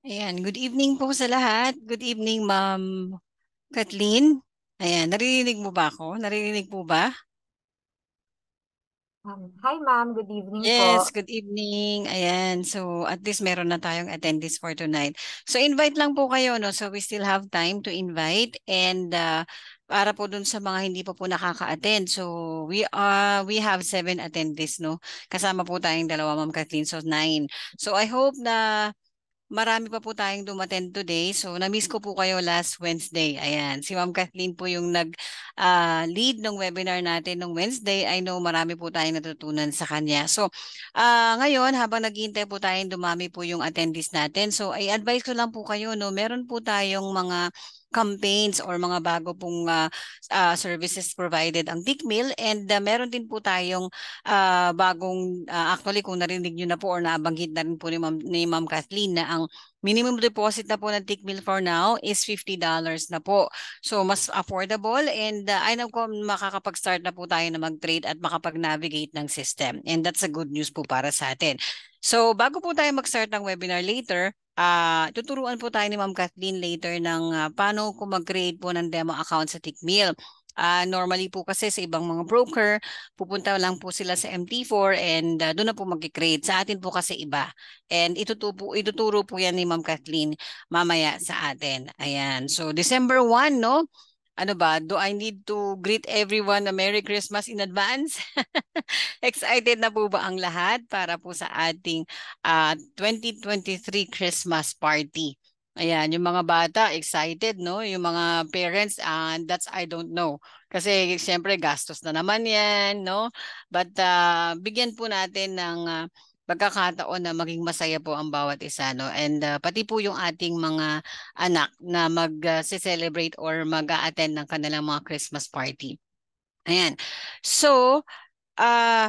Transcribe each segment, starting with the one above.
Ayan, good evening po sa lahat. Good evening, Ma'am Kathleen. Ayan, naririnig mo ba ako? Naririnig po ba? Um, hi, ma'am. Good evening yes, po. Yes, good evening. Ayan, so at least meron na tayong attendees for tonight. So invite lang po kayo, no? So we still have time to invite and uh, para po dun sa mga hindi pa po nakaka-attend. So we are uh, we have seven attendees no. Kasama po tayong dalawa Ma'am Kathleen so nine. So I hope na marami pa po tayong dumaten today. So, na-miss ko po kayo last Wednesday. Ayan, si Ma'am Kathleen po yung nag-lead ah, uh, ng webinar natin nung Wednesday. I know marami po tayong natutunan sa kanya. So, uh, ngayon, habang naghihintay po tayong dumami po yung attendees natin. So, ay advice ko lang po kayo, no, meron po tayong mga campaigns or mga bago pong uh, uh, services provided ang DICMIL and uh, meron din po tayong uh, bagong uh, actually kung narinig niyo na po or nabanggit na rin po ni Ma'am, ni Ma'am Kathleen na ang minimum deposit na po ng TICMIL for now is $50 na po. So, mas affordable and uh, I know kung makakapag-start na po tayo na mag-trade at makapag-navigate ng system. And that's a good news po para sa atin. So bago po tayo mag-start ng webinar later, uh, tuturuan po tayo ni Ma'am Kathleen later ng uh, paano ko mag-create po ng demo account sa Tickmill. Uh, ah, normally po kasi sa ibang mga broker, pupunta lang po sila sa MT4 and uh, doon na po mag-create. Sa atin po kasi iba. And ituturo, po, ituturo po yan ni Ma'am Kathleen mamaya sa atin. Ayan. So December 1, no? ano ba, do I need to greet everyone a Merry Christmas in advance? Excited na po ba ang lahat para po sa ating uh, ah, 2023 Christmas party? Ayan, yung mga bata, excited, no? Yung mga parents, and ah, that's I don't know. Kasi siyempre gastos na naman yan, no? But uh, bigyan po natin ng uh, pagkakataon na maging masaya po ang bawat isa no and uh, pati po yung ating mga anak na mag-celebrate uh, or mag-attend ng kanilang mga Christmas party. Ayan. So, uh,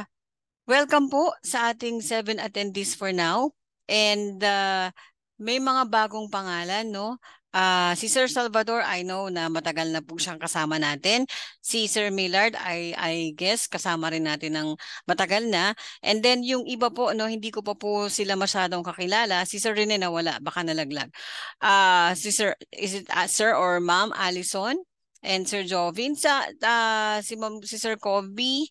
welcome po sa ating seven attendees for now and uh, may mga bagong pangalan no Uh, si Sir mm-hmm. Salvador, I know na matagal na po siyang kasama natin. Si Sir Millard, I, I guess kasama rin natin ng matagal na. And then yung iba po, no, hindi ko pa po sila masyadong kakilala. Si Sir Rene na wala, baka nalaglag. Uh, si Sir, is it uh, Sir or Ma'am Allison? And Sir Jovin, sa, uh, si, Ma'am, si Sir Kobe,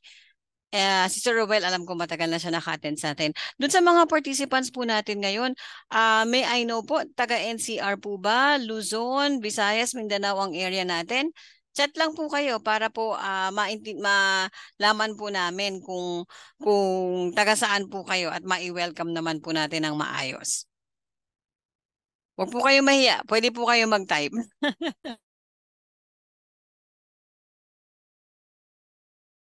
uh, ah, Sister Rowell, alam ko matagal na siya naka-attend sa atin. Doon sa mga participants po natin ngayon, uh, may I know po, taga-NCR po ba? Luzon, Visayas, Mindanao ang area natin? Chat lang po kayo para po uh, mainti- malaman po namin kung, kung taga saan po kayo at mai welcome naman po natin ng maayos. Huwag po kayo mahiya. Pwede po kayo mag-type.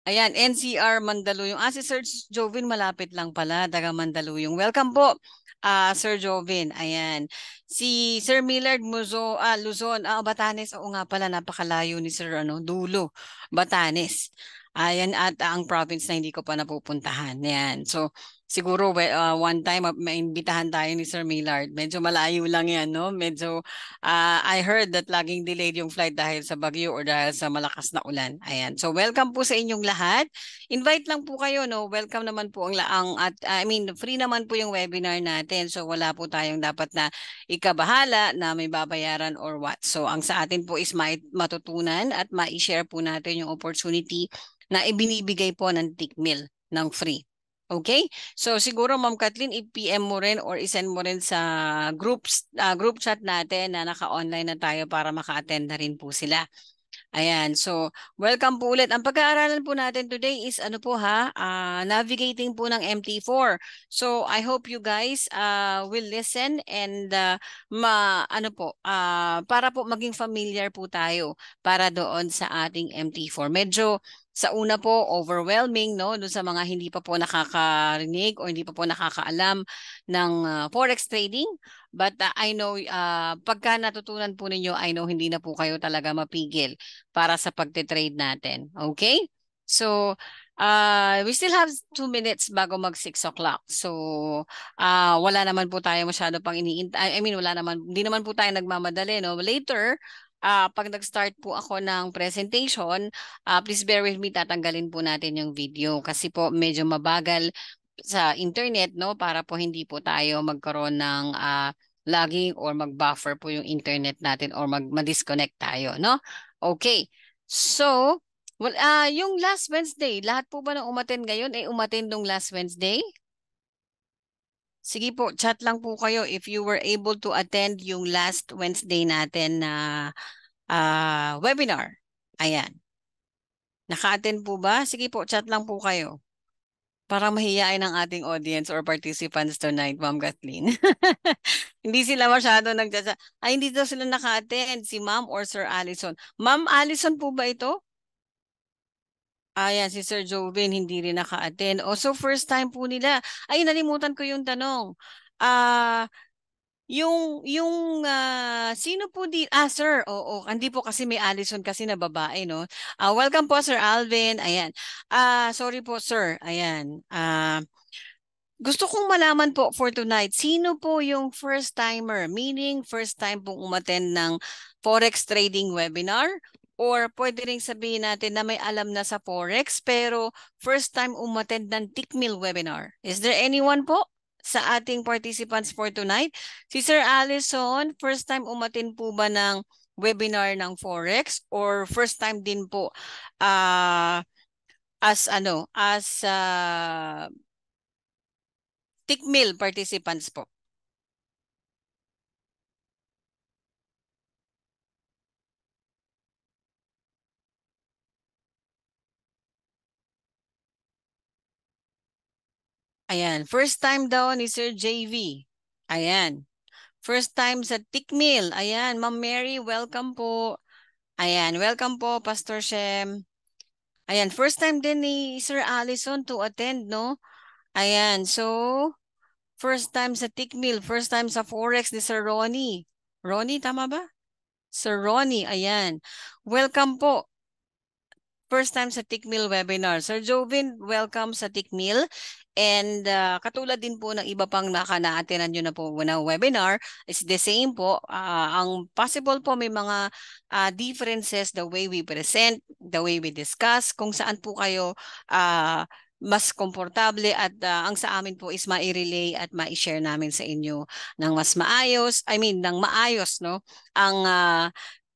Ayan, NCR Mandaluyong. Ah, si Sir Jovin malapit lang pala, taga Mandaluyong. Welcome po, uh, Sir Jovin. Ayan. Si Sir Millard Muzo, ah, Luzon, ah, oh, Batanes. Oo nga pala, napakalayo ni Sir ano, Dulo, Batanes. Ayan at uh, ang province na hindi ko pa napupuntahan. Ayan. So, siguro uh, one time uh, maimbitahan tayo ni Sir Millard. Medyo malayo lang yan, no? Medyo uh, I heard that laging delayed yung flight dahil sa bagyo or dahil sa malakas na ulan. Ayan. So welcome po sa inyong lahat. Invite lang po kayo, no? Welcome naman po ang laang at I mean free naman po yung webinar natin. So wala po tayong dapat na ikabahala na may babayaran or what. So ang sa atin po is matutunan at ma-share po natin yung opportunity na ibinibigay po ng TICMIL ng free. Okay? So siguro Ma'am Kathleen, i-PM mo rin or i-send mo rin sa groups uh, group chat natin na naka-online na tayo para maka-attend na rin po sila. Ayan, so welcome po ulit. Ang pag-aaralan po natin today is ano po ha, uh, navigating po ng MT4. So I hope you guys uh, will listen and uh, ma, ano po, uh, para po maging familiar po tayo para doon sa ating MT4. Medyo sa una po overwhelming no dun sa mga hindi pa po nakakarinig o hindi pa po nakakaalam ng uh, forex trading but uh, I know uh, pagka natutunan po ninyo I know hindi na po kayo talaga mapigil para sa pagte-trade natin okay so uh, we still have two minutes bago mag 6 o'clock so uh, wala naman po tayo masyado pang iniintay I mean wala naman hindi naman po tayo nagmamadali no later uh, pag nag-start po ako ng presentation, uh, please bear with me, tatanggalin po natin yung video kasi po medyo mabagal sa internet no para po hindi po tayo magkaroon ng uh, lagging or mag-buffer po yung internet natin or mag-disconnect tayo no. Okay. So, well, uh, yung last Wednesday, lahat po ba ng umaten ngayon ay eh, umaten nung last Wednesday? Sige po, chat lang po kayo if you were able to attend yung last Wednesday natin na uh, webinar. Ayan. Naka-attend po ba? Sige po, chat lang po kayo. Para mahiyain ang ating audience or participants tonight, Ma'am Kathleen. hindi sila masyado nagchat. Ay, hindi daw sila naka-attend. Si Ma'am or Sir Allison. Ma'am Allison po ba ito? Ayan, si Sir Jovin hindi rin naka-attend. O, oh, so first time po nila. Ay, nalimutan ko yung tanong. Ah, uh, yung yung uh, sino po di ah sir oo hindi po kasi may Allison kasi na babae no uh, welcome po sir Alvin ayan ah uh, sorry po sir ayan ah uh, gusto kong malaman po for tonight, sino po yung first timer? Meaning, first time pong umattend ng Forex Trading Webinar or pwede rin sabihin natin na may alam na sa Forex pero first time umattend ng TICMIL webinar. Is there anyone po sa ating participants for tonight? Si Sir Allison, first time umattend po ba ng webinar ng Forex or first time din po uh, as ano, as uh, ah, TICMIL participants po? Ayan. First time daw ni Sir JV. Ayan. First time sa Tikmil. Ayan. Ma'am Mary, welcome po. Ayan. Welcome po, Pastor Shem. Ayan. First time din ni Sir Allison to attend, no? Ayan. So, first time sa Tikmil. First time sa Forex ni Sir Ronnie. Ronnie, tama ba? Sir Ronnie, ayan. Welcome po first time sa Tikmil webinar. Sir Jovin, welcome sa Tikmil. And uh, katulad din po ng iba pang nakanaatinan nyo na po na webinar, it's the same po. Uh, ang possible po may mga uh, differences the way we present, the way we discuss, kung saan po kayo uh, mas komportable at uh, ang sa amin po is mai-relay at ma share namin sa inyo ng mas maayos, I mean ng maayos no, ang uh,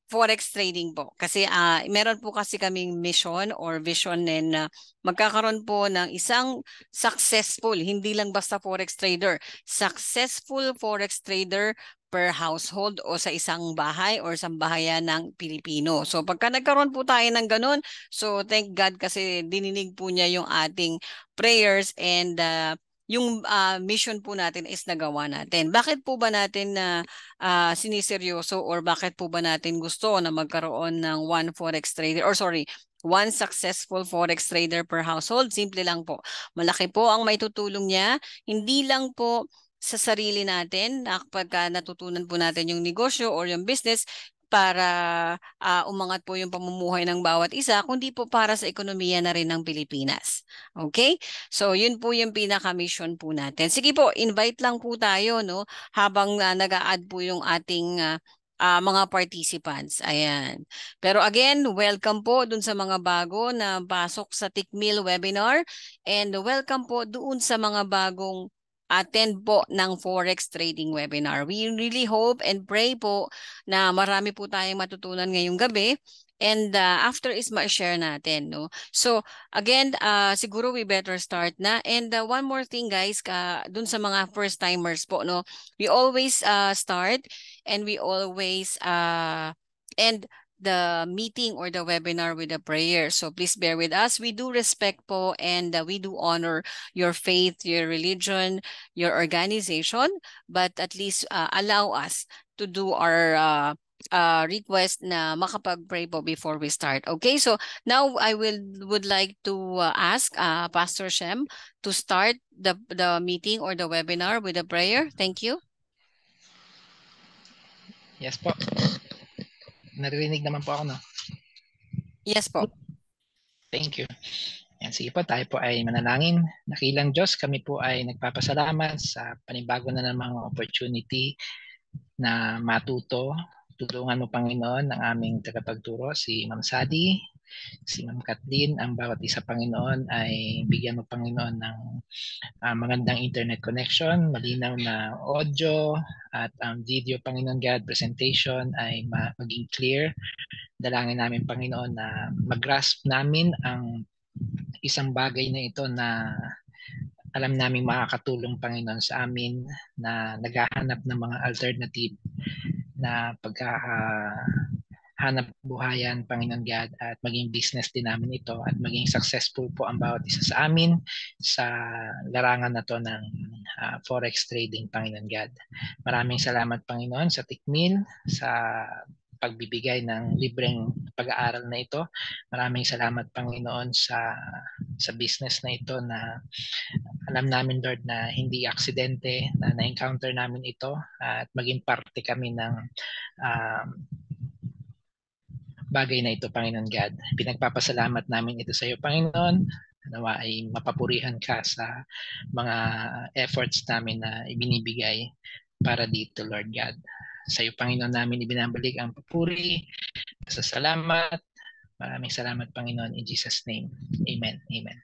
forex trading po. Kasi uh, meron po kasi kaming mission or vision na uh, magkakaroon po ng isang successful, hindi lang basta forex trader, successful forex trader per household o sa isang bahay or sa bahayan ng Pilipino. So pagka nagkaroon po tayo ng ganun, so thank God kasi dininig po niya yung ating prayers and uh, yung uh, mission po natin is nagawa natin. Bakit po ba natin na uh, uh, siniseryoso or bakit po ba natin gusto na magkaroon ng one forex trader or sorry, one successful forex trader per household? Simple lang po. Malaki po ang maitutulong niya. Hindi lang po sa sarili natin kapag ah, natutunan po natin yung negosyo or yung business, para uh, umangat po yung pamumuhay ng bawat isa, kundi po para sa ekonomiya na rin ng Pilipinas. Okay? So, yun po yung pinaka-mission po natin. Sige po, invite lang po tayo no, habang uh, nag-a-add po yung ating uh, uh, mga participants. Ayan. Pero again, welcome po dun sa mga bago na pasok sa Tikmil webinar and welcome po doon sa mga bagong attend po ng Forex Trading Webinar. We really hope and pray po na marami po tayong matutunan ngayong gabi and uh, after is ma-share natin no so again uh, siguro we better start na and uh, one more thing guys uh, dun sa mga first timers po no we always uh, start and we always uh, and the meeting or the webinar with a prayer. So please bear with us. We do respect po and uh, we do honor your faith, your religion, your organization, but at least uh, allow us to do our uh, uh, request na makapag-pray po before we start. Okay, so now I will would like to uh, ask uh, Pastor Shem to start the, the meeting or the webinar with a prayer. Thank you. Yes po. Naririnig naman po ako, no? Yes po. Thank you. Yan, sige po, tayo po ay manalangin. Nakilang Diyos, kami po ay nagpapasalamat sa panibago na namang opportunity na matuto. Tulungan mo, Panginoon, ang aming tagapagturo, si Ma'am Sadie, si Ma'am Kathleen, ang bawat isa Panginoon ay bigyan mo Panginoon ng uh, magandang internet connection, malinaw na audio at ang um, video Panginoon God presentation ay maging clear. Dalangin namin Panginoon na mag-grasp namin ang isang bagay na ito na alam namin makakatulong Panginoon sa amin na naghahanap ng mga alternative na pagka ah, hanap buhayan, Panginoon God, at maging business din namin ito at maging successful po ang bawat isa sa amin sa larangan na to ng uh, forex trading, Panginoon God. Maraming salamat, Panginoon, sa tikmin, sa pagbibigay ng libreng pag-aaral na ito. Maraming salamat Panginoon sa sa business na ito na alam namin Lord na hindi aksidente na na-encounter namin ito at maging parte kami ng uh, bagay na ito, Panginoon God. Pinagpapasalamat namin ito sa iyo, Panginoon. Nawa ay mapapurihan ka sa mga efforts namin na ibinibigay para dito, Lord God. Sa iyo, Panginoon namin, ibinabalik ang papuri, sa salamat. Maraming salamat, Panginoon, in Jesus' name. Amen. Amen.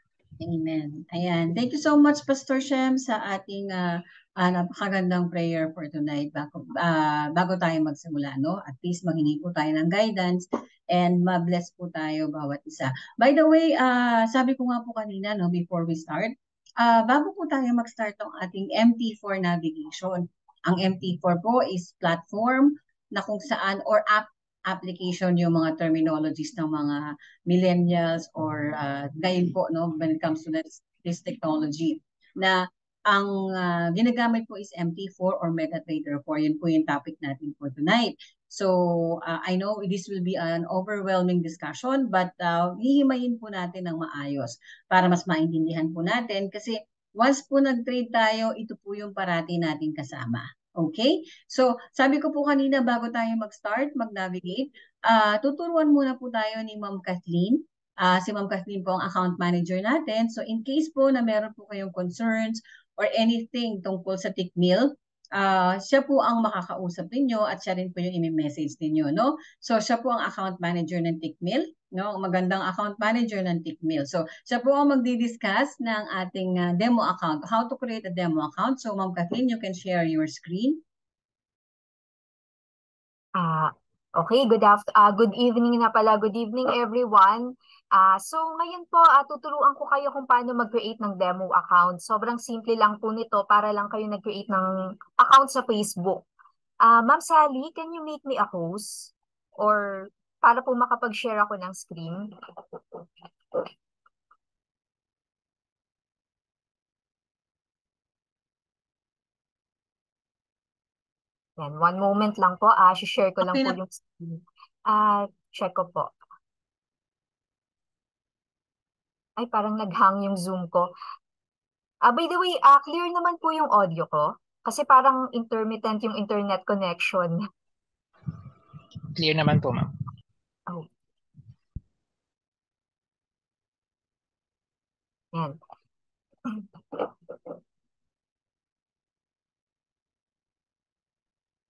Amen. Ayan. Thank you so much, Pastor Shem, sa ating uh, uh, napakagandang prayer for tonight bago, uh, bago tayo magsimula. No? At least maghingi po tayo ng guidance and mabless po tayo bawat isa. By the way, uh, sabi ko nga po kanina no, before we start, uh, bago po tayo mag-start ng ating MT4 navigation. Ang MT4 po is platform na kung saan or app application yung mga terminologies ng mga millennials or uh, ngayon po no when it comes to this, this technology na ang uh, ginagamit po is MT4 or MetaTrader 4. Yan po yung topic natin for tonight. So uh, I know this will be an overwhelming discussion but uh, hihimayin po natin ng maayos para mas maintindihan po natin kasi once po nag-trade tayo, ito po yung parati natin kasama. Okay? So, sabi ko po kanina bago tayo mag-start, mag-navigate, uh, tuturuan muna po tayo ni Ma'am Kathleen. Uh, si Ma'am Kathleen po ang account manager natin. So, in case po na meron po kayong concerns or anything tungkol sa TICMIL, uh, ah, siya po ang makakausap ninyo at siya rin po yung i-message ninyo, no? So siya po ang account manager ng TICMIL, no? Magandang account manager ng TICMIL. So siya po ang magdi-discuss ng ating uh, demo account, how to create a demo account. So Ma'am Kathleen, you can share your screen. Uh, Okay, good after uh, ah, good evening na pala. Good evening everyone. Uh, so ngayon po, uh, tuturuan ko kayo kung paano mag-create ng demo account. Sobrang simple lang po nito para lang kayo nag-create ng account sa Facebook. Uh, Ma'am Sally, can you make me a host? Or para po makapag-share ako ng screen? Yan, one moment lang po. Ah, share ko lang okay po na. yung screen. Ah, check ko po. Ay, parang naghang yung Zoom ko. Ah, by the way, ah, clear naman po yung audio ko. Kasi parang intermittent yung internet connection. Clear naman po, ma'am. Oh. Yan.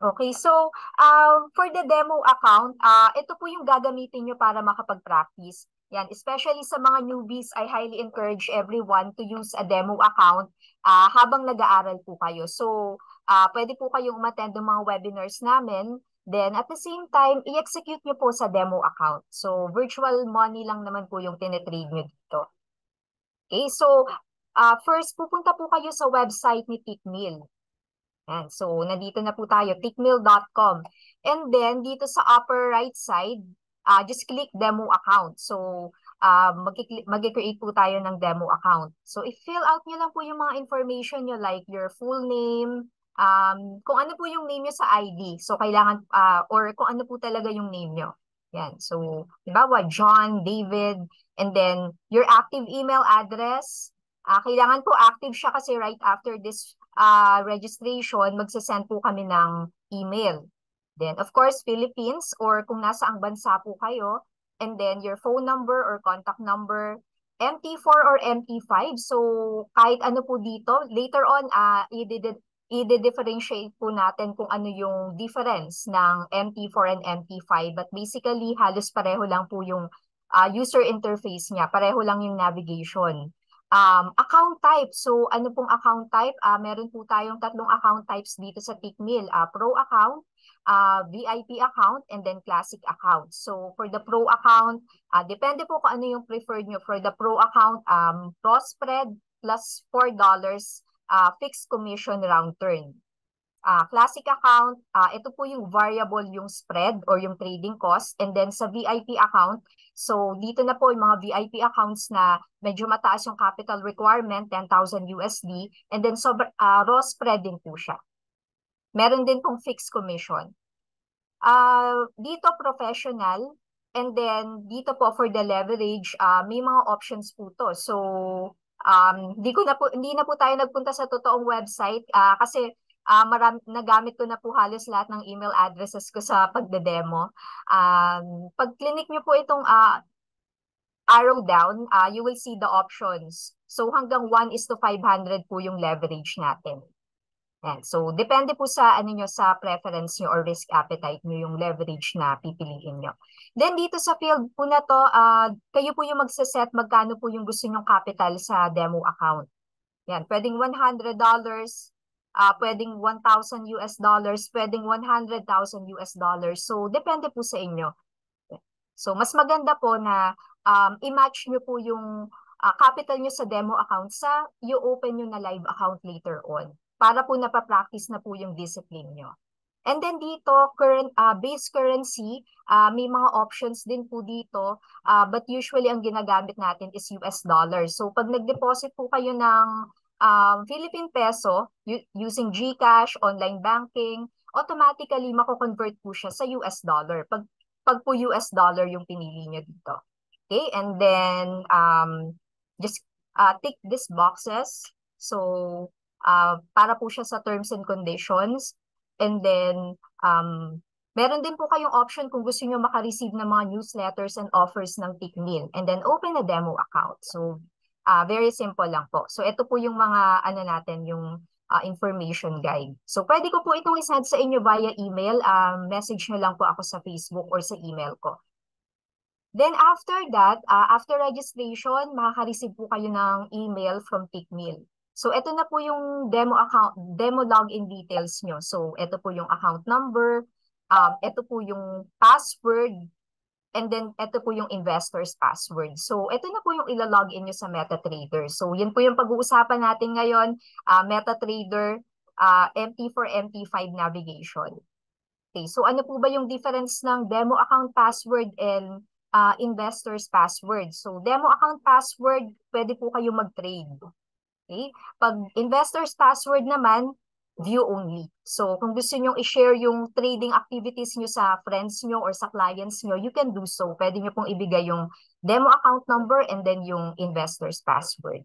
Okay, so um, for the demo account, uh, ito po yung gagamitin nyo para makapag-practice. Yan, especially sa mga newbies, I highly encourage everyone to use a demo account uh, habang nag-aaral po kayo. So, uh, pwede po kayong umattend ng mga webinars namin. Then, at the same time, i-execute nyo po sa demo account. So, virtual money lang naman po yung tinetrade nyo dito. Okay, so uh, first, pupunta po kayo sa website ni Pickmill. Ayan. So, nandito na po tayo, tickmill.com. And then, dito sa upper right side, uh, just click demo account. So, uh, ah, mag-create po tayo ng demo account. So, i-fill out nyo lang po yung mga information nyo like your full name, um, kung ano po yung name nyo sa ID. So, kailangan, uh, or kung ano po talaga yung name nyo. Yan. So, halimbawa, John, David, and then your active email address. Uh, kailangan po active siya kasi right after this uh, registration, magsasend po kami ng email. Then, of course, Philippines or kung nasa ang bansa po kayo, and then your phone number or contact number, MT4 or MT5. So, kahit ano po dito, later on, uh, ah, i-differentiate po natin kung ano yung difference ng MT4 and MT5. But basically, halos pareho lang po yung uh, user interface niya. Pareho lang yung navigation. Um, account type. So ano pong account type? Uh, meron po tayong tatlong account types dito sa Tickmill. Uh, ah, pro account, uh, ah, VIP account, and then classic account. So for the pro account, uh, depende po kung ano yung preferred nyo. For the pro account, um, pro spread plus $4 uh, fixed commission round turn uh, classic account, uh, ito po yung variable yung spread or yung trading cost. And then sa VIP account, so dito na po yung mga VIP accounts na medyo mataas yung capital requirement, 10,000 USD. And then so, uh, ah, raw spread din po siya. Meron din pong fixed commission. Uh, dito professional, and then dito po for the leverage, uh, may mga options po to. So, um, di ko na po, hindi na po tayo nagpunta sa totoong website uh, kasi uh, maram, nagamit ko na po halos lahat ng email addresses ko sa pagdedemo. Um, pag clinic niyo po itong uh, arrow down, uh, you will see the options. So hanggang 1 is to 500 po yung leverage natin. Yan. So depende po sa ano niyo sa preference niyo or risk appetite niyo yung leverage na pipiliin niyo. Then dito sa field po na to, uh, kayo po yung magse-set magkano po yung gusto nyong capital sa demo account. Yan, pwedeng $100, uh, pwedeng 1,000 US dollars, pwedeng 100,000 US dollars. So, depende po sa inyo. So, mas maganda po na um, i-match nyo po yung uh, capital nyo sa demo account sa you open nyo na live account later on para po napapractice na po yung discipline nyo. And then dito, current uh, base currency, uh, may mga options din po dito, uh, but usually ang ginagamit natin is US dollars. So pag nag-deposit po kayo ng um, Philippine peso using GCash, online banking, automatically mako-convert po siya sa US dollar. Pag, pag po US dollar yung pinili niya dito. Okay, and then um, just uh, tick these boxes. So, uh, para po siya sa terms and conditions. And then, um, meron din po kayong option kung gusto nyo makareceive ng mga newsletters and offers ng TICNIL. And then, open a demo account. So, Uh, very simple lang po. So ito po yung mga ano natin, yung uh, information guide. So pwede ko po itong isend sa inyo via email. Um, message nyo lang po ako sa Facebook or sa email ko. Then after that, uh, after registration, makaka-receive po kayo ng email from TickMill. So ito na po yung demo account, demo login details nyo. So ito po yung account number, um, ito po yung password, And then, ito po yung investor's password. So, ito na po yung ilalogin nyo sa MetaTrader. So, yun po yung pag-uusapan natin ngayon, uh, MetaTrader uh, MT4, MT5 navigation. Okay, so ano po ba yung difference ng demo account password and uh, investor's password? So, demo account password, pwede po kayo mag-trade. Okay? Pag investor's password naman, view only. So kung gusto nyo i-share yung trading activities nyo sa friends nyo or sa clients nyo, you can do so. Pwede nyo pong ibigay yung demo account number and then yung investor's password.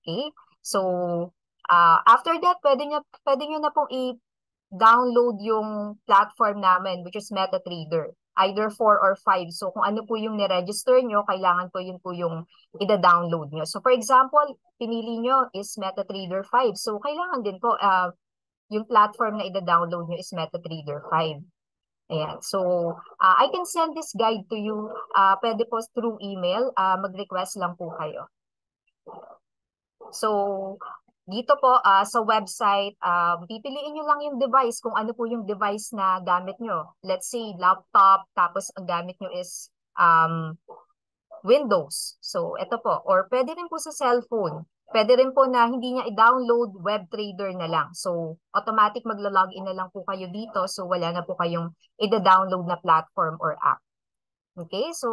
Okay? So uh, after that, pwede nyo, pwede nyo na pong i-download yung platform namin which is MetaTrader either 4 or 5. So kung ano po yung ni-register nyo, kailangan po yun po yung ida-download nyo. So for example, pinili nyo is MetaTrader 5. So kailangan din po uh, yung platform na ida-download nyo is MetaTrader 5. Ayan. So, uh, I can send this guide to you. Uh, pwede po through email. Uh, mag-request lang po kayo. So, dito po uh, sa website, um, pipiliin nyo lang yung device kung ano po yung device na gamit nyo. Let's say laptop, tapos ang gamit nyo is um, Windows. So ito po. Or pwede rin po sa cellphone. Pwede rin po na hindi niya i-download web trader na lang. So automatic maglo-login na lang po kayo dito. So wala na po kayong i-download na platform or app. Okay? So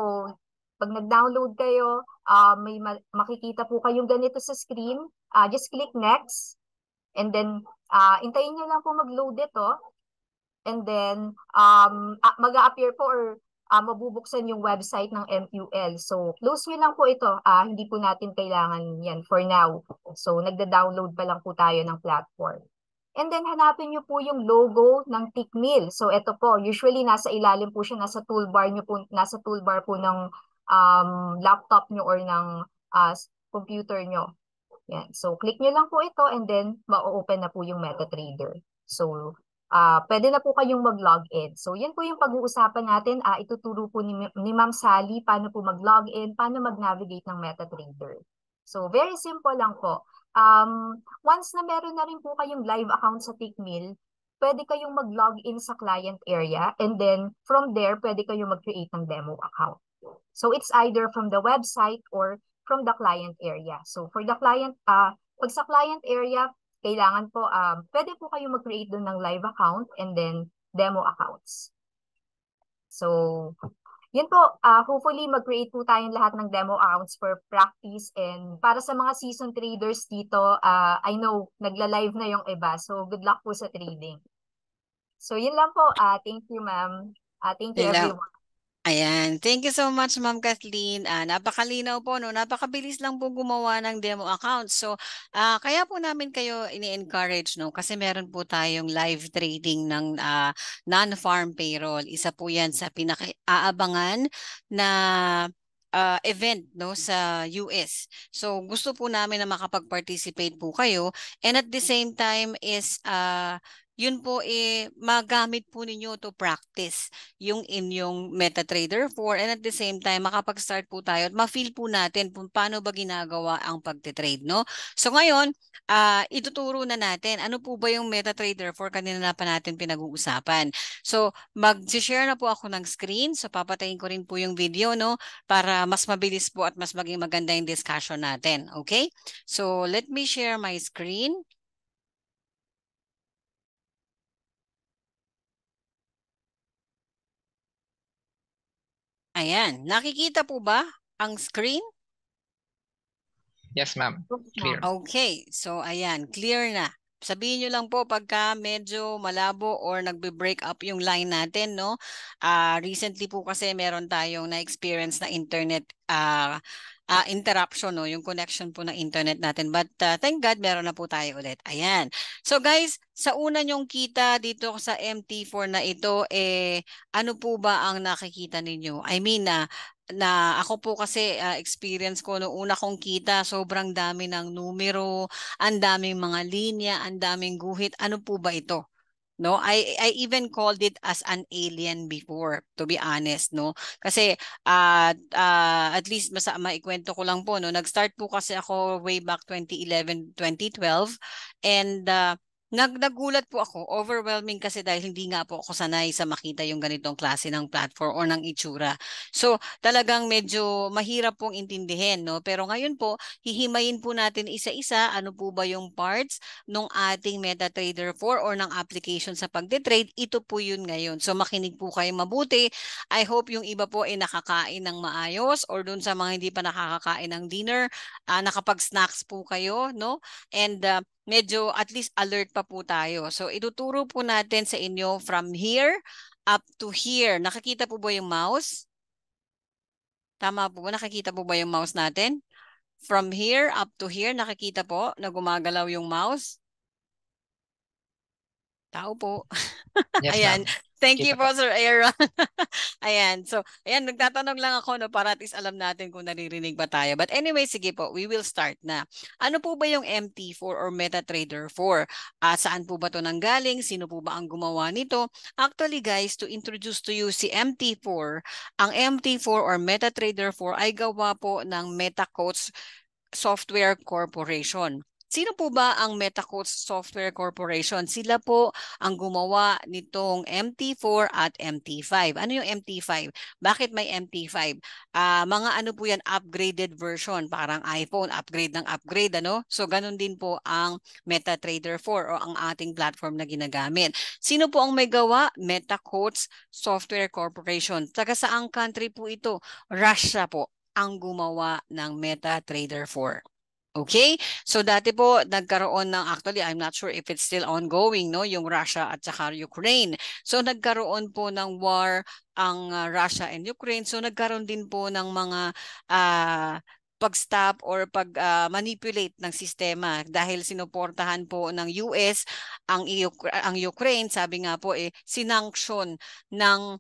pag nag-download kayo, uh, may makikita po kayong ganito sa screen Uh, just click next. And then, uh, intayin nyo lang po mag-load ito. And then, um, ah, mag-a-appear po or uh, mabubuksan yung website ng MQL. So, close nyo lang po ito. Uh, hindi po natin kailangan yan for now. So, nagda-download pa lang po tayo ng platform. And then, hanapin nyo po yung logo ng Tickmill. So, ito po. Usually, nasa ilalim po siya. Nasa toolbar nyo po, nasa toolbar po ng um, laptop nyo or ng uh, computer nyo. Yan. So, click nyo lang po ito and then ma-open na po yung MetaTrader. So, uh, pwede na po kayong mag-login. So, yan po yung pag-uusapan natin. Uh, ituturo po ni, ni Ma'am Sally paano po mag-login, paano mag-navigate ng MetaTrader. So, very simple lang po. Um, once na meron na rin po kayong live account sa Tickmill, pwede kayong mag-login sa client area and then from there, pwede kayong mag-create ng demo account. So, it's either from the website or from the client area. So for the client, uh, pag sa client area, kailangan po, um, pwede po kayo mag-create doon ng live account and then demo accounts. So, yun po, uh, hopefully mag-create po tayong lahat ng demo accounts for practice and para sa mga season traders dito, uh, I know nagla-live na yung iba. So, good luck po sa trading. So, yun lang po. Uh, thank you, ma'am. Uh, thank you, Hello. everyone. Ayan. Thank you so much, Ma'am Kathleen. Ah, napakalinaw po, no? Napakabilis lang po gumawa ng demo account. So, ah, kaya po namin kayo ini-encourage, no? Kasi meron po tayong live trading ng ah, non-farm payroll. Isa po yan sa pinaka-aabangan na ah, event no sa US. So gusto po namin na makapag-participate po kayo and at the same time is ah, yun po eh magamit po ninyo to practice yung inyong MetaTrader 4 and at the same time makapag-start po tayo at ma-feel po natin kung paano ba ginagawa ang pagte-trade no. So ngayon, uh, ituturo na natin ano po ba yung MetaTrader 4 kanina na pa natin pinag-uusapan. So mag-share na po ako ng screen so papatayin ko rin po yung video no para mas mabilis po at mas maging maganda yung discussion natin, okay? So let me share my screen. Ayan. Nakikita po ba ang screen? Yes, ma'am. Clear. Okay. So, ayan. Clear na. Sabihin nyo lang po pagka medyo malabo or nagbe-break up yung line natin, no? Uh, recently po kasi meron tayong na-experience na internet uh, uh, interruption, no, yung connection po ng internet natin. But uh, thank God, meron na po tayo ulit. Ayan. So guys, sa una nyong kita dito sa MT4 na ito, eh, ano po ba ang nakikita ninyo? I mean, na uh, na ako po kasi uh, experience ko no una kong kita, sobrang dami ng numero, ang daming mga linya, ang daming guhit. Ano po ba ito? no i i even called it as an alien before to be honest no kasi uh, uh at least masa maikwento ko lang po no nag-start po kasi ako way back 2011 2012 and uh, Nag nagulat po ako, overwhelming kasi dahil hindi nga po ako sanay sa makita yung ganitong klase ng platform or ng itsura. So talagang medyo mahirap pong intindihin. No? Pero ngayon po, hihimayin po natin isa-isa ano po ba yung parts ng ating MetaTrader 4 or ng application sa pagde-trade. Ito po yun ngayon. So makinig po kayo mabuti. I hope yung iba po ay nakakain ng maayos or dun sa mga hindi pa nakakakain ng dinner, uh, nakapag-snacks po kayo. no And uh, medyo at least alert pa po tayo. So ituturo po natin sa inyo from here up to here. Nakakita po ba yung mouse? Tama po ba? Nakakita po ba yung mouse natin? From here up to here, nakakita po na gumagalaw yung mouse? Tao po. Yes, Ayan. Thank you, po, Brother Aaron. ayan. So, ayan, nagtatanong lang ako no, para at least alam natin kung naririnig ba tayo. But anyway, sige po, we will start na. Ano po ba yung MT4 or MetaTrader 4? Uh, ah, saan po ba to nanggaling? Sino po ba ang gumawa nito? Actually guys, to introduce to you si MT4, ang MT4 or MetaTrader 4 ay gawa po ng MetaCoach Software Corporation. Sino po ba ang MetaCoach Software Corporation? Sila po ang gumawa nitong MT4 at MT5. Ano yung MT5? Bakit may MT5? Uh, ah, mga ano po yan, upgraded version. Parang iPhone, upgrade ng upgrade. ano So ganun din po ang MetaTrader 4 o ang ating platform na ginagamit. Sino po ang may gawa? MetaCoach Software Corporation. Taga saang country po ito? Russia po ang gumawa ng MetaTrader 4. Okay? So dati po nagkaroon ng actually I'm not sure if it's still ongoing no yung Russia at saka Ukraine. So nagkaroon po ng war ang uh, Russia and Ukraine. So nagkaroon din po ng mga uh, pag-stop or pag-manipulate ah, uh, ng sistema dahil sinuportahan po ng US ang ang Ukraine sabi nga po eh sinanction ng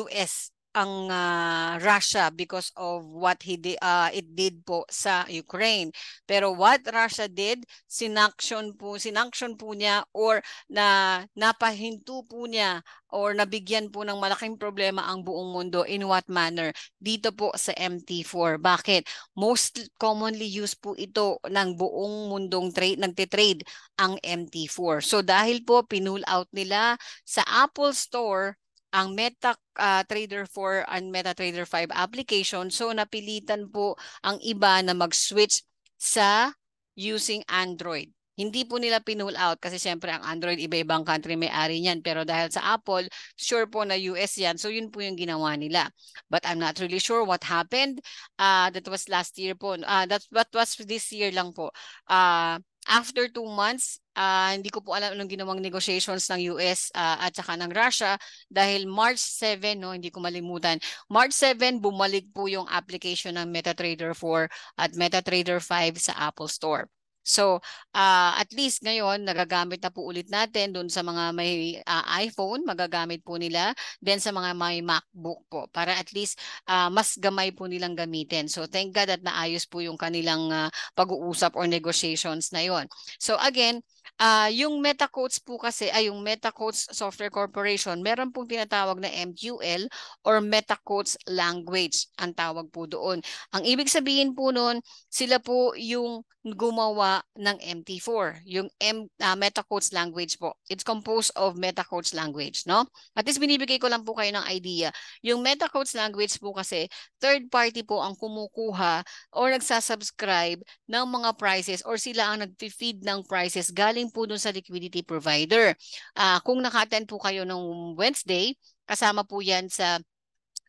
US ang uh, Russia because of what he di, uh, it did po sa Ukraine. Pero what Russia did, sinaction po, sinaction po niya or na napahinto po niya or nabigyan po ng malaking problema ang buong mundo in what manner dito po sa MT4. Bakit? Most commonly used po ito ng buong mundong trade nagte-trade ang MT4. So dahil po pinull out nila sa Apple Store ang Meta uh, Trader 4 and Meta Trader 5 application. So napilitan po ang iba na mag-switch sa using Android. Hindi po nila pinull out kasi siyempre ang Android iba-ibang country may ari niyan pero dahil sa Apple sure po na US yan so yun po yung ginawa nila. But I'm not really sure what happened. Uh, that was last year po. Uh, that what was this year lang po. Uh, After two months, uh, hindi ko po alam anong ginawang negotiations ng US uh, ah, at saka ng Russia dahil March 7, no, hindi ko malimutan, March 7, bumalik po yung application ng MetaTrader 4 at MetaTrader 5 sa Apple Store. So, uh, at least ngayon, nagagamit na po ulit natin doon sa mga may uh, iPhone, magagamit po nila. Then sa mga may MacBook po, para at least uh, mas gamay po nilang gamitin. So, thank God at naayos po yung kanilang uh, pag-uusap or negotiations na yon. So, again, Uh, yung MetaQuotes po kasi, ay yung MetaQuotes Software Corporation, meron pong tinatawag na MQL or MetaQuotes Language ang tawag po doon. Ang ibig sabihin po noon, sila po yung gumawa ng MT4, yung M, uh, ah, MetaQuotes Language po. It's composed of MetaQuotes Language, no? At least binibigay ko lang po kayo ng idea. Yung MetaQuotes Language po kasi, third party po ang kumukuha or nagsasubscribe ng mga prices or sila ang nag-feed ng prices galing galing po dun sa liquidity provider. Uh, kung naka-attend po kayo ng Wednesday, kasama po yan sa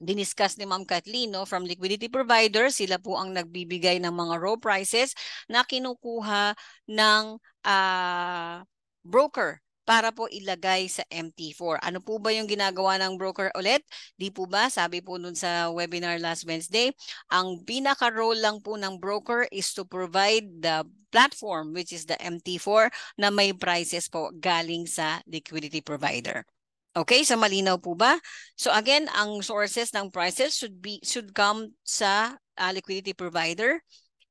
diniscuss ni Ma'am Kathleen no, from liquidity provider. Sila po ang nagbibigay ng mga raw prices na kinukuha ng uh, broker para po ilagay sa MT4. Ano po ba yung ginagawa ng broker ulit? Di po ba? Sabi po nun sa webinar last Wednesday, ang pinaka-role lang po ng broker is to provide the platform which is the MT4 na may prices po galing sa liquidity provider. Okay, so malinaw po ba? So again, ang sources ng prices should be should come sa uh, liquidity provider.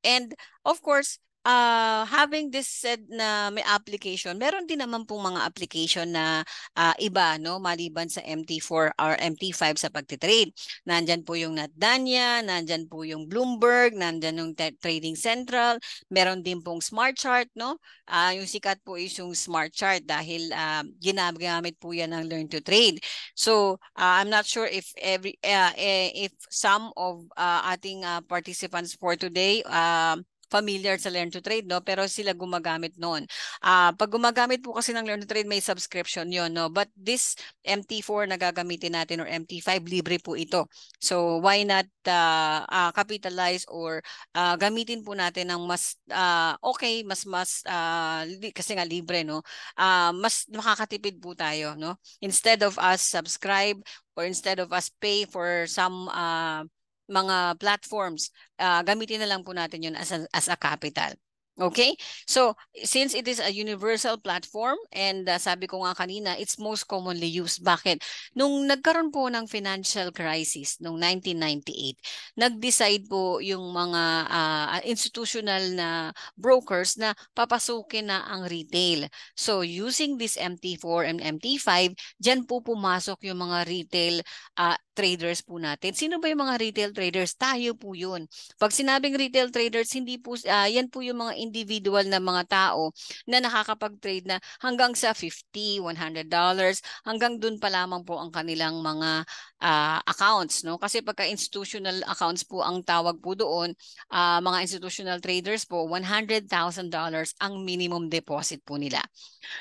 And of course, uh, having this said na may application, meron din naman pong mga application na uh, iba no maliban sa MT4 or MT5 sa pagtitrade. Nandiyan po yung Natdanya, nandiyan po yung Bloomberg, nandiyan yung Trading Central, meron din pong Smart Chart no. Uh, yung sikat po is yung Smart Chart dahil uh, ginagamit po yan ng Learn to Trade. So, uh, I'm not sure if every uh, if some of uh, ating uh, participants for today uh, familiar sa Learn to Trade, no? Pero sila gumagamit noon. Uh, pag gumagamit po kasi ng Learn to Trade, may subscription yon no? But this MT4 na gagamitin natin or MT5, libre po ito. So, why not uh, uh, capitalize or uh, gamitin po natin ng mas uh, okay, mas mas uh, kasi nga libre, no? Uh, mas makakatipid po tayo, no? Instead of us subscribe or instead of us pay for some uh, mga platforms, uh, gamitin na lang po natin yun as a, as a capital. Okay? So, since it is a universal platform and uh, sabi ko nga kanina, it's most commonly used. Bakit? Nung nagkaroon po ng financial crisis nung 1998, nag-decide po yung mga uh, institutional na brokers na papasukin na ang retail. So, using this MT4 and MT5, dyan po pumasok yung mga retail uh, traders po natin. Sino ba yung mga retail traders? Tayo po yun. Pag sinabing retail traders, hindi po, uh, yan po yung mga individual na mga tao na nakakapag-trade na hanggang sa 50, 100 dollars, hanggang dun pa lamang po ang kanilang mga uh, accounts no kasi pagka institutional accounts po ang tawag po doon uh, mga institutional traders po $100,000 dollars ang minimum deposit po nila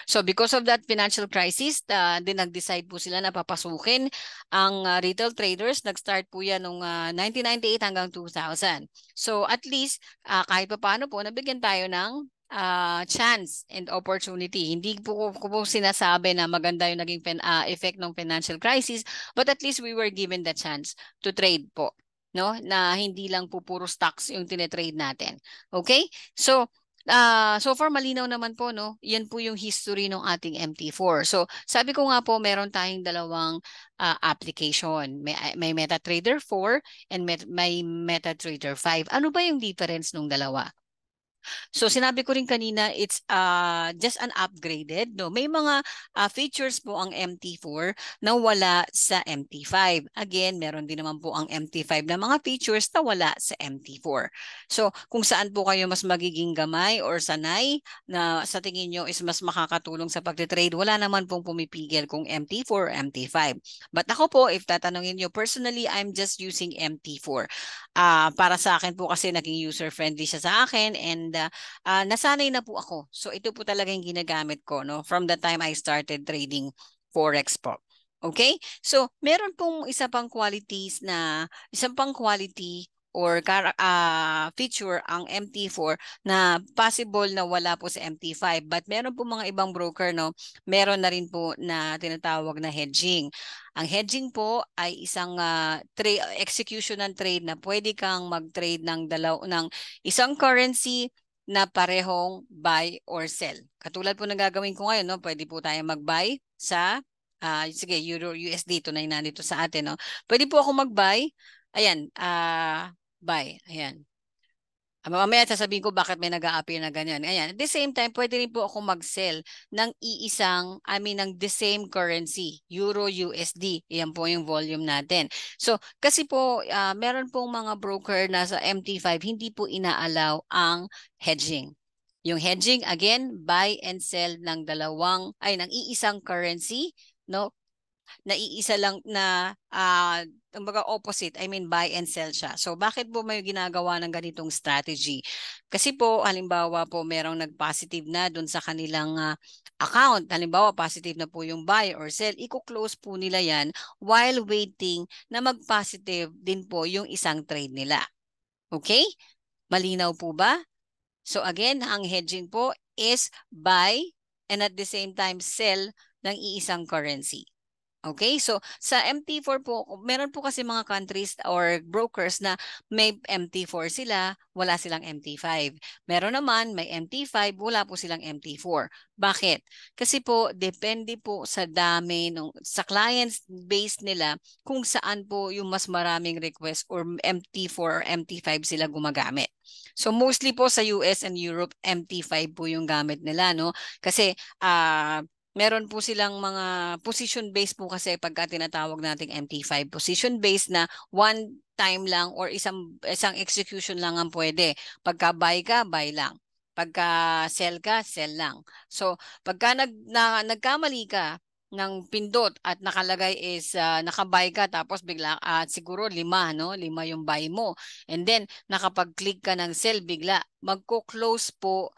so because of that financial crisis uh, din nag-decide po sila na papasukin ang uh, retail traders nag-start po yan noong uh, 1998 hanggang 2000 so at least uh, kahit pa paano po nabigyan tayo ng uh, chance and opportunity. Hindi po ko po sinasabi na maganda yung naging pen, uh, ah, effect ng financial crisis, but at least we were given the chance to trade po, no? Na hindi lang po puro stocks yung tinetrade natin. Okay? So, Uh, so far malinaw naman po no, yan po yung history ng ating MT4. So sabi ko nga po meron tayong dalawang uh, application. May, may MetaTrader 4 and met, may MetaTrader 5. Ano ba yung difference ng dalawa? So sinabi ko rin kanina, it's uh, just an upgraded. No? May mga uh, features po ang MT4 na wala sa MT5. Again, meron din naman po ang MT5 na mga features na wala sa MT4. So kung saan po kayo mas magiging gamay or sanay na sa tingin nyo is mas makakatulong sa pagtitrade, wala naman pong pumipigil kung MT4 or MT5. But ako po, if tatanungin nyo, personally, I'm just using MT4. Uh, ah, para sa akin po kasi naging user-friendly siya sa akin and uh, uh, nasanay na po ako. So ito po talaga yung ginagamit ko no from the time I started trading forex po. Okay? So meron pong isa pang qualities na isang pang quality or uh, feature ang MT4 na possible na wala po sa MT5. But meron po mga ibang broker, no? meron na rin po na tinatawag na hedging. Ang hedging po ay isang uh, execution ng trade na pwede kang mag-trade ng, dalaw ng isang currency na parehong buy or sell. Katulad po ng gagawin ko ngayon, no? pwede po tayo mag-buy sa, uh, sige, Euro USD, to na nito sa atin. No? Pwede po ako mag-buy, ayan, uh, buy, ayan. Ah, mamaya sasabihin ko bakit may nag appear na ganyan. Ayan. At the same time, pwede rin po ako mag-sell ng iisang, I mean, ng the same currency, Euro USD. Iyan po yung volume natin. So, kasi po, uh, meron pong mga broker na sa MT5, hindi po inaalaw ang hedging. Yung hedging, again, buy and sell ng dalawang, ay, ng iisang currency, no? naiisa lang na uh, ah, mga opposite, I mean buy and sell siya. So bakit po may ginagawa ng ganitong strategy? Kasi po halimbawa po merong nag-positive na doon sa kanilang uh, account, halimbawa positive na po yung buy or sell, iko-close po nila yan while waiting na mag-positive din po yung isang trade nila. Okay? Malinaw po ba? So again, ang hedging po is buy and at the same time sell ng iisang currency. Okay, so sa MT4 po, meron po kasi mga countries or brokers na may MT4 sila, wala silang MT5. Meron naman may MT5, wala po silang MT4. Bakit? Kasi po, depende po sa dami, nung, sa clients base nila, kung saan po yung mas maraming request or MT4 or MT5 sila gumagamit. So mostly po sa US and Europe, MT5 po yung gamit nila, no? Kasi, ah, uh, meron po silang mga position-based po kasi pagka tinatawag nating MT5 position-based na one time lang or isang isang execution lang ang pwede. Pagka buy ka, buy lang. Pagka sell ka, sell lang. So, pagka nag, na, nagkamali ka ng pindot at nakalagay is uh, ah, nakabay ka tapos bigla at uh, siguro lima no lima yung buy mo and then nakapag-click ka ng sell bigla magko-close po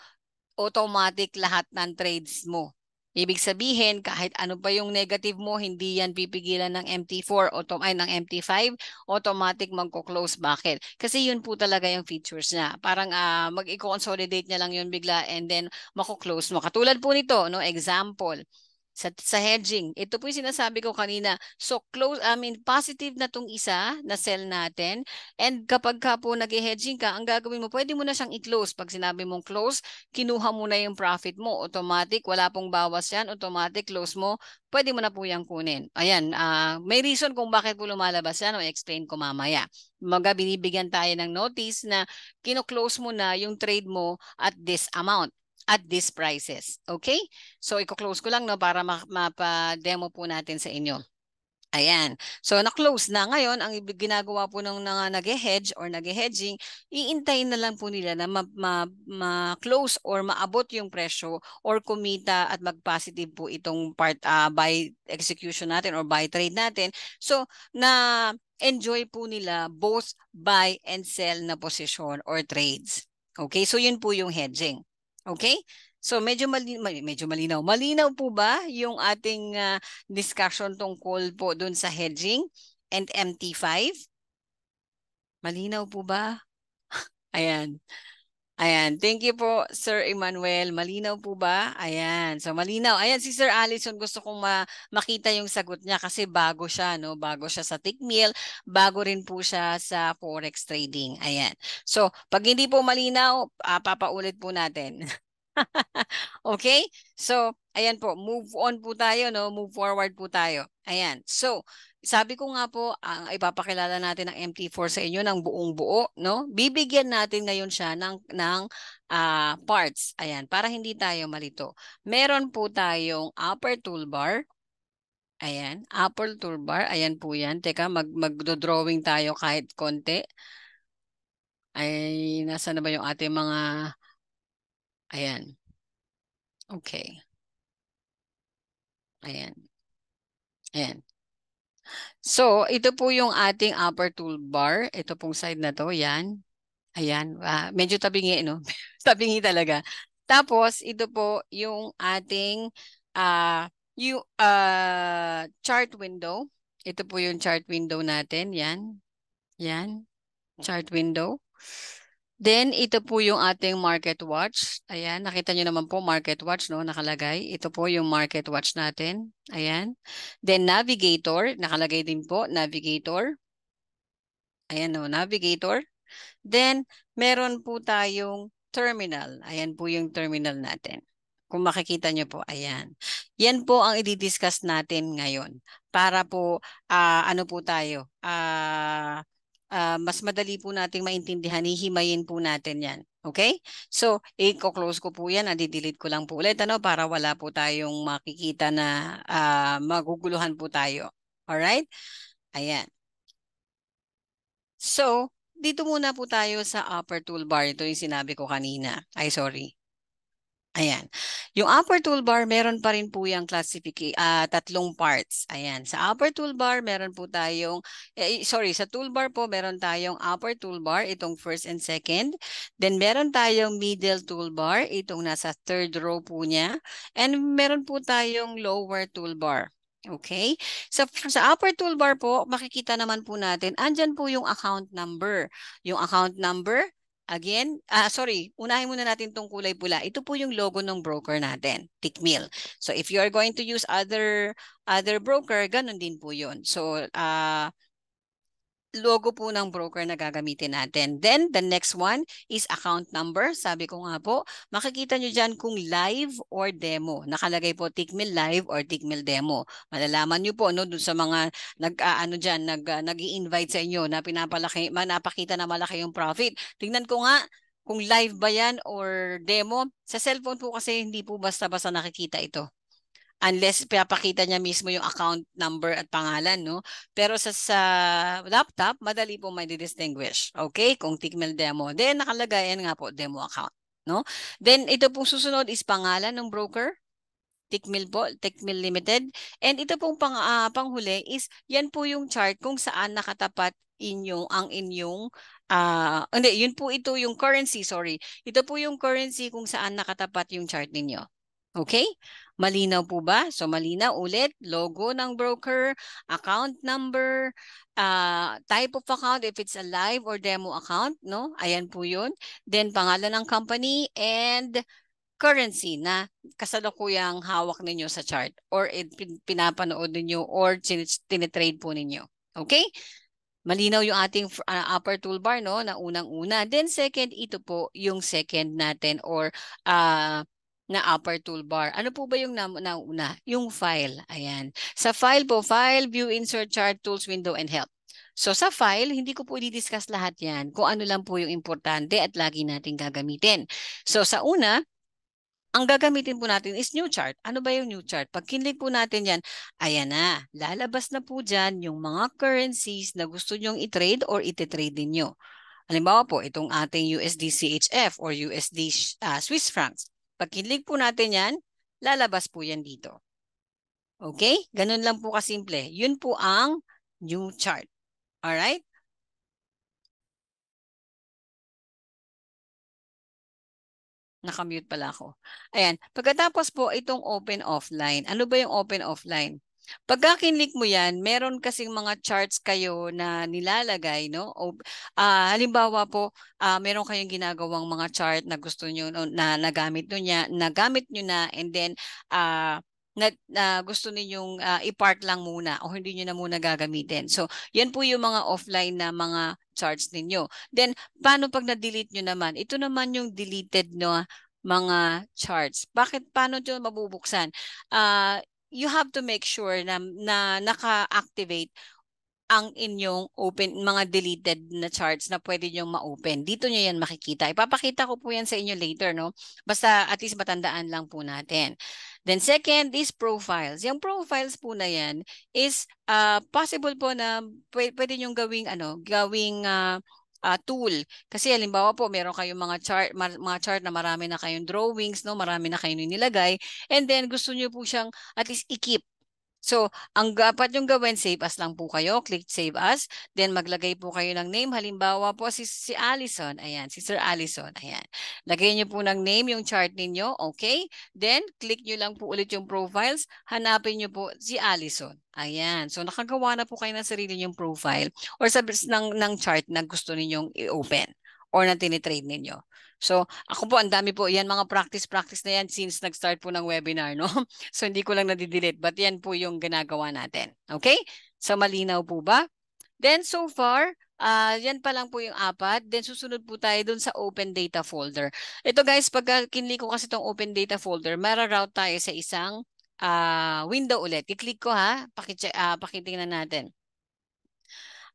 automatic lahat ng trades mo Ibig sabihin, kahit ano pa yung negative mo, hindi yan pipigilan ng MT4 o ay, ng MT5, automatic magko-close. Bakit? Kasi yun po talaga yung features niya. Parang uh, ah, mag-consolidate niya lang yun bigla and then mako-close mo. Katulad po nito, no? example, sa, sa hedging. Ito po yung sinasabi ko kanina. So close, I mean positive na tong isa na sell natin. And kapag ka po nag-hedging ka, ang gagawin mo, pwede mo na siyang i-close. Pag sinabi mong close, kinuha mo na yung profit mo. Automatic, wala pong bawas yan. Automatic, close mo. Pwede mo na po yung kunin. Ayan, uh, may reason kung bakit po lumalabas yan. i explain ko mamaya. Maga binibigyan tayo ng notice na kino-close mo na yung trade mo at this amount at these prices. Okay? So, i-close ko lang no, para mapa-demo po natin sa inyo. Ayan. So, na-close na. Ngayon, ang ginagawa po ng mga nag-hedge or nag-hedging, iintayin na lang po nila na ma-close ma ma or maabot yung presyo or kumita at mag-positive po itong part uh, ah, by execution natin or by trade natin. So, na enjoy po nila both buy and sell na position or trades. Okay, so yun po yung hedging. Okay? So medyo malinaw, medyo malinaw. Malinaw po ba yung ating uh, discussion tungkol po doon sa hedging and MT5? Malinaw po ba? Ayan. Ayan, thank you po Sir Emmanuel. Malinaw po ba? Ayan, so malinaw. Ayan si Sir Allison gusto kong ma- makita yung sagot niya kasi bago siya, no? Bago siya sa Tickmill, bago rin po siya sa forex trading. Ayan. So, pag hindi po malinaw, uh, papaulit po natin. okay? So, ayan po, move on po tayo, no? Move forward po tayo. Ayan. So, sabi ko nga po, ang ipapakilala natin ng MT4 sa inyo ng buong buo, no? Bibigyan natin ngayon siya ng ng uh, parts. Ayan, para hindi tayo malito. Meron po tayong upper toolbar. Ayan, upper toolbar. Ayan po 'yan. Teka, mag magdo-drawing tayo kahit konti. Ay, nasa na ba yung ating mga Ayan. Okay. Ayan. Ayan. So, ito po yung ating upper toolbar. Ito pong side na to, yan. Ayan, uh, medyo tabingi, no? tabingi talaga. Tapos, ito po yung ating uh, ah, yung, uh, ah, chart window. Ito po yung chart window natin, yan. Yan, chart window. Then, ito po yung ating market watch. Ayan, nakita nyo naman po market watch, no? Nakalagay. Ito po yung market watch natin. Ayan. Then, navigator. Nakalagay din po, navigator. Ayan, no? Navigator. Then, meron po tayong terminal. Ayan po yung terminal natin. Kung makikita nyo po, ayan. Yan po ang i-discuss natin ngayon. Para po, uh, ano po tayo? Ah... Uh, uh, mas madali po nating maintindihan, hihimayin po natin yan. Okay? So, i-close ko po yan. Adi-delete ko lang po ulit ano, para wala po tayong makikita na uh, maguguluhan po tayo. Alright? Ayan. So, dito muna po tayo sa upper toolbar. Ito yung sinabi ko kanina. Ay, sorry. Ayan. Yung upper toolbar, meron pa rin po yung classification, uh, ah, tatlong parts. Ayan. Sa upper toolbar, meron po tayong, eh, sorry, sa toolbar po, meron tayong upper toolbar, itong first and second. Then meron tayong middle toolbar, itong nasa third row po niya. And meron po tayong lower toolbar. Okay? Sa, sa upper toolbar po, makikita naman po natin, andyan po yung account number. Yung account number, Again, ah uh, sorry, unahin muna natin tong kulay pula. Ito po yung logo ng broker natin, Tickmill. So if you are going to use other other broker, ganun din po yun. So uh, logo po ng broker na gagamitin natin. Then, the next one is account number. Sabi ko nga po, makikita nyo dyan kung live or demo. Nakalagay po, Tickmill Live or Tickmill Demo. Malalaman nyo po, no, dun sa mga nag-ano uh, dyan, nag, uh, ah, nag invite sa inyo na pinapalaki, napakita na malaki yung profit. Tingnan ko nga, kung live ba yan or demo. Sa cellphone po kasi hindi po basta-basta nakikita ito unless pinapakita niya mismo yung account number at pangalan no pero sa sa laptop madali po may distinguish okay kung tigmal demo then nakalagay yan nga po demo account no then ito pong susunod is pangalan ng broker Tikmil po, Tikmil Limited. And ito pong pang, uh, panghuli is yan po yung chart kung saan nakatapat inyong ang inyong uh, hindi, yun po ito yung currency, sorry. Ito po yung currency kung saan nakatapat yung chart ninyo. Okay? Malinaw po ba? So malinaw ulit, logo ng broker, account number, uh, type of account if it's a live or demo account, no? Ayan po 'yun. Then pangalan ng company and currency na kasalukuyang hawak ninyo sa chart or pinapanood ninyo or tinitrade po ninyo. Okay? Malinaw yung ating ah, upper toolbar no na unang-una. Then second, ito po yung second natin or uh, na upper toolbar. Ano po ba yung nauna? Yung file. Ayan. Sa file po, file, view, insert, chart, tools, window, and help. So sa file, hindi ko po i-discuss lahat yan kung ano lang po yung importante at lagi natin gagamitin. So sa una, ang gagamitin po natin is new chart. Ano ba yung new chart? Pag kinlik po natin yan, ayan na, lalabas na po dyan yung mga currencies na gusto nyong i-trade or iti-trade din ninyo. Halimbawa po, itong ating USDCHF or USD uh, ah, Swiss francs. Pag kinlik po natin yan, lalabas po yan dito. Okay? Ganun lang po kasimple. Yun po ang new chart. Alright? Nakamute pala ako. Ayan. Pagkatapos po, itong open offline. Ano ba yung open offline? Pagka kinlik mo yan, meron kasing mga charts kayo na nilalagay, no? O, uh, halimbawa po, uh, meron kayong ginagawang mga chart na gusto niyo na nagamit nyo niya, nagamit nyo na and then uh, na, na gusto ninyong uh, i-park lang muna o hindi niyo na muna gagamitin. So, yan po yung mga offline na mga charts ninyo. Then, paano pag na-delete niyo naman? Ito naman yung deleted no mga charts. Bakit paano 'to mabubuksan? Uh, you have to make sure na, na naka-activate ang inyong open, mga deleted na charts na pwede nyong ma-open. Dito nyo yan makikita. Ipapakita ko po yan sa inyo later, no? Basta at least matandaan lang po natin. Then second these profiles. Yung profiles po na yan is uh, possible po na pwede, pwede nyong gawing, ano, gawing uh, uh, tool. Kasi halimbawa po, meron kayong mga chart, mga chart na marami na kayong drawings, no? marami na kayong nilagay, and then gusto niyo po siyang at least i-keep So, ang dapat yung gawin, save as lang po kayo. Click save as. Then, maglagay po kayo ng name. Halimbawa po, si, si Allison. Ayan, si Sir Allison. Ayan. Lagay niyo po ng name yung chart ninyo. Okay? Then, click niyo lang po ulit yung profiles. Hanapin niyo po si Allison. Ayan. So, nakagawa na po kayo ng sarili niyong profile or sa, ng, ng chart na gusto ninyong i-open or na tinitrade ninyo. So, ako po, ang dami po, yan mga practice-practice na yan since nag-start po ng webinar, no? So, hindi ko lang nadidelete, but yan po yung ginagawa natin. Okay? So, malinaw po ba? Then, so far, uh, yan pa lang po yung apat. Then, susunod po tayo dun sa open data folder. Ito guys, pag kinli ko kasi itong open data folder, mararoute tayo sa isang uh, window ulit. I-click ko ha, Pakiche uh, pakitingnan natin.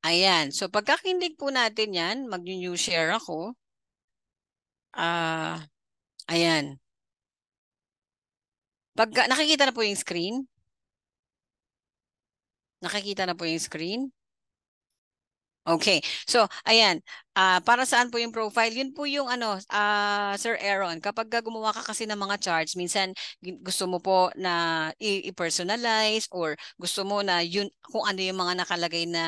Ayan. So, pagkakindig po natin yan, mag-new share ako. Ah, ayan. Pag nakikita na po yung screen? Nakikita na po yung screen? Okay. So, ayan. Uh, para saan po yung profile? Yun po yung ano, uh, Sir Aaron, kapag gumawa ka kasi ng mga charts, minsan gusto mo po na i-personalize or gusto mo na yun kung ano yung mga nakalagay na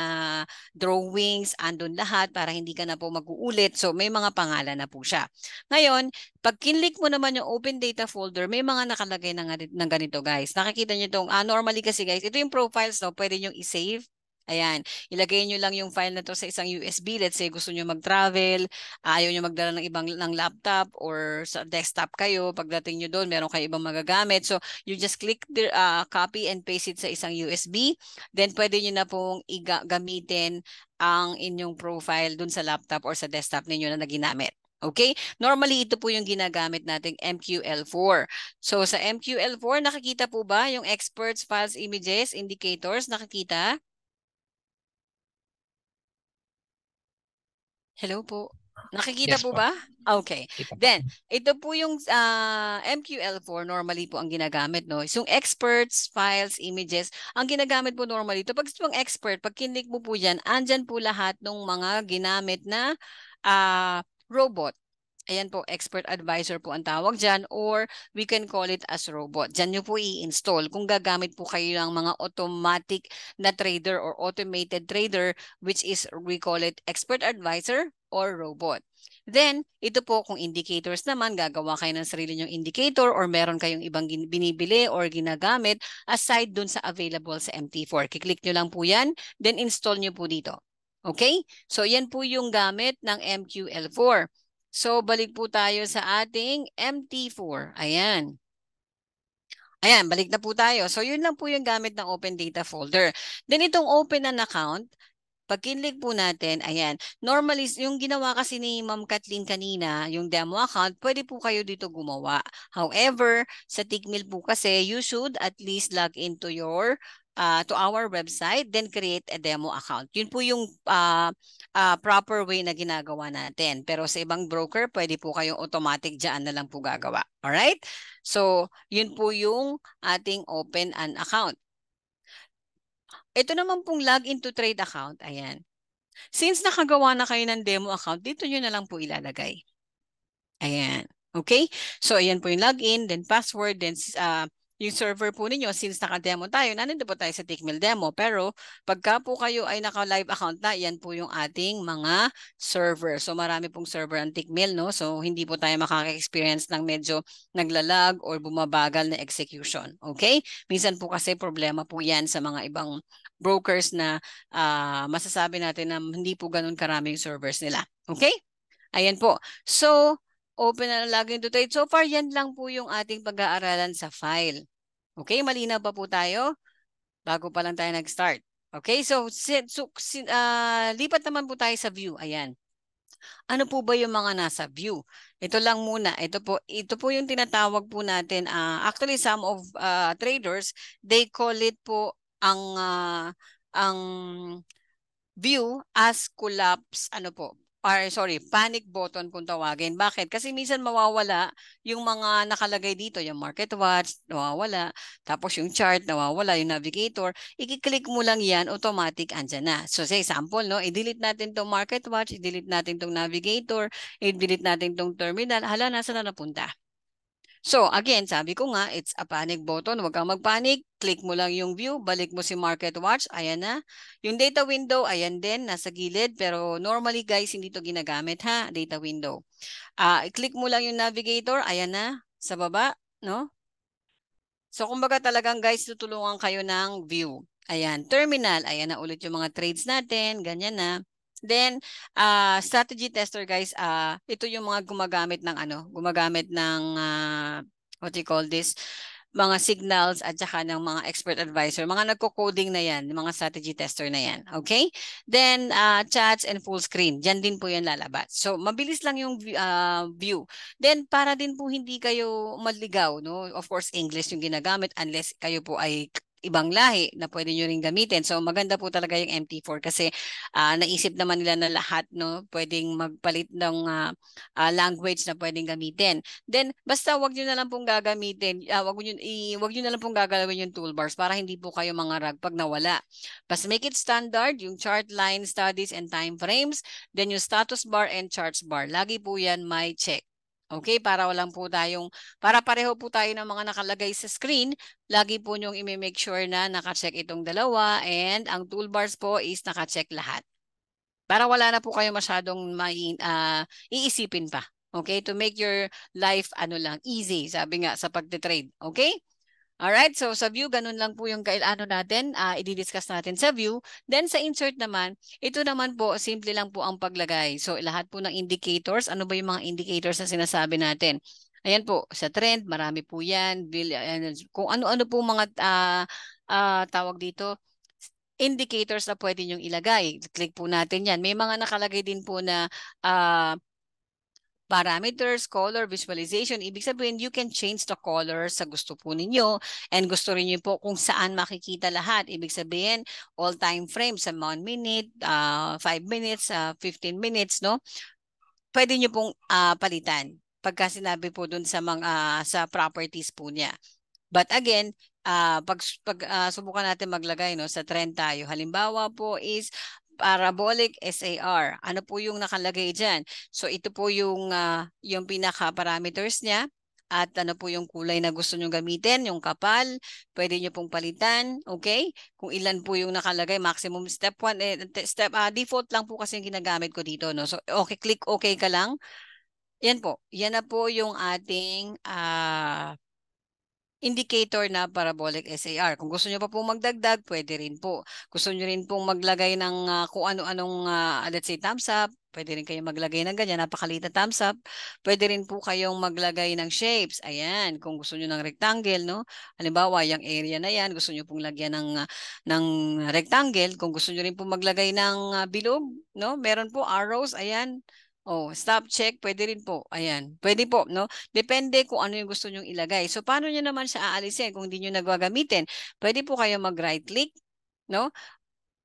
drawings, andun lahat para hindi ka na po mag-uulit. So, may mga pangalan na po siya. Ngayon, pag kinlik mo naman yung open data folder, may mga nakalagay ng, ng ganito guys. Nakikita nyo itong, uh, ah, normally kasi guys, ito yung profiles, no? pwede nyo i-save Ayan, ilagay nyo lang yung file na to sa isang USB. Let's say gusto nyo mag-travel, ah, ayaw nyo magdala ng ibang ng laptop or sa desktop kayo. Pagdating nyo doon, meron kayo ibang magagamit. So, you just click the uh, copy and paste it sa isang USB. Then, pwede nyo na pong gamitin ang inyong profile doon sa laptop or sa desktop ninyo na naginamit. Okay? Normally, ito po yung ginagamit nating MQL4. So, sa MQL4, nakikita po ba yung experts, files, images, indicators? Nakikita? Hello po. Nakikita yes, po, po ba? Okay. Then, ito po yung uh, ah, MQL4 normally po ang ginagamit. No? So, yung experts, files, images, ang ginagamit po normally ito. Pag yung expert, pag kinlik mo po dyan, andyan po lahat ng mga ginamit na uh, robot Ayan po, expert advisor po ang tawag dyan or we can call it as robot. Dyan nyo po i-install kung gagamit po kayo ng mga automatic na trader or automated trader which is we call it expert advisor or robot. Then, ito po kung indicators naman, gagawa kayo ng sarili nyong indicator or meron kayong ibang binibili or ginagamit aside dun sa available sa MT4. Kiklik nyo lang po yan, then install nyo po dito. Okay? So, yan po yung gamit ng MQL4. So, balik po tayo sa ating MT4. Ayan. Ayan, balik na po tayo. So, yun lang po yung gamit ng Open Data Folder. Then, itong Open an Account, pag po natin, ayan, normally, yung ginawa kasi ni Ma'am Kathleen kanina, yung demo account, pwede po kayo dito gumawa. However, sa Tigmil po kasi, you should at least log into your uh, to our website, then create a demo account. Yun po yung uh, uh, proper way na ginagawa natin. Pero sa ibang broker, pwede po kayong automatic dyan na lang po gagawa. Alright? So, yun po yung ating open an account. Ito naman pong login to trade account. Ayan. Since nakagawa na kayo ng demo account, dito nyo na lang po ilalagay. Ayan. Okay? So, ayan po yung login, then password, then uh, yung server po ninyo, since naka-demo tayo, nandito po tayo sa Tickmill demo. Pero pagka po kayo ay naka-live account na, yan po yung ating mga server. So marami pong server ang Tickmill, no? So hindi po tayo makaka-experience ng medyo naglalag or bumabagal na execution. Okay? Minsan po kasi problema po yan sa mga ibang brokers na uh, masasabi natin na hindi po ganun karami yung servers nila. Okay? Ayan po. So, open na laging to So far, yan lang po yung ating pag-aaralan sa file. Okay, malinaw pa po tayo bago pa lang tayo nag-start. Okay, so, so uh, lipat naman po tayo sa view. Ayan. Ano po ba yung mga nasa view? Ito lang muna. Ito po, ito po yung tinatawag po natin. Uh, actually, some of uh, traders, they call it po ang, uh, ang view as collapse, ano po, or sorry, panic button kung tawagin. Bakit? Kasi minsan mawawala yung mga nakalagay dito, yung market watch, nawawala. Tapos yung chart, nawawala. Yung navigator, i-click mo lang yan, automatic andyan na. So say example, no, i-delete natin tong market watch, i-delete natin tong navigator, i-delete natin tong terminal. Hala, nasa na napunta? So again, sabi ko nga, it's a panic button. Huwag kang magpanic. Click mo lang yung view. Balik mo si Market Watch. Ayan na. Yung data window, ayan din. Nasa gilid. Pero normally guys, hindi to ginagamit ha. Data window. Uh, ah, click mo lang yung navigator. Ayan na. Sa baba. No? So kumbaga talagang guys, tutulungan kayo ng view. Ayan. Terminal. Ayan na ulit yung mga trades natin. Ganyan na. Then uh, strategy tester guys, uh, ito yung mga gumagamit ng ano, gumagamit ng uh, what do you call this? mga signals at saka ng mga expert advisor, mga nagko-coding na yan, mga strategy tester na yan. Okay? Then, uh, chats and full screen. Diyan din po yan lalabas. So, mabilis lang yung uh, view. Then, para din po hindi kayo maligaw, no? Of course, English yung ginagamit unless kayo po ay ibang lahi na pwede nyo rin gamitin. So maganda po talaga yung MT4 kasi uh, naisip naman nila na lahat no pwedeng magpalit ng uh, uh, language na pwedeng gamitin. Then basta wag niyo na lang pong gagamitin, uh, wag niyo i, wag niyo na lang pong gagalawin yung toolbars para hindi po kayo mangarag pag nawala. Basta make it standard yung chart line studies and time frames, then yung status bar and charts bar. Lagi po yan may check. Okay, para walang po tayong, para pareho po tayo ng mga nakalagay sa screen, lagi po niyong i-make sure na nakacheck itong dalawa and ang toolbars po is nakacheck lahat. Para wala na po kayo masyadong may, uh, ah, iisipin pa. Okay, to make your life ano lang easy, sabi nga sa pagte-trade. Okay? Alright, so sa view, ganun lang po yung kailano natin, uh, i-discuss natin sa view. Then sa insert naman, ito naman po, simple lang po ang paglagay. So lahat po ng indicators, ano ba yung mga indicators na sinasabi natin? Ayan po, sa trend, marami po yan. Kung ano-ano po mga uh, uh, tawag dito, indicators na pwede nyong ilagay. Click po natin yan. May mga nakalagay din po na uh, parameters, color, visualization. Ibig sabihin, you can change the color sa gusto po ninyo and gusto rin niyo po kung saan makikita lahat. Ibig sabihin, all time frame sa 1 minute, uh, ah, 5 minutes, uh, ah, 15 minutes, no? Pwede niyo pong uh, palitan pagka sinabi po dun sa mga uh, sa properties po niya. But again, uh, pag, pag uh, subukan natin maglagay no sa trend tayo. Halimbawa po is parabolic SAR. Ano po yung nakalagay diyan? So ito po yung uh, yung pinaka parameters niya at ano po yung kulay na gusto nyo gamitin, yung kapal, pwede nyo pong palitan, okay? Kung ilan po yung nakalagay, maximum step 1, eh, step, uh, default lang po kasi yung ginagamit ko dito, no? So, okay, click okay ka lang. Yan po, yan na po yung ating uh, indicator na parabolic SAR. Kung gusto nyo pa pong magdagdag, pwede rin po. Gusto nyo rin pong maglagay ng uh, kung ano-anong, uh, let's say, thumbs up, pwede rin kayong maglagay ng ganyan, napakaliit na thumbs up. Pwede rin po kayong maglagay ng shapes. Ayan, kung gusto nyo ng rectangle, no? Halimbawa, yung area na yan, gusto nyo pong lagyan ng, uh, ng rectangle. Kung gusto nyo rin pong maglagay ng uh, bilog, no? Meron po arrows, ayan. Oh, stop check, pwede rin po. Ayan, pwede po, no? Depende kung ano yung gusto nyong ilagay. So, paano nyo naman siya aalisin kung hindi nyo nagwagamitin? Pwede po kayo mag-right click, no?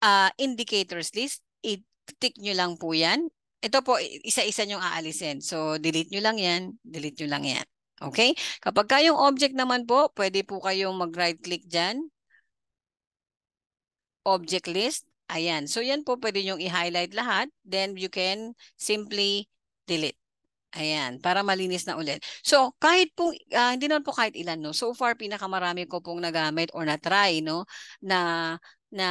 Uh, indicators list, i-tick nyo lang po yan. Ito po, isa-isa nyong aalisin. So, delete nyo lang yan, delete nyo lang yan. Okay? Kapag kayong object naman po, pwede po kayong mag-right click dyan. Object list. Ayan. So yan po pwede nyong i-highlight lahat. Then you can simply delete. Ayan, para malinis na ulit. So, kahit po, uh, ah, hindi naman po kahit ilan, no? So far, pinakamarami ko pong nagamit or na-try, no? Na, na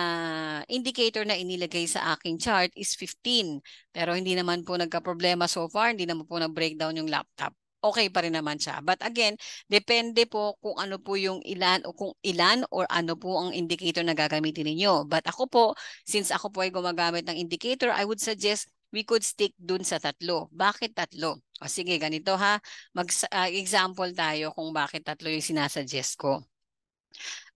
indicator na inilagay sa aking chart is 15. Pero hindi naman po nagka-problema so far, hindi naman po na-breakdown yung laptop okay pa rin naman siya. But again, depende po kung ano po yung ilan o kung ilan or ano po ang indicator na gagamitin ninyo. But ako po, since ako po ay gumagamit ng indicator, I would suggest we could stick dun sa tatlo. Bakit tatlo? O sige, ganito ha. Mag-example ah, tayo kung bakit tatlo yung sinasuggest ko.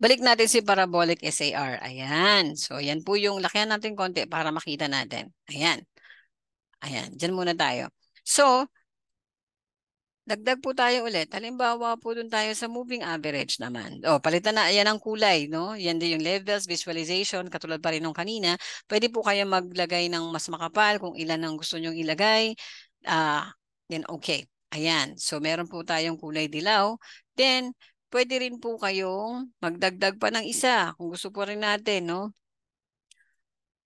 Balik natin si parabolic SAR. Ayan. So, yan po yung lakihan natin konti para makita natin. Ayan. Ayan. Diyan muna tayo. So, Dagdag po tayo ulit. Halimbawa po dun tayo sa moving average naman. O, oh, palitan na, yan ang kulay, no? Yan din yung levels, visualization, katulad pa rin nung kanina. Pwede po kayo maglagay ng mas makapal kung ilan ang gusto nyong ilagay. Uh, then okay. Ayan. So, meron po tayong kulay dilaw. Then, pwede rin po kayong magdagdag pa ng isa kung gusto po rin natin, no?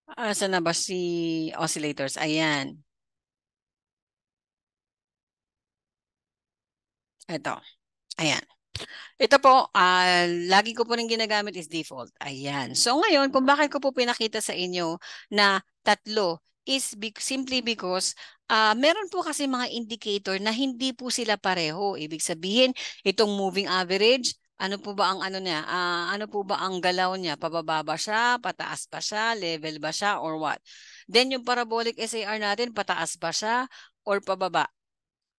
Asa ah, na ba si oscillators? Ayan. Ito. Ayan. Ito po, uh, lagi ko po rin ginagamit is default. Ayan. So ngayon, kung bakit ko po pinakita sa inyo na tatlo is be simply because uh, meron po kasi mga indicator na hindi po sila pareho. Ibig sabihin, itong moving average, ano po ba ang ano niya? Uh, ano po ba ang galaw niya? Pababa ba siya? Pataas ba siya? Level ba siya? Or what? Then yung parabolic SAR natin, pataas ba siya? Or pababa?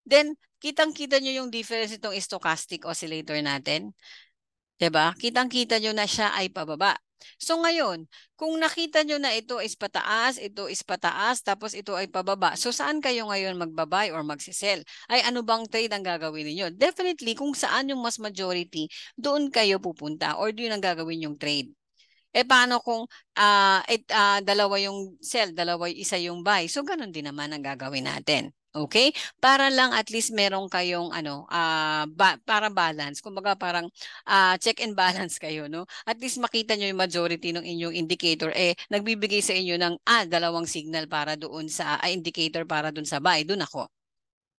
Then, kitang-kita nyo yung difference itong stochastic oscillator natin. ba? Diba? Kitang-kita nyo na siya ay pababa. So ngayon, kung nakita nyo na ito is pataas, ito is pataas, tapos ito ay pababa. So saan kayo ngayon magbabay or magsisell? Ay ano bang trade ang gagawin niyo? Definitely, kung saan yung mas majority, doon kayo pupunta or doon ang gagawin yung trade. Eh paano kung uh, it, uh, dalawa yung sell, dalawa isa yung buy? So ganun din naman ang gagawin natin. Okay? Para lang at least meron kayong ano, uh, ba- para balance. Kumbaga parang uh, check and balance kayo, no? At least makita nyo yung majority ng inyong indicator eh nagbibigay sa inyo ng ah, dalawang signal para doon sa uh, indicator para doon sa buy. Doon ako.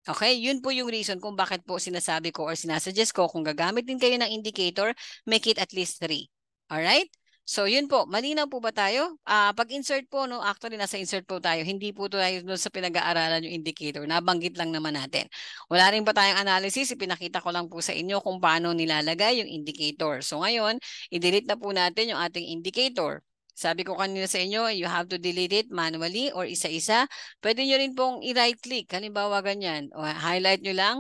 Okay, yun po yung reason kung bakit po sinasabi ko or sinasuggest ko kung gagamit din kayo ng indicator, make it at least three. All right? So yun po, malinaw po ba tayo? Uh, ah, pag insert po, no, actually nasa insert po tayo. Hindi po tayo doon sa pinag-aaralan yung indicator. Nabanggit lang naman natin. Wala rin pa tayong analysis. Ipinakita ko lang po sa inyo kung paano nilalagay yung indicator. So ngayon, i-delete na po natin yung ating indicator. Sabi ko kanina sa inyo, you have to delete it manually or isa-isa. Pwede nyo rin pong i-right click. Halimbawa ganyan. O, highlight nyo lang.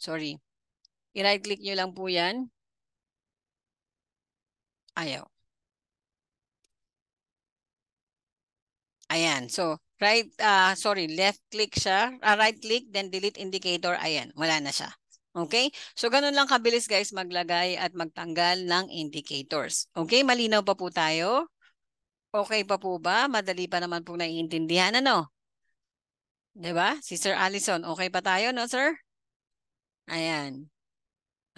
Sorry. I-right click nyo lang po yan. Ayaw. Ayan. So, right, uh, sorry, left click siya, uh, right click, then delete indicator, ayan, wala na siya. Okay? So, ganun lang kabilis guys maglagay at magtanggal ng indicators. Okay? Malinaw pa po tayo? Okay pa po ba? Madali pa naman po naiintindihan, ano? ba diba? Sister Allison, okay pa tayo, no sir? Ayan.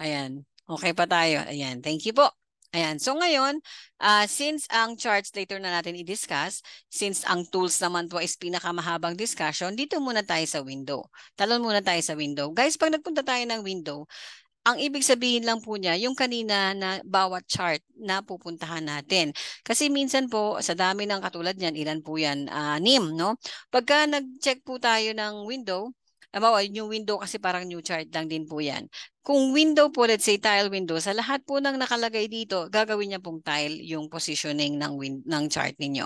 Ayan. Okay pa tayo. Ayan. Thank you po. Ayan. So ngayon, uh, since ang charts later na natin i-discuss, since ang tools naman po is pinakamahabang discussion, dito muna tayo sa window. Talon muna tayo sa window. Guys, pag nagpunta tayo ng window, ang ibig sabihin lang po niya, yung kanina na bawat chart na pupuntahan natin. Kasi minsan po, sa dami ng katulad niyan, ilan po yan, uh, NIM, no? Pagka nag-check po tayo ng window, Abawa, yung window kasi parang new chart lang din po yan. Kung window po, let's say tile window, sa lahat po ng nakalagay dito, gagawin niya pong tile yung positioning ng, win ng chart ninyo.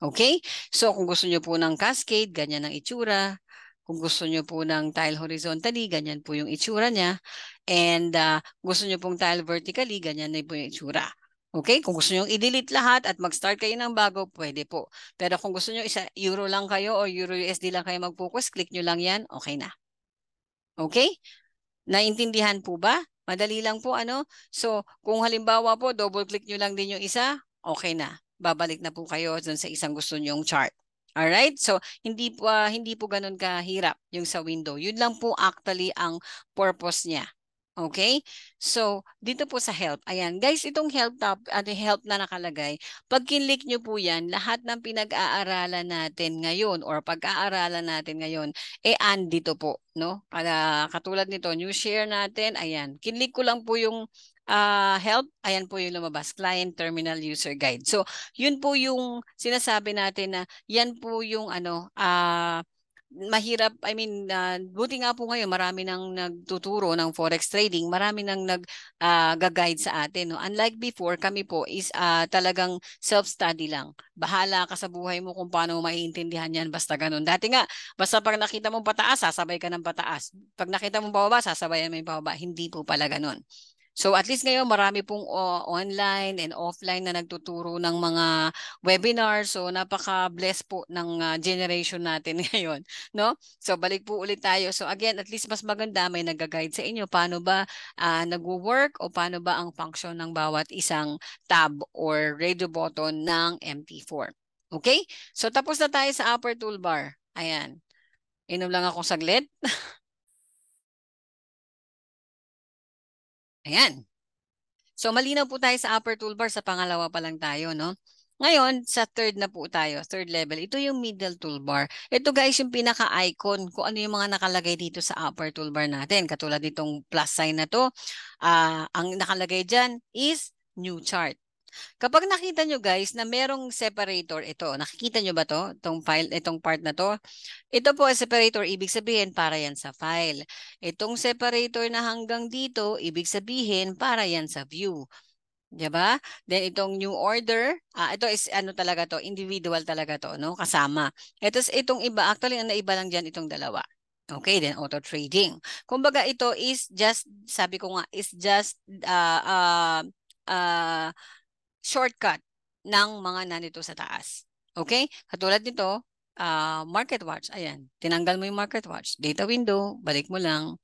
Okay? So kung gusto niyo po ng cascade, ganyan ang itsura. Kung gusto niyo po ng tile horizontally, ganyan po yung itsura niya. And uh, gusto niyo pong tile vertically, ganyan na po yung itsura. Okay, kung gusto niyo i-delete lahat at mag-start kayo ng bago, pwede po. Pero kung gusto niyo isa euro lang kayo o euro USD lang kayo mag-focus, click niyo lang 'yan, okay na. Okay? Naintindihan po ba? Madali lang po ano. So, kung halimbawa po double click niyo lang din yung isa, okay na. Babalik na po kayo dun sa isang gusto niyong chart. All right? So hindi po uh, hindi po ganoon kahirap yung sa window. Yun lang po actually ang purpose niya. Okay? So, dito po sa help. Ayan, guys, itong help tab, ano, help na nakalagay. Pag kinlik nyo po yan, lahat ng pinag-aaralan natin ngayon or pag-aaralan natin ngayon, eh, andito po. No? Para katulad nito, new share natin. Ayan, kinlik ko lang po yung uh, help, ayan po yung lumabas, client terminal user guide. So, yun po yung sinasabi natin na yan po yung ano, uh, mahirap, I mean, uh, buti nga po ngayon, marami nang nagtuturo ng forex trading, marami nang nag-guide ah, uh, sa atin. No? Unlike before, kami po is uh, talagang self-study lang. Bahala ka sa buhay mo kung paano maiintindihan yan, basta ganun. Dati nga, basta pag nakita mo pataas, sasabay ka ng pataas. Pag nakita mo bababa sasabayan mo yung bababa Hindi po pala ganun. So at least ngayon marami pong uh, online and offline na nagtuturo ng mga webinars. So napaka blessed po ng uh, generation natin ngayon, no? So balik po ulit tayo. So again, at least mas maganda may nag-guide sa inyo paano ba uh, nagwo-work o paano ba ang function ng bawat isang tab or radio button ng MP4. Okay? So tapos na tayo sa upper toolbar. Ayan. Inom lang ako saglit. Ayan. So malinaw po tayo sa upper toolbar, sa pangalawa pa lang tayo, no? Ngayon, sa third na po tayo, third level. Ito yung middle toolbar. Ito guys, yung pinaka-icon kung ano yung mga nakalagay dito sa upper toolbar natin. Katulad nitong plus sign na to, uh, ang nakalagay dyan is new chart. Kapag nakita nyo guys na merong separator ito, nakikita nyo ba to? Itong file, itong part na to. Ito po ay separator, ibig sabihin para yan sa file. Itong separator na hanggang dito, ibig sabihin para yan sa view. Diba? Then itong new order, ah, ito is ano talaga to, individual talaga to, no? kasama. Ito, itong iba, actually ang naiba lang dyan itong dalawa. Okay, then auto trading. Kumbaga ito is just, sabi ko nga, is just uh, uh, uh, shortcut ng mga nandito sa taas. Okay? Katulad nito, uh, market watch. Ayan, tinanggal mo yung market watch. Data window, balik mo lang.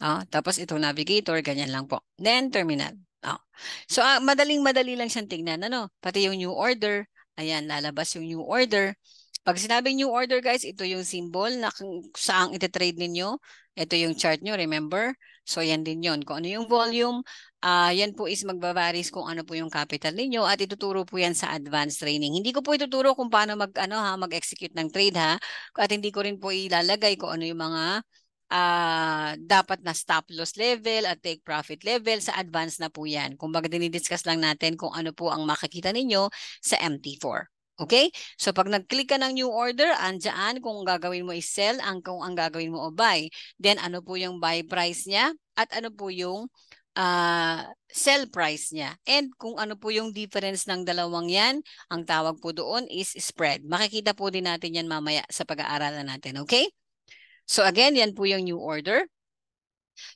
Uh, tapos ito navigator, ganyan lang po. Then terminal. Uh, so uh, madaling-madali lang siyang tingnan. Ano? Pati yung new order. Ayan, lalabas yung new order. Pag sinabing new order guys, ito yung symbol na saan saang ititrade ninyo. Ito yung chart nyo, remember? So yan din yon Kung ano yung volume, uh, yan po is magbabaris kung ano po yung capital ninyo at ituturo po yan sa advanced training. Hindi ko po ituturo kung paano mag, ano, ha, mag-execute ng trade ha. At hindi ko rin po ilalagay kung ano yung mga uh, dapat na stop loss level at take profit level sa advanced na po yan. Kung baga dinidiscuss lang natin kung ano po ang makikita ninyo sa MT4. Okay? So pag nag-click ka ng new order, andyan kung gagawin mo is sell, ang kung ang gagawin mo o buy. Then ano po yung buy price niya at ano po yung uh, sell price niya. And kung ano po yung difference ng dalawang yan, ang tawag po doon is spread. Makikita po din natin yan mamaya sa pag-aaralan natin. Okay? So again, yan po yung new order.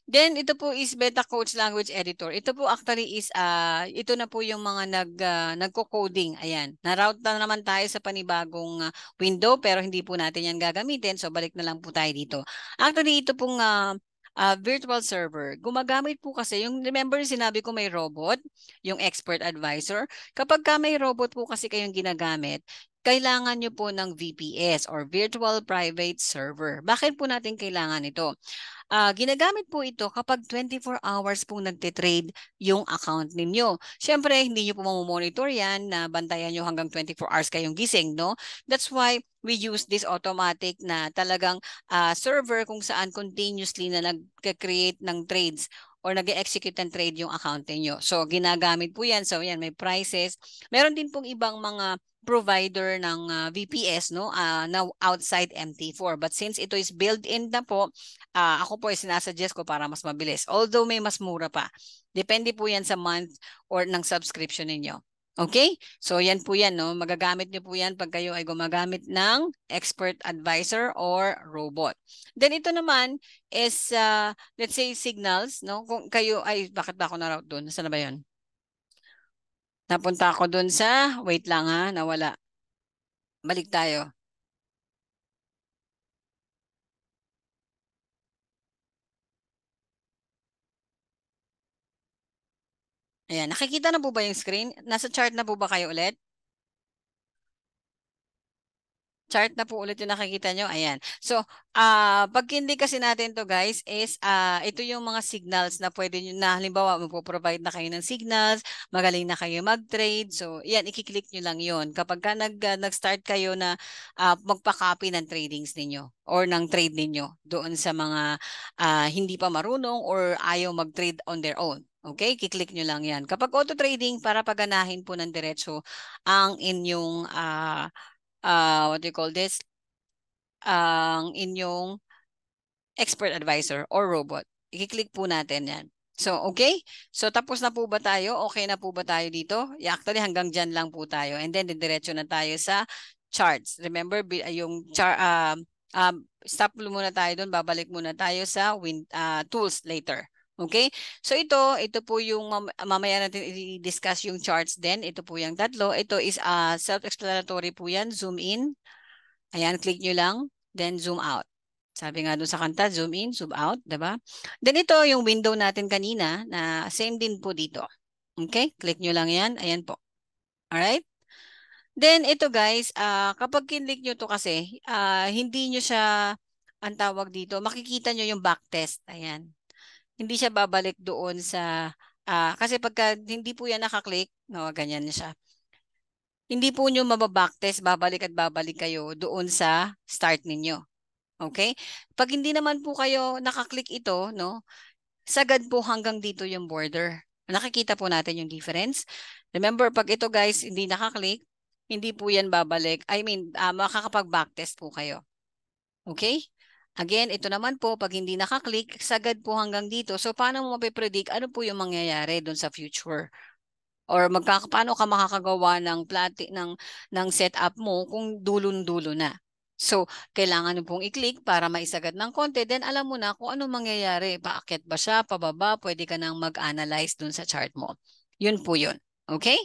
Then ito po is Beta Coach Language Editor. Ito po actually is uh, ito na po yung mga nag uh, nagko-coding. Ayan. Na-route na naman tayo sa panibagong uh, window pero hindi po natin yan gagamitin. So balik na lang po tayo dito. Actually ito pong uh, uh, virtual server. Gumagamit po kasi, yung remember sinabi ko may robot, yung expert advisor. Kapag ka may robot po kasi kayong ginagamit, kailangan nyo po ng VPS or Virtual Private Server. Bakit po natin kailangan ito? Uh, ginagamit po ito kapag 24 hours pong nagtitrade yung account ninyo. Siyempre, hindi nyo po mamomonitor yan na bantayan nyo hanggang 24 hours kayong gising. no That's why we use this automatic na talagang uh, server kung saan continuously na nag-create ng trades or nag execute ng trade yung account niyo. So, ginagamit po yan. So, yan, may prices. Meron din pong ibang mga provider ng uh, ah, VPS no uh, na outside MT4 but since ito is built-in na po uh, ako po ay sinasuggest ko para mas mabilis although may mas mura pa depende po yan sa month or ng subscription ninyo Okay? So yan po yan, no? magagamit niyo po yan pag kayo ay gumagamit ng expert advisor or robot. Then ito naman is, uh, let's say, signals. No? Kung kayo ay, bakit ba ako naroute doon? Saan ba yun? Napunta ako doon sa, wait lang ha, nawala. Balik tayo. Ayan, nakikita na po ba yung screen? Nasa chart na po ba kayo ulit? Chart na po ulit yung nakikita nyo. Ayan. So, uh, pag hindi kasi natin to guys, is uh, ito yung mga signals na pwede nyo na, halimbawa, magpo-provide na kayo ng signals, magaling na kayo mag-trade. So, yan, ikiklik nyo lang yon Kapag ka nag, uh, nag-start kayo na uh, magpa-copy ng tradings ninyo or ng trade ninyo doon sa mga uh, hindi pa marunong or ayaw mag-trade on their own. Okay, kiklik nyo lang yan. Kapag auto trading, para paganahin po ng diretso ang inyong, uh, uh, what do you call this? Ang uh, inyong expert advisor or robot. Ikiklik po natin yan. So, okay? So, tapos na po ba tayo? Okay na po ba tayo dito? Yeah, actually, hanggang dyan lang po tayo. And then, diretso na tayo sa charts. Remember, ah, yung char, uh, um, stop muna tayo doon. Babalik muna tayo sa win, uh, tools later. Okay? So ito, ito po yung mam mamaya natin i-discuss yung charts din. Ito po yung tatlo. Ito is uh, self-explanatory po yan. Zoom in. Ayan, click nyo lang. Then zoom out. Sabi nga doon sa kanta, zoom in, zoom out, ba? Diba? Then ito yung window natin kanina na same din po dito. Okay? Click nyo lang yan. Ayan po. Alright? Then ito guys, uh, kapag kinlik nyo to kasi, uh, hindi nyo siya ang tawag dito, makikita nyo yung backtest. Ayan hindi siya babalik doon sa uh, kasi pagka hindi po yan nakaklik, no, ganyan siya. Hindi po niyo mababacktest, babalik at babalik kayo doon sa start ninyo. Okay? Pag hindi naman po kayo nakaklik ito, no, sagad po hanggang dito yung border. Nakikita po natin yung difference. Remember, pag ito guys, hindi nakaklik, hindi po yan babalik. I mean, uh, makakapag-backtest po kayo. Okay? Again, ito naman po, pag hindi nakaklik, sagad po hanggang dito. So, paano mo mapipredict ano po yung mangyayari doon sa future? Or magka, paano ka makakagawa ng, plati, ng, ng setup mo kung dulon-dulo na? So, kailangan mo pong i-click para maisagad ng konti. Then, alam mo na kung ano mangyayari. Paakit ba siya? Pababa? Pwede ka nang mag-analyze dun sa chart mo. Yun po yun. Okay?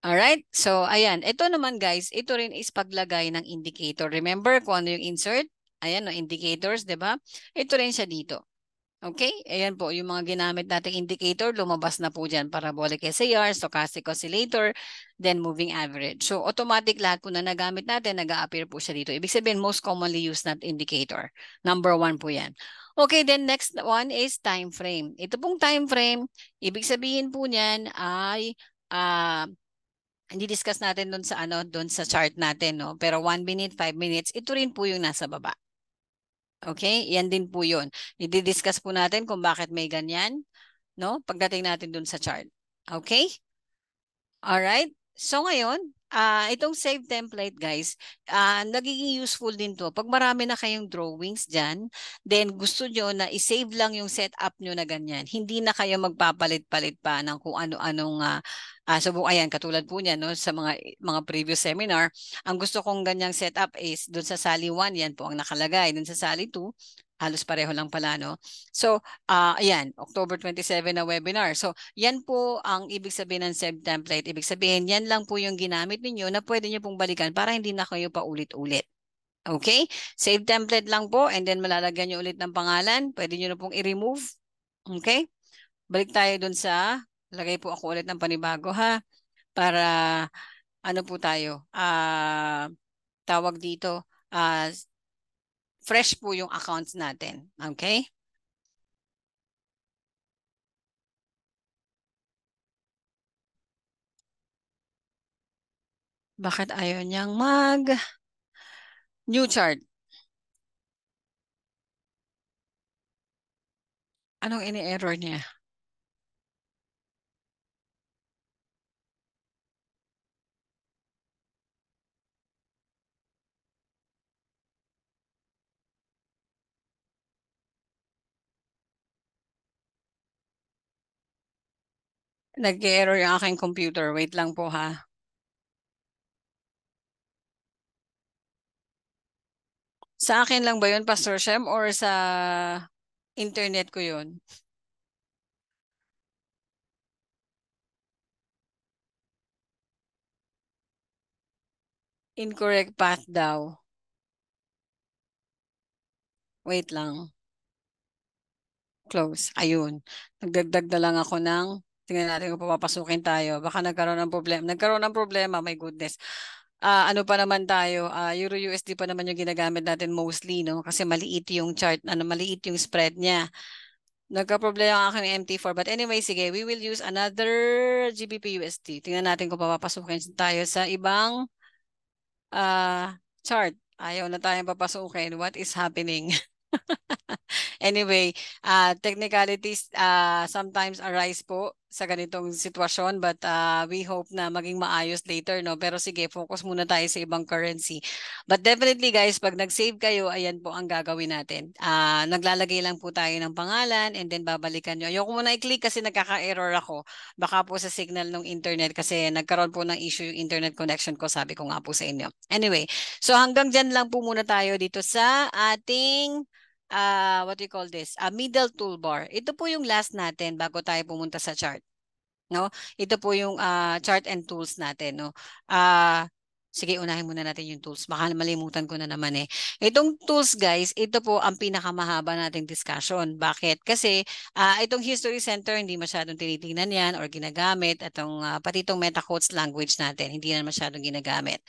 Alright? So, ayan. Ito naman guys, ito rin is paglagay ng indicator. Remember kung ano yung insert? Ayan, no, indicators, di ba? Ito rin siya dito. Okay? Ayan po, yung mga ginamit nating indicator, lumabas na po dyan. Parabolic SAR, stochastic oscillator, then moving average. So, automatic lahat po na nagamit natin, nag a appear po siya dito. Ibig sabihin, most commonly used na indicator. Number one po yan. Okay, then next one is time frame. Ito pong time frame, ibig sabihin po niyan ay uh, ah, hindi discuss natin doon sa ano, doon sa chart natin, no? Pero 1 minute, 5 minutes, ito rin po yung nasa baba. Okay? Yan din po 'yon. I-discuss po natin kung bakit may ganyan. No? Pagdating natin dun sa chart. Okay? All right. So ngayon, uh, itong save template guys, uh, nagiging useful din to. Pag marami na kayong drawings diyan, then gusto niyo na i-save lang yung setup niyo na ganyan. Hindi na kayo magpapalit-palit pa ng kung ano-anong uh, Uh, so ayan, katulad po niya no, sa mga, mga previous seminar, ang gusto kong ganyang setup is doon sa sali 1, yan po ang nakalagay. Doon sa sali 2, halos pareho lang pala. No? So uh, ayan, October 27 na webinar. So yan po ang ibig sabihin ng SEB template. Ibig sabihin, yan lang po yung ginamit ninyo na pwede niyo pong balikan para hindi na kayo paulit-ulit. Okay? Save template lang po and then malalagyan nyo ulit ng pangalan. Pwede nyo na pong i-remove. Okay? Balik tayo dun sa lagay po ako ulit ng panibago ha para ano po tayo uh, tawag dito uh, fresh po yung accounts natin okay Bakit ayaw niyang mag new chart? Anong ini-error niya? Nag-error yung aking computer. Wait lang po ha. Sa akin lang ba yun, Pastor Shem? Or sa internet ko yun? Incorrect path daw. Wait lang. Close. Ayun. Nagdagdag na lang ako ng Tingnan natin kung papapasukin tayo. Baka nagkaroon ng problema. Nagkaroon ng problema, my goodness. Uh, ano pa naman tayo, uh, Euro USD pa naman yung ginagamit natin mostly, no? Kasi maliit yung chart, ano, maliit yung spread niya. Nagka-problema ang aking MT4. But anyway, sige, we will use another GBP USD. Tingnan natin kung papapasukin tayo sa ibang uh, chart. Ayaw na tayong papasukin. What is happening? Anyway, uh, technicalities uh, sometimes arise po sa ganitong sitwasyon but uh, we hope na maging maayos later no pero sige focus muna tayo sa ibang currency but definitely guys pag nag-save kayo ayan po ang gagawin natin uh, naglalagay lang po tayo ng pangalan and then babalikan nyo ayoko muna i-click kasi nagkaka-error ako baka po sa signal ng internet kasi nagkaroon po ng issue yung internet connection ko sabi ko nga po sa inyo anyway so hanggang dyan lang po muna tayo dito sa ating uh, what do you call this? A ah, middle toolbar. Ito po yung last natin bago tayo pumunta sa chart. No? Ito po yung uh, chart and tools natin. No? Uh, Sige, unahin muna natin yung tools. Baka malimutan ko na naman eh. Itong tools guys, ito po ang pinakamahaba nating discussion. Bakit? Kasi uh, itong History Center, hindi masyadong tinitingnan yan or ginagamit. Itong, uh, pati itong metaquotes language natin, hindi na masyadong ginagamit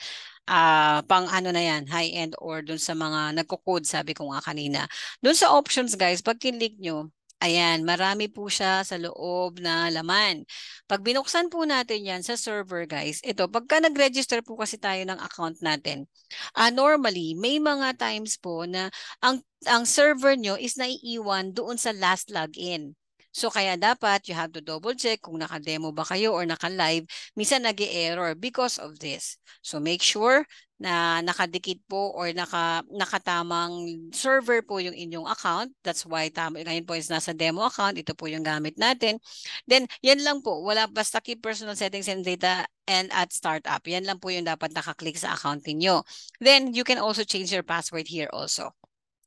uh, pang ano na yan, high-end or dun sa mga nagko-code, sabi ko nga kanina. Dun sa options guys, pag kinlik nyo, Ayan, marami po siya sa loob na laman. Pag binuksan po natin yan sa server guys, ito, pagka nag-register po kasi tayo ng account natin, uh, normally, may mga times po na ang, ang server nyo is naiiwan doon sa last login. So kaya dapat you have to double check kung naka-demo ba kayo or naka-live. Minsan nag error because of this. So make sure na nakadikit po or naka, nakatamang server po yung inyong account. That's why tama, ngayon po is nasa demo account. Ito po yung gamit natin. Then, yan lang po. Wala basta keep personal settings and data and at startup. Yan lang po yung dapat nakaklik sa account niyo. Then, you can also change your password here also.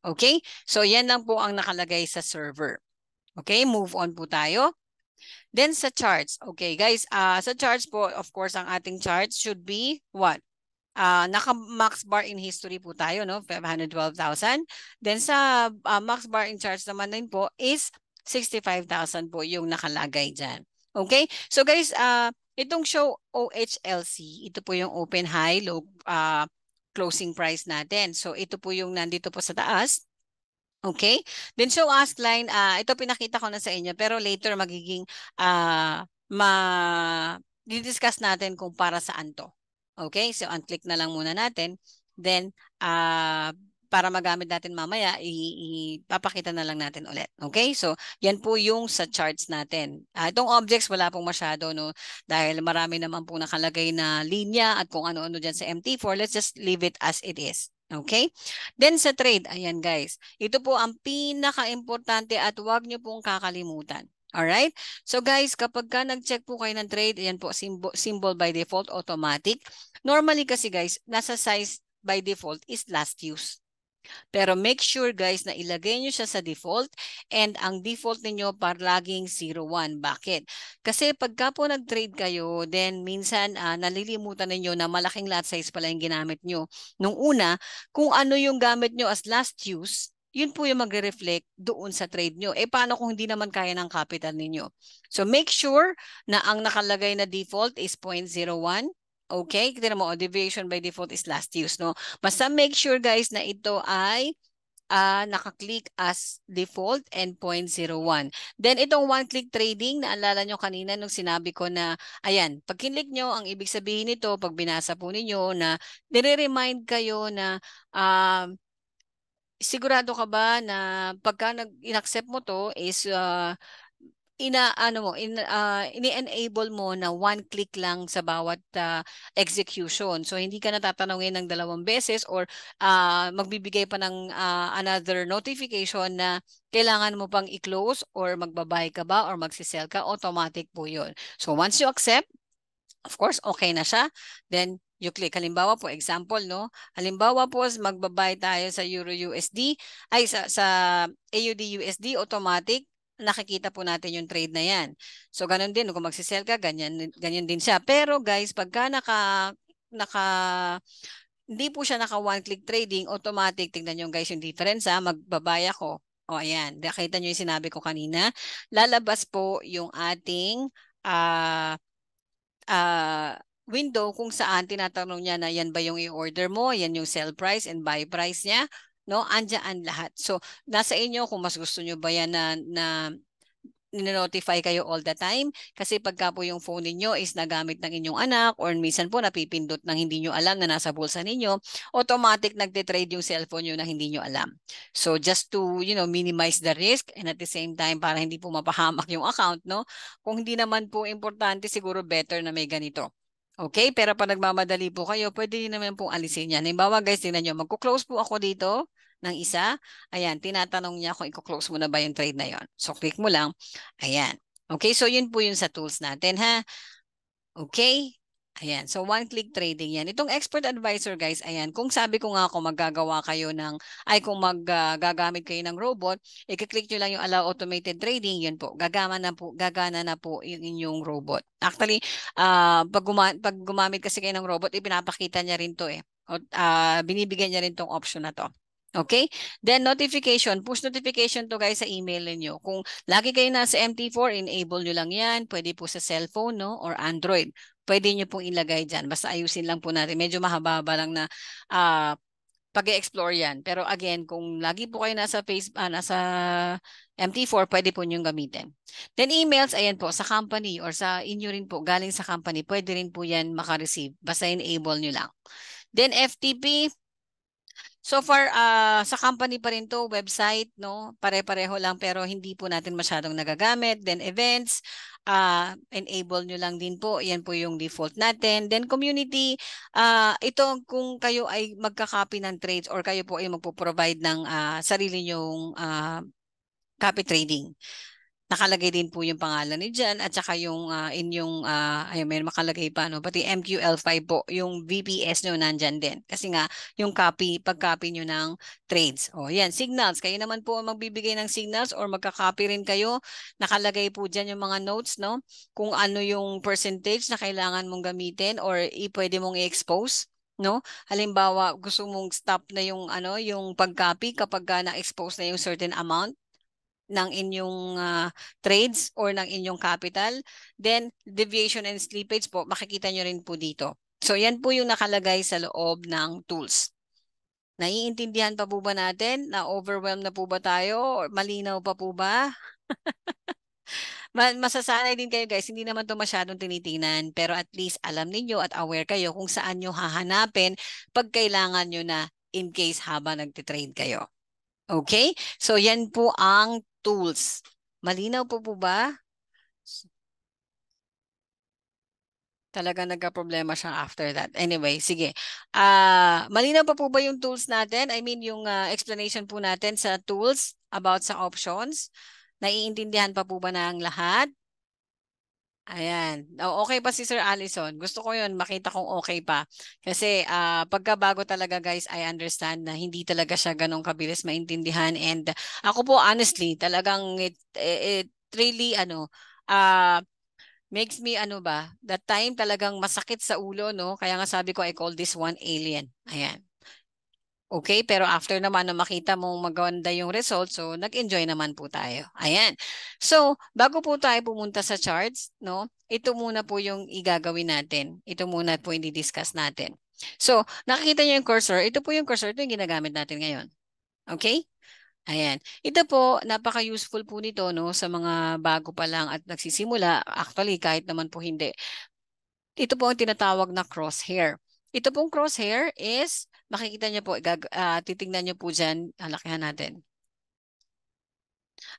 Okay? So, yan lang po ang nakalagay sa server. Okay, move on po tayo. Then sa charts, okay guys, uh, sa charts po, of course, ang ating charts should be what? Uh, ah, naka-max bar in history po tayo, no? 512,000. Then sa uh, max bar in charts naman din po is 65,000 po yung nakalagay dyan. Okay? So guys, uh, itong show OHLC, ito po yung open high, low, uh, closing price natin. So ito po yung nandito po sa taas. Okay? Then show ask line, uh, ito pinakita ko na sa inyo pero later magiging uh, ma didiscuss natin kung para saan to. Okay? So unclick na lang muna natin. Then uh, para magamit natin mamaya, ipapakita na lang natin ulit. Okay? So yan po yung sa charts natin. Uh, itong objects wala pong masyado no dahil marami naman pong nakalagay na linya at kung ano-ano dyan sa MT4. Let's just leave it as it is. Okay? Then sa trade, ayan guys. Ito po ang pinaka-importante at huwag niyo pong kakalimutan. Alright? So guys, kapag ka nag-check po kayo ng trade, ayan po, symbol, symbol by default, automatic. Normally kasi guys, nasa size by default is last use. Pero make sure guys na ilagay nyo siya sa default and ang default ninyo par laging 01. Bakit? Kasi pagka po nag-trade kayo, then minsan uh, nalilimutan ninyo na malaking lot size pala yung ginamit nyo. Nung una, kung ano yung gamit nyo as last use, yun po yung magre-reflect doon sa trade nyo. Eh paano kung hindi naman kaya ng capital ninyo? So make sure na ang nakalagay na default is 0.01 Okay? Tignan mo, oh, deviation by default is last use, no? Basta make sure guys na ito ay uh, nakaklik as default and 0.01. Then itong one-click trading, naalala nyo kanina nung sinabi ko na, ayan, pag kinlik nyo, ang ibig sabihin nito, pag binasa po ninyo na nire-remind kayo na uh, sigurado ka ba na pagka nag-inaccept mo to is uh, ina ano mo in uh, ini-enable mo na one click lang sa bawat uh, execution. So hindi ka natatanungin ng dalawang beses or uh, magbibigay pa ng uh, another notification na kailangan mo pang i-close or magbabay ka ba or magsi-sell ka, automatic po 'yon. So once you accept, of course okay na siya, then you click. Halimbawa po, example, no? Halimbawa po, magbabay tayo sa Euro USD, ay sa, sa AUD USD, automatic, nakikita po natin yung trade na yan. So, ganun din. Kung magse-sell ka, ganyan, ganyan din siya. Pero guys, pagka naka, naka, hindi po siya naka one-click trading, automatic, tingnan niyo guys yung difference ha, magbabaya ko. O ayan, nakita niyo yung sinabi ko kanina. Lalabas po yung ating uh, uh, window kung saan tinatanong niya na yan ba yung i-order mo, yan yung sell price and buy price niya no? Andiyan lahat. So, nasa inyo kung mas gusto niyo ba yan na, na notify kayo all the time kasi pagka po yung phone ninyo is nagamit ng inyong anak or minsan po napipindot nang hindi niyo alam na nasa bulsa ninyo, automatic nagte-trade yung cellphone niyo na hindi niyo alam. So just to, you know, minimize the risk and at the same time para hindi po mapahamak yung account, no? Kung hindi naman po importante, siguro better na may ganito. Okay, pero pa nagmamadali po kayo, pwede naman pong alisin yan. Halimbawa guys, tingnan nyo, magko-close po ako dito ng isa. Ayan, tinatanong niya kung i-close mo na ba yung trade na yon. So click mo lang. Ayan. Okay, so yun po yun sa tools natin ha. Okay, Ayan, so one-click trading yan. Itong expert advisor guys, ayan, kung sabi ko nga kung maggagawa kayo ng, ay kung maggagamit ah, uh, kayo ng robot, i-click nyo lang yung allow automated trading, yun po, gagama na po, gagana na po yung inyong robot. Actually, uh, pag, guma pag gumamit kasi kayo ng robot, ipinapakita niya rin to eh. O, uh, ah, binibigyan niya rin tong option na to. Okay? Then notification, push notification to guys sa email niyo. Kung lagi kayo nasa MT4, enable niyo lang 'yan. Pwede po sa cellphone no or Android. Pwede niyo pong ilagay diyan. Basta ayusin lang po natin. Medyo mahaba-haba lang na uh, ah, pag-explore 'yan. Pero again, kung lagi po kayo nasa Facebook, uh, ah, nasa MT4, pwede po niyo gamitin. Then emails, ayan po, sa company or sa inyo rin po, galing sa company, pwede rin po yan makareceive. Basta enable niyo lang. Then FTP, So far, uh, sa company pa rin to, website, no? pare-pareho lang pero hindi po natin masyadong nagagamit. Then events, uh, enable nyo lang din po. Yan po yung default natin. Then community, uh, ito kung kayo ay magka-copy ng trades or kayo po ay magpo-provide ng uh, sarili nyong uh, copy trading nakalagay din po yung pangalan ni Jan at saka yung uh, inyong uh, ah, ayun may makalagay pa no pati MQL5 po yung VPS nyo nandiyan din kasi nga yung copy pag-copy nyo ng trades oh yan signals kayo naman po ang magbibigay ng signals or magka-copy rin kayo nakalagay po diyan yung mga notes no kung ano yung percentage na kailangan mong gamitin or i pwede mong i-expose no? Halimbawa, gusto mong stop na yung ano, yung pag-copy kapag uh, na-expose na yung certain amount ng inyong uh, trades or ng inyong capital. Then, deviation and slippage po, makikita nyo rin po dito. So, yan po yung nakalagay sa loob ng tools. Naiintindihan pa po ba natin? Na-overwhelm na po ba tayo? Malinaw pa po ba? Masasanay din kayo guys, hindi naman to masyadong tinitingnan pero at least alam niyo at aware kayo kung saan nyo hahanapin pag kailangan nyo na in case habang nagtitrade kayo. Okay? So yan po ang tools. Malinaw po po ba? Talaga nagka-problema siya after that. Anyway, sige. Uh, malinaw pa po ba yung tools natin? I mean, yung uh, explanation po natin sa tools about sa options? Naiintindihan pa po ba ng lahat? Ayan. Oh, okay pa si Sir Allison. Gusto ko yun, makita kong okay pa. Kasi uh, pagkabago talaga guys, I understand na hindi talaga siya ganong kabilis maintindihan. And ako po honestly, talagang it, it, eh, it really ano, uh, makes me ano ba, that time talagang masakit sa ulo, no? Kaya nga sabi ko, I call this one alien. Ayan. Okay, pero after naman na makita mong maganda yung result, so nag-enjoy naman po tayo. Ayan. So, bago po tayo pumunta sa charts, no? Ito muna po yung igagawin natin. Ito muna po yung i-discuss natin. So, nakikita niyo yung cursor. Ito po yung cursor, ito yung ginagamit natin ngayon. Okay? Ayan. Ito po, napaka-useful po nito no, sa mga bago pa lang at nagsisimula. Actually, kahit naman po hindi. Ito po ang tinatawag na crosshair. Ito pong crosshair is makikita niyo po, gag, uh, titignan niyo po dyan, alakihan natin.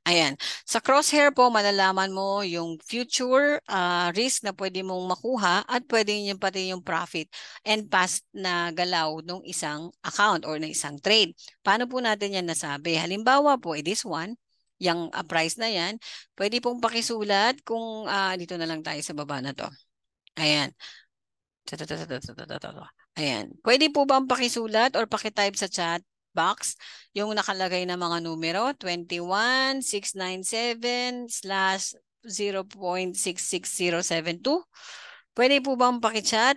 Ayan. Sa crosshair po, malalaman mo yung future uh, risk na pwede mong makuha at pwede niyo pati yung profit and past na galaw ng isang account or ng isang trade. Paano po natin yan nasabi? Halimbawa po, eh, this one, yung uh, ah, price na yan, pwede pong pakisulat kung uh, dito na lang tayo sa baba na to. Ayan. Ayan. Pwede po bang pakisulat or pakitype sa chat box yung nakalagay na mga numero? 21697 slash 0.66072. Pwede po bang pakichat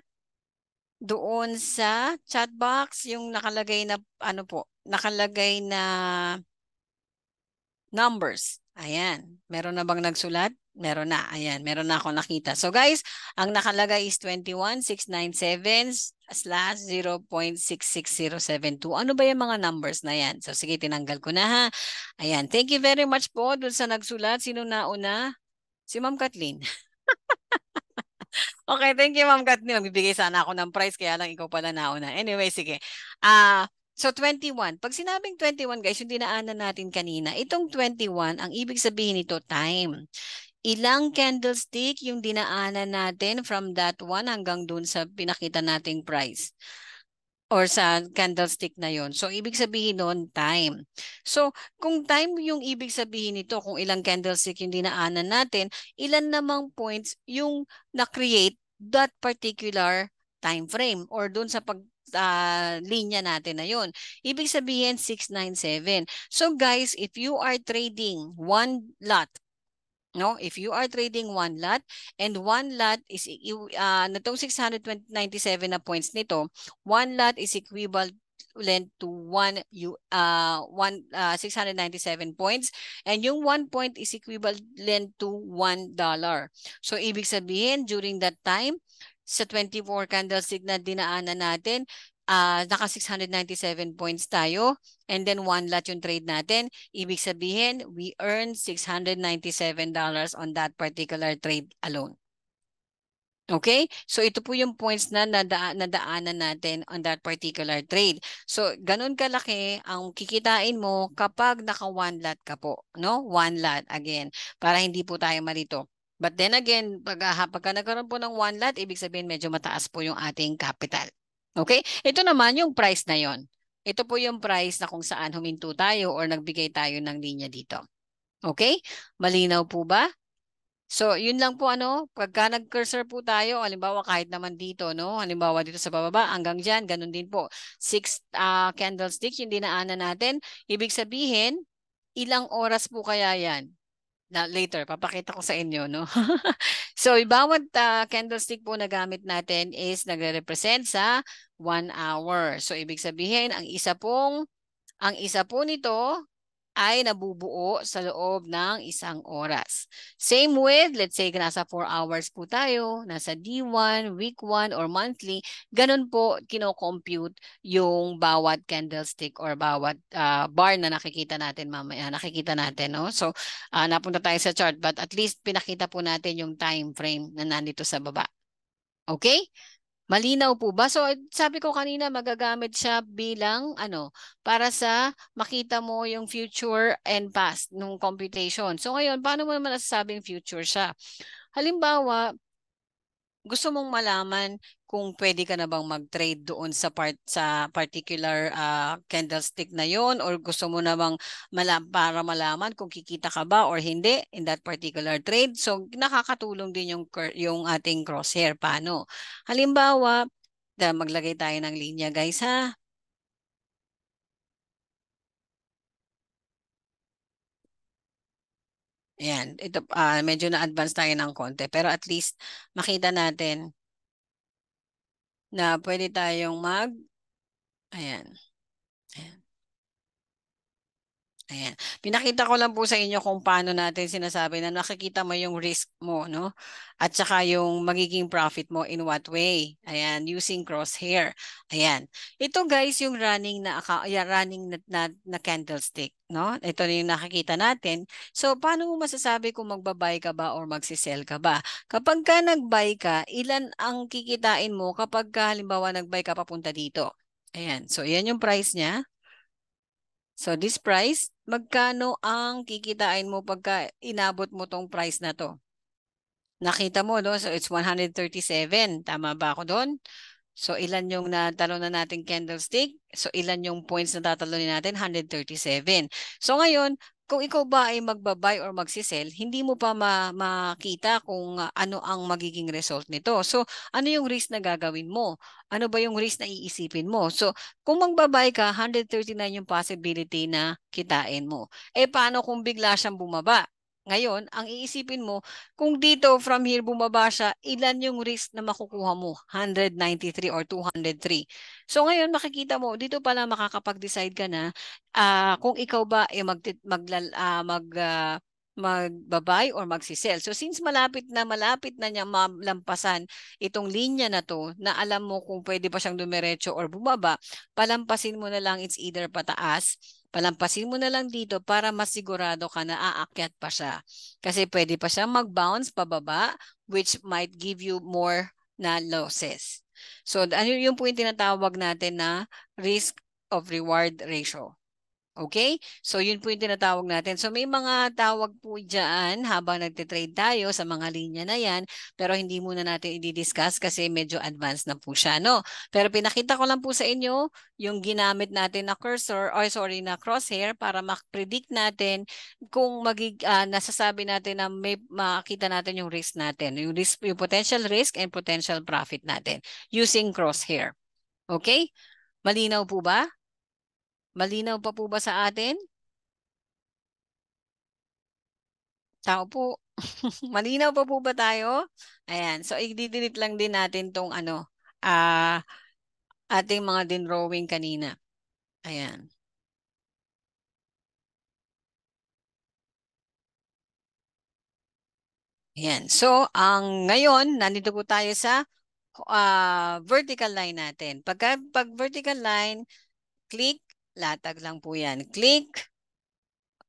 doon sa chat box yung nakalagay na ano po, nakalagay na numbers. Ayan. Meron na bang nagsulat? Meron na. Ayan. Meron na ako nakita. So guys, ang nakalagay is 21697 slash 0.66072. Ano ba yung mga numbers na yan? So sige, tinanggal ko na ha. Ayan, thank you very much po doon sa nagsulat. Sino nauna? Si Ma'am Kathleen. okay, thank you Ma'am Kathleen. Magbibigay sana ako ng prize kaya lang ikaw pala nauna. Anyway, sige. Ah, uh, So 21. Pag sinabing 21 guys, yung dinaanan natin kanina, itong 21, ang ibig sabihin nito time ilang candlestick yung dinaanan natin from that one hanggang dun sa pinakita nating price or sa candlestick na yon. So, ibig sabihin noon, time. So, kung time yung ibig sabihin nito, kung ilang candlestick yung dinaanan natin, ilan namang points yung na-create that particular time frame or dun sa pag uh, linya natin na yon. Ibig sabihin, 697. So, guys, if you are trading one lot No, if you are trading one lot and one lot is uh, natong 697 na points nito, one lot is equivalent lend to 1 you uh 1 uh, 697 points and yung 1 point is equivalent to 1 dollar. So ibig sabihin during that time sa 24 candlestick na dinaanan natin, uh, naka 697 points tayo and then one lot yung trade natin. Ibig sabihin, we earned $697 on that particular trade alone. Okay? So ito po yung points na nada nadaanan natin on that particular trade. So ganun kalaki ang kikitain mo kapag naka one lot ka po, no? One lot again para hindi po tayo malito. But then again, pag, pagka nagkaroon po ng one lot, ibig sabihin medyo mataas po yung ating capital. Okay? Ito naman yung price na yon. Ito po yung price na kung saan huminto tayo or nagbigay tayo ng linya dito. Okay? Malinaw po ba? So, yun lang po ano, pagka nag-cursor po tayo, halimbawa kahit naman dito, no? Halimbawa dito sa bababa, hanggang dyan, ganun din po. Six uh, candlesticks yung dinaanan natin. Ibig sabihin, ilang oras po kaya yan? na later papakita ko sa inyo no. so bawat uh, candlestick po na gamit natin is nagre-represent sa 1 hour. So ibig sabihin ang isa pong ang isa po nito ay nabubuo sa loob ng isang oras. Same with, let's say nasa 4 hours po tayo, nasa D1, week 1, or monthly, ganun po kinocompute yung bawat candlestick or bawat uh, bar na nakikita natin mamaya, nakikita natin. No? So, uh, napunta tayo sa chart, but at least pinakita po natin yung time frame na nandito sa baba. Okay? Malinaw po ba? So sabi ko kanina magagamit siya bilang ano para sa makita mo yung future and past nung computation. So ngayon, paano mo naman nasasabing future siya? Halimbawa, gusto mong malaman kung pwede ka na bang mag-trade doon sa part sa particular uh, candlestick na yon or gusto mo na bang malam, para malaman kung kikita ka ba or hindi in that particular trade. So nakakatulong din yung yung ating crosshair paano. Halimbawa, da maglagay tayo ng linya guys ha. Ayan, ito, uh, medyo na-advance tayo ng konti. Pero at least makita natin na pwede tayong mag... Ayan. Ayan. Ayan. Pinakita ko lang po sa inyo kung paano natin sinasabi na nakikita mo yung risk mo, no? At saka yung magiging profit mo in what way. Ayan, using crosshair. Ayan. Ito guys, yung running na running na, na, na candlestick, no? Ito na yung nakikita natin. So, paano mo masasabi kung magbabay ka ba or magsisell ka ba? Kapag ka nag-buy ka, ilan ang kikitain mo kapag ka, halimbawa nag-buy ka papunta dito? Ayan. So, yan yung price niya. So, this price, magkano ang kikitain mo pagka inabot mo tong price na to? Nakita mo, no? So, it's 137. Tama ba ako doon? So, ilan yung natalo na natin candlestick? So, ilan yung points na tatalunin natin? 137. So, ngayon, kung ikaw ba ay magbabay or magsisell, hindi mo pa ma- makita kung ah, ano ang magiging result nito. So, ano yung risk na gagawin mo? Ano ba yung risk na iisipin mo? So, kung magbabay ka, 139 yung possibility na kitain mo. Eh, paano kung bigla siyang bumaba? Ngayon, ang iisipin mo, kung dito from here bumaba siya, ilan yung risk na makukuha mo? 193 or 203. So ngayon, makikita mo, dito pala makakapag-decide ka na uh, kung ikaw ba ay eh, ah, mag, mag, uh, mag uh, magbabay or magsisell. So since malapit na malapit na niya malampasan itong linya na to na alam mo kung pwede pa siyang dumiretso or bumaba, palampasin mo na lang it's either pataas Palampasin mo na lang dito para masigurado ka na aakyat pa siya. Kasi pwede pa siyang mag-bounce pababa which might give you more na losses. So ano yung po yung tinatawag natin na risk of reward ratio. Okay? So yun po yung tinatawag natin. So may mga tawag po dyan habang nagtitrade tayo sa mga linya na yan pero hindi muna natin i-discuss kasi medyo advanced na po siya. No? Pero pinakita ko lang po sa inyo yung ginamit natin na cursor or sorry na crosshair para mag-predict natin kung magig, uh, nasasabi natin na may makita natin yung risk natin. Yung, risk, yung potential risk and potential profit natin using crosshair. Okay? Malinaw po ba? Malinaw pa po ba sa atin? Tao po. Malinaw pa po ba tayo? Ayan. So, i lang din natin tong ano, uh, ating mga din-drawing kanina. Ayan. Ayan. So, ang ngayon, nandito po tayo sa uh, vertical line natin. Pagka, pag vertical line, click Latag lang po yan. Click,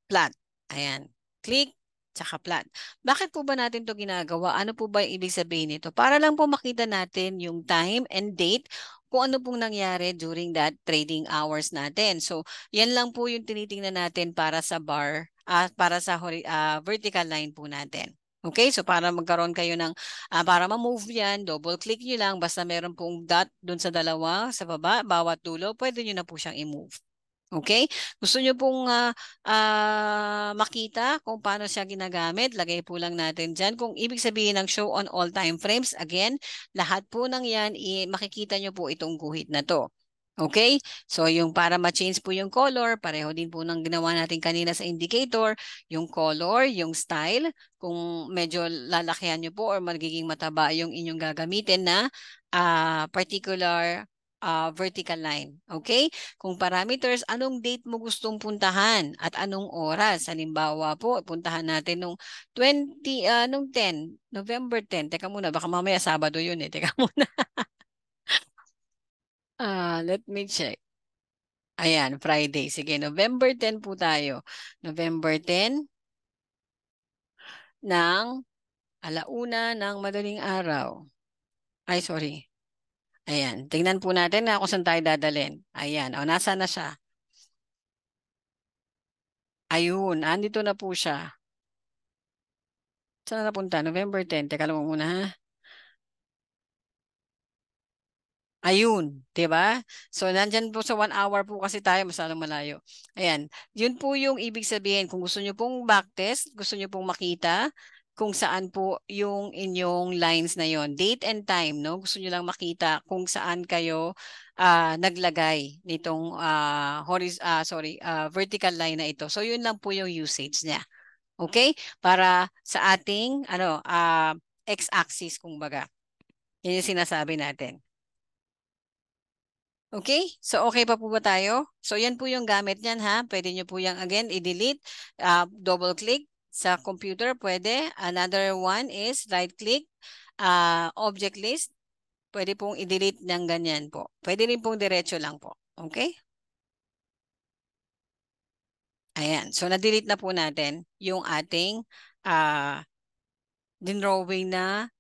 plot. Ayan. Click, tsaka plot. Bakit po ba natin to ginagawa? Ano po ba yung ibig sabihin nito? Para lang po makita natin yung time and date kung ano pong nangyari during that trading hours natin. So, yan lang po yung tinitingnan natin para sa bar, uh, para sa uh, vertical line po natin. Okay, so para magkaroon kayo ng, uh, para ma-move yan, double click nyo lang. Basta meron pong dot dun sa dalawa, sa baba, bawat dulo, pwede nyo na po siyang i-move. Okay? Gusto nyo pong uh, uh, makita kung paano siya ginagamit, lagay po lang natin dyan. Kung ibig sabihin ng show on all time frames, again, lahat po ng yan, makikita nyo po itong guhit na to. Okay? So yung para ma-change po yung color, pareho din po ng ginawa natin kanina sa indicator, yung color, yung style, kung medyo lalakihan nyo po or magiging mataba yung inyong gagamitin na uh, particular uh, vertical line. Okay? Kung parameters, anong date mo gustong puntahan at anong oras? Halimbawa po, puntahan natin nung 20, uh, ah, nung 10, November 10. Teka muna, baka mamaya Sabado yun eh. Teka muna. uh, let me check. Ayan, Friday. Sige, November 10 po tayo. November 10 ng alauna ng madaling araw. Ay, sorry. Ayan, tingnan po natin na ah, kung saan tayo dadalhin. Ayan, o oh, nasa na siya? Ayun, andito na po siya. Saan na napunta? November 10. Teka lang muna ha. Ayun, 'di ba? So nandiyan po sa one hour po kasi tayo masyadong malayo. Ayan, 'yun po yung ibig sabihin kung gusto niyo pong backtest, gusto niyo pong makita kung saan po yung inyong lines na yon date and time no gusto niyo lang makita kung saan kayo uh, naglagay nitong uh, ah, horiz- uh, ah, sorry uh, vertical line na ito so yun lang po yung usage niya okay para sa ating ano uh, x-axis kung baga yun yung sinasabi natin Okay? So, okay pa po ba tayo? So, yan po yung gamit niyan ha. Pwede niyo po yung, again, i-delete, uh, double-click, sa computer, pwede. Another one is right-click, uh, object list. Pwede pong i-delete ng ganyan po. Pwede rin pong diretso lang po. Okay? Ayan. So, na-delete na po natin yung ating uh, ah, dinrowing na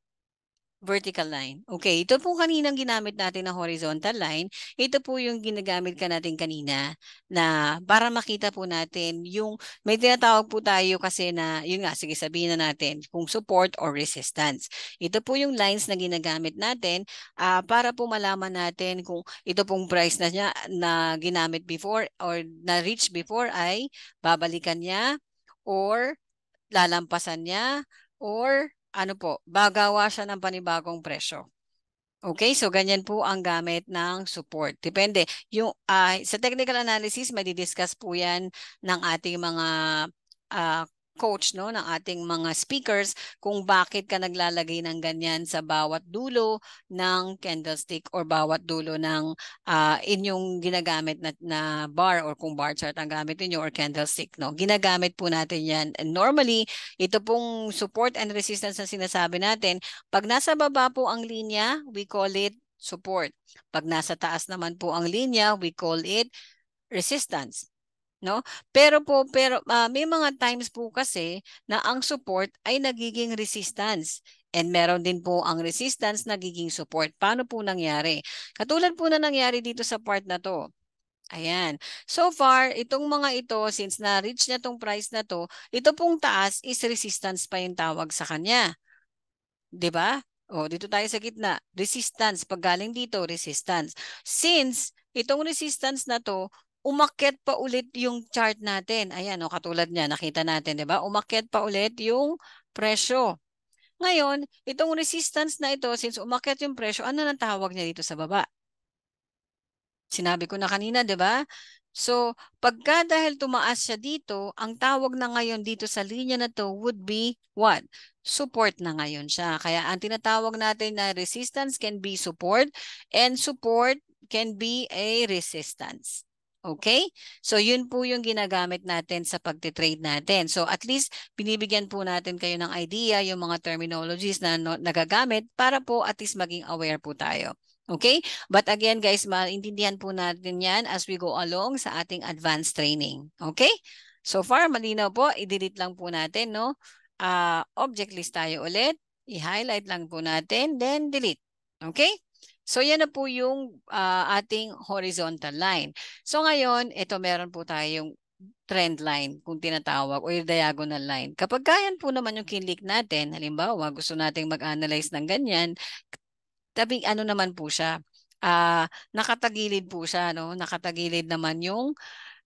vertical line. Okay, ito po kaninang ginamit natin na horizontal line. Ito po yung ginagamit ka natin kanina na para makita po natin yung may tinatawag po tayo kasi na yun nga sige sabihin na natin kung support or resistance. Ito po yung lines na ginagamit natin uh, para po malaman natin kung ito pong price na niya na ginamit before or na reach before ay babalikan niya or lalampasan niya or ano po, bagawa siya ng panibagong presyo. Okay, so ganyan po ang gamit ng support. Depende. Yung, uh, sa technical analysis, madidiscuss po yan ng ating mga uh, coach no ng ating mga speakers kung bakit ka naglalagay ng ganyan sa bawat dulo ng candlestick or bawat dulo ng uh, inyong ginagamit na, na bar or kung bar chart ang gamitin niyo or candlestick no ginagamit po natin yan and normally ito pong support and resistance na sinasabi natin pag nasa baba po ang linya we call it support pag nasa taas naman po ang linya we call it resistance no? Pero po pero uh, may mga times po kasi na ang support ay nagiging resistance and meron din po ang resistance nagiging support. Paano po nangyari? Katulad po na nangyari dito sa part na to. Ayan. So far, itong mga ito, since na-reach na itong price na to, ito pong taas is resistance pa yung tawag sa kanya. 'Di ba? O, dito tayo sa gitna. Resistance. Pag galing dito, resistance. Since itong resistance na to, umakyat pa ulit yung chart natin. Ayan, o, oh, katulad niya, nakita natin, di ba? Umakyat pa ulit yung presyo. Ngayon, itong resistance na ito, since umakyat yung presyo, ano nang tawag niya dito sa baba? Sinabi ko na kanina, di ba? So, pagka dahil tumaas siya dito, ang tawag na ngayon dito sa linya na to would be what? Support na ngayon siya. Kaya ang tinatawag natin na resistance can be support and support can be a resistance. Okay? So yun po yung ginagamit natin sa pagte-trade natin. So at least binibigyan po natin kayo ng idea yung mga terminologies na no, nagagamit para po at least maging aware po tayo. Okay? But again guys, maintindihan po natin yan as we go along sa ating advanced training. Okay? So far, malinaw po. I-delete lang po natin, no? Uh, object list tayo ulit. I-highlight lang po natin, then delete. Okay? So yan na po yung uh, ating horizontal line. So ngayon, ito meron po tayong trend line kung tinatawag o yung diagonal line. Kapag kayan po naman yung kinlik natin, halimbawa gusto nating mag-analyze ng ganyan, tabing ano naman po siya, uh, nakatagilid po siya, no? nakatagilid naman yung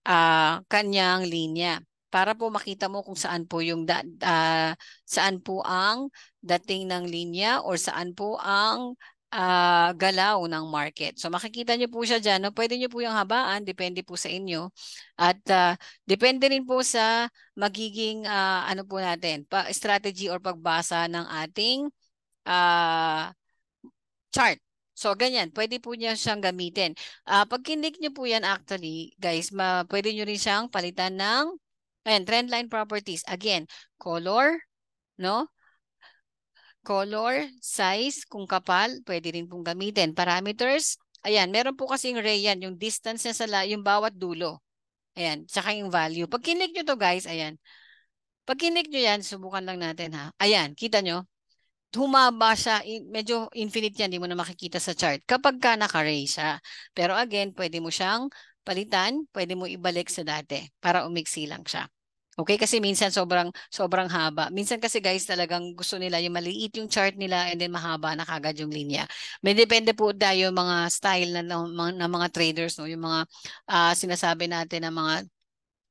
uh, kanyang linya para po makita mo kung saan po yung da, uh, saan po ang dating ng linya or saan po ang uh, galaw ng market. So makikita niyo po siya dyan. No? Pwede niyo po yung habaan, depende po sa inyo. At uh, depende rin po sa magiging uh, ano po natin, pa strategy or pagbasa ng ating uh, chart. So ganyan, pwede po niya siyang gamitin. Uh, pag kinik niyo po yan actually, guys, ma pwede niyo rin siyang palitan ng ayan, trendline properties. Again, color, no? color, size, kung kapal, pwede rin pong gamitin. Parameters, ayan, meron po kasing ray yan, yung distance niya sa la, yung bawat dulo. Ayan, saka yung value. Pag kinlik nyo to guys, ayan. Pag kinlik nyo yan, subukan lang natin ha. Ayan, kita nyo. Humaba siya, medyo infinite yan, hindi mo na makikita sa chart. Kapag ka naka-ray siya. Pero again, pwede mo siyang palitan, pwede mo ibalik sa dati para umiksi lang siya. Okay, kasi minsan sobrang sobrang haba. Minsan kasi guys talagang gusto nila yung maliit yung chart nila and then mahaba na kagad yung linya. May depende po tayo mga style na, na, na mga traders, no? yung mga uh, sinasabi natin ng na mga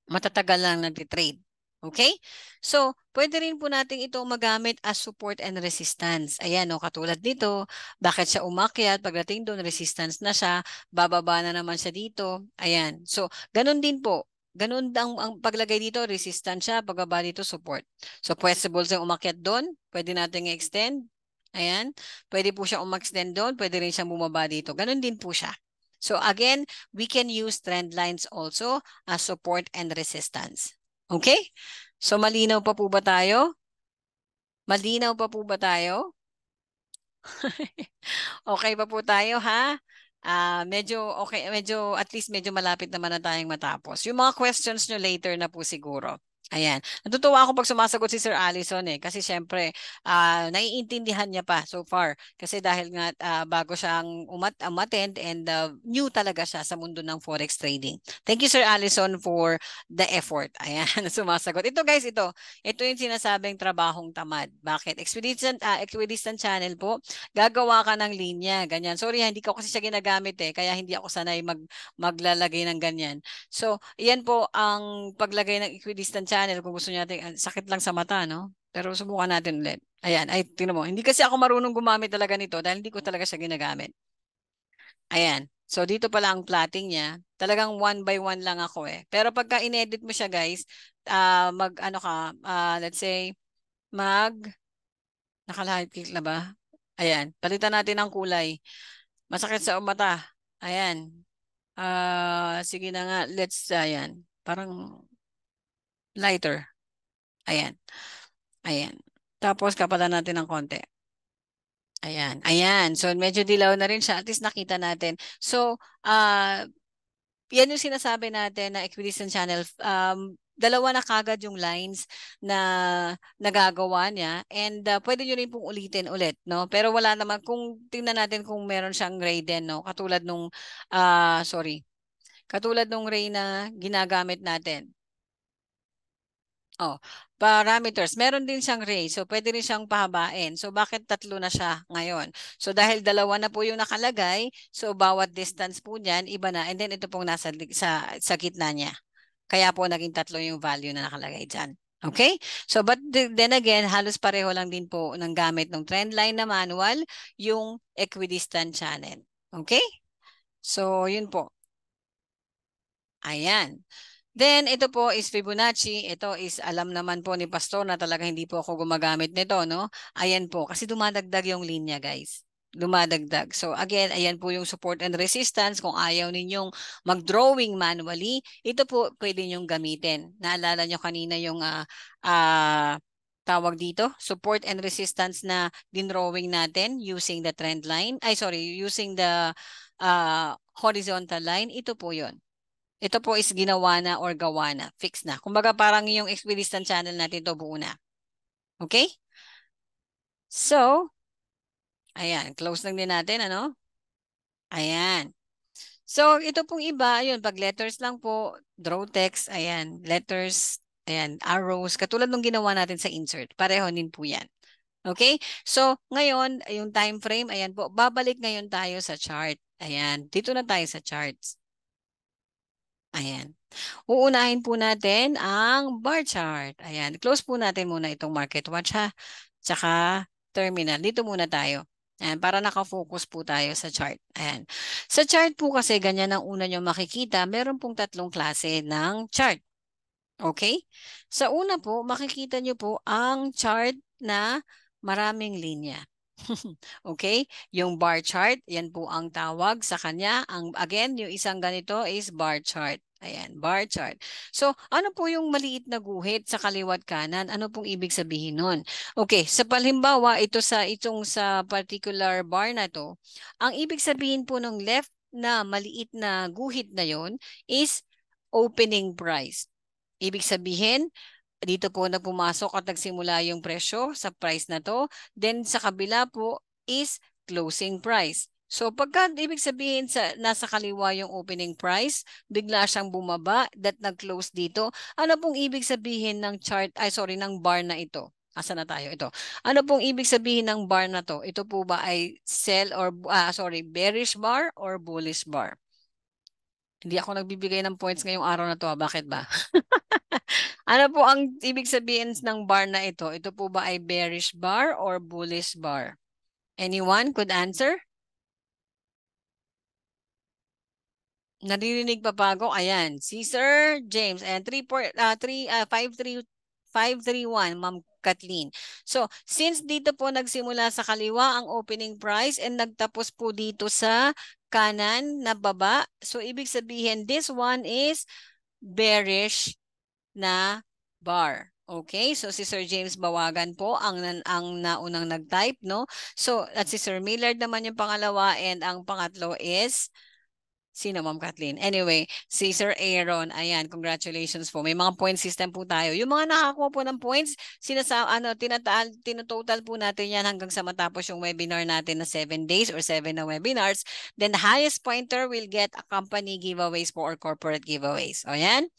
matatagal lang nagtitrade. Okay? So, pwede rin po natin ito magamit as support and resistance. Ayan, no, katulad dito, bakit siya umakyat? Pagdating doon, resistance na siya, bababa na naman siya dito. Ayan. So, ganun din po. Ganun ang, ang paglagay dito, resistance resistansya, pagbaba dito, support. So, possible siyang umakyat doon. Pwede natin i-extend. Ayan. Pwede po siya umaxtend doon. Pwede rin siyang bumaba dito. Ganun din po siya. So, again, we can use trend lines also as support and resistance. Okay? So, malinaw pa po ba tayo? Malinaw pa po ba tayo? okay pa po tayo, ha? uh, medyo okay, medyo at least medyo malapit naman na tayong matapos. Yung mga questions nyo later na po siguro. Ayan. Natutuwa ako pag sumasagot si Sir Allison eh kasi syempre uh, naiintindihan niya pa so far kasi dahil nga uh, bago siyang umat umattend and uh, new talaga siya sa mundo ng forex trading. Thank you Sir Allison for the effort. Ayan, sumasagot. Ito guys, ito. Ito yung sinasabing trabahong tamad. Bakit? Expedient uh, equidistant channel po. Gagawa ka ng linya, ganyan. Sorry, hindi ko kasi siya ginagamit eh kaya hindi ako sanay mag maglalagay ng ganyan. So, iyan po ang paglagay ng equidistant channel channel kung gusto natin. Ah, sakit lang sa mata, no? Pero subukan natin ulit. Ayan, ay, tingnan mo. Hindi kasi ako marunong gumamit talaga nito dahil hindi ko talaga siya ginagamit. Ayan. So, dito pala ang plotting niya. Talagang one by one lang ako eh. Pero pagka in-edit mo siya, guys, uh, mag, ano ka, uh, let's say, mag, nakalive click na ba? Ayan. Palitan natin ang kulay. Masakit sa mata. Ayan. Uh, sige na nga, let's, ayan. Parang, lighter. Ayan. Ayan. Tapos kapalan natin ng konti. Ayan. Ayan. So medyo dilaw na rin siya. At least nakita natin. So, uh, yan yung sinasabi natin na equidistant channel. Um, dalawa na kagad yung lines na nagagawa niya and uh, pwede niyo rin pong ulitin ulit no pero wala naman kung tingnan natin kung meron siyang gradient. no katulad nung uh, sorry katulad nung gray na ginagamit natin Oh, parameters. Meron din siyang range. So, pwede rin siyang pahabain. So, bakit tatlo na siya ngayon? So, dahil dalawa na po yung nakalagay, so, bawat distance po niyan, iba na. And then, ito pong nasa sa, sa gitna niya. Kaya po, naging tatlo yung value na nakalagay dyan. Okay? So, but then again, halos pareho lang din po ng gamit ng trend line na manual, yung equidistant channel. Okay? So, yun po. Ayan. Then ito po is Fibonacci. Ito is alam naman po ni pastor na talaga hindi po ako gumagamit nito, no? Ayan po kasi dumadagdag yung linya, guys. Dumadagdag. So again, ayan po yung support and resistance kung ayaw ninyong mag-drawing manually, ito po pwede ninyong gamitin. Naalala nyo kanina yung uh, uh, tawag dito, support and resistance na din-drawing natin using the trend line. Ay sorry, using the uh, horizontal line. Ito po 'yon. Ito po is ginawa na or gawa na. Fix na. Kumbaga parang yung equidistant channel natin to buo na. Okay? So, ayan. Close lang din natin, ano? Ayan. So, ito pong iba, ayun, pag letters lang po, draw text, ayan, letters, ayan, arrows, katulad ng ginawa natin sa insert. Pareho din po yan. Okay? So, ngayon, yung time frame, ayan po, babalik ngayon tayo sa chart. Ayan, dito na tayo sa charts. Ayan. Uunahin po natin ang bar chart. Ayan. Close po natin muna itong market watch ha. Tsaka terminal. Dito muna tayo. Ayan. Para nakafocus po tayo sa chart. Ayan. Sa chart po kasi ganyan ang una nyo makikita. Meron pong tatlong klase ng chart. Okay? Sa una po, makikita nyo po ang chart na maraming linya. okay? Yung bar chart, yan po ang tawag sa kanya. Ang, again, yung isang ganito is bar chart. Ayan, bar chart. So, ano po yung maliit na guhit sa kaliwat kanan? Ano pong ibig sabihin nun? Okay, sa palimbawa, ito sa itong sa particular bar na to, ang ibig sabihin po ng left na maliit na guhit na yon is opening price. Ibig sabihin, dito po na pumasok at nagsimula yung presyo sa price na to. Then sa kabila po is closing price. So pagka ibig sabihin sa nasa kaliwa yung opening price, bigla siyang bumaba that nag-close dito. Ano pong ibig sabihin ng chart ay sorry ng bar na ito? Asa na tayo ito? Ano pong ibig sabihin ng bar na to? Ito po ba ay sell or uh, sorry, bearish bar or bullish bar? Hindi ako nagbibigay ng points ngayong araw na to. Ha? Ah. Bakit ba? Mm. ano po ang ibig sabihin ng bar na ito? Ito po ba ay bearish bar or bullish bar? Anyone could answer? Naririnig pa pa Ayan. Si Sir James. Ayan. 3, 3, uh, 531, Ma'am Kathleen. So, since dito po nagsimula sa kaliwa ang opening price and nagtapos po dito sa kanan na baba. So, ibig sabihin, this one is bearish na bar. Okay, so si Sir James Bawagan po ang ang naunang nag-type, no? So, at si Sir Millard naman yung pangalawa and ang pangatlo is Sino, Ma'am Kathleen? Anyway, si Sir Aaron, ayan, congratulations po. May mga point system po tayo. Yung mga nakakuha po ng points, sinasa ano, tinataal, tinototal po natin yan hanggang sa matapos yung webinar natin na 7 days or 7 na webinars. Then the highest pointer will get a company giveaways po or corporate giveaways. O yan.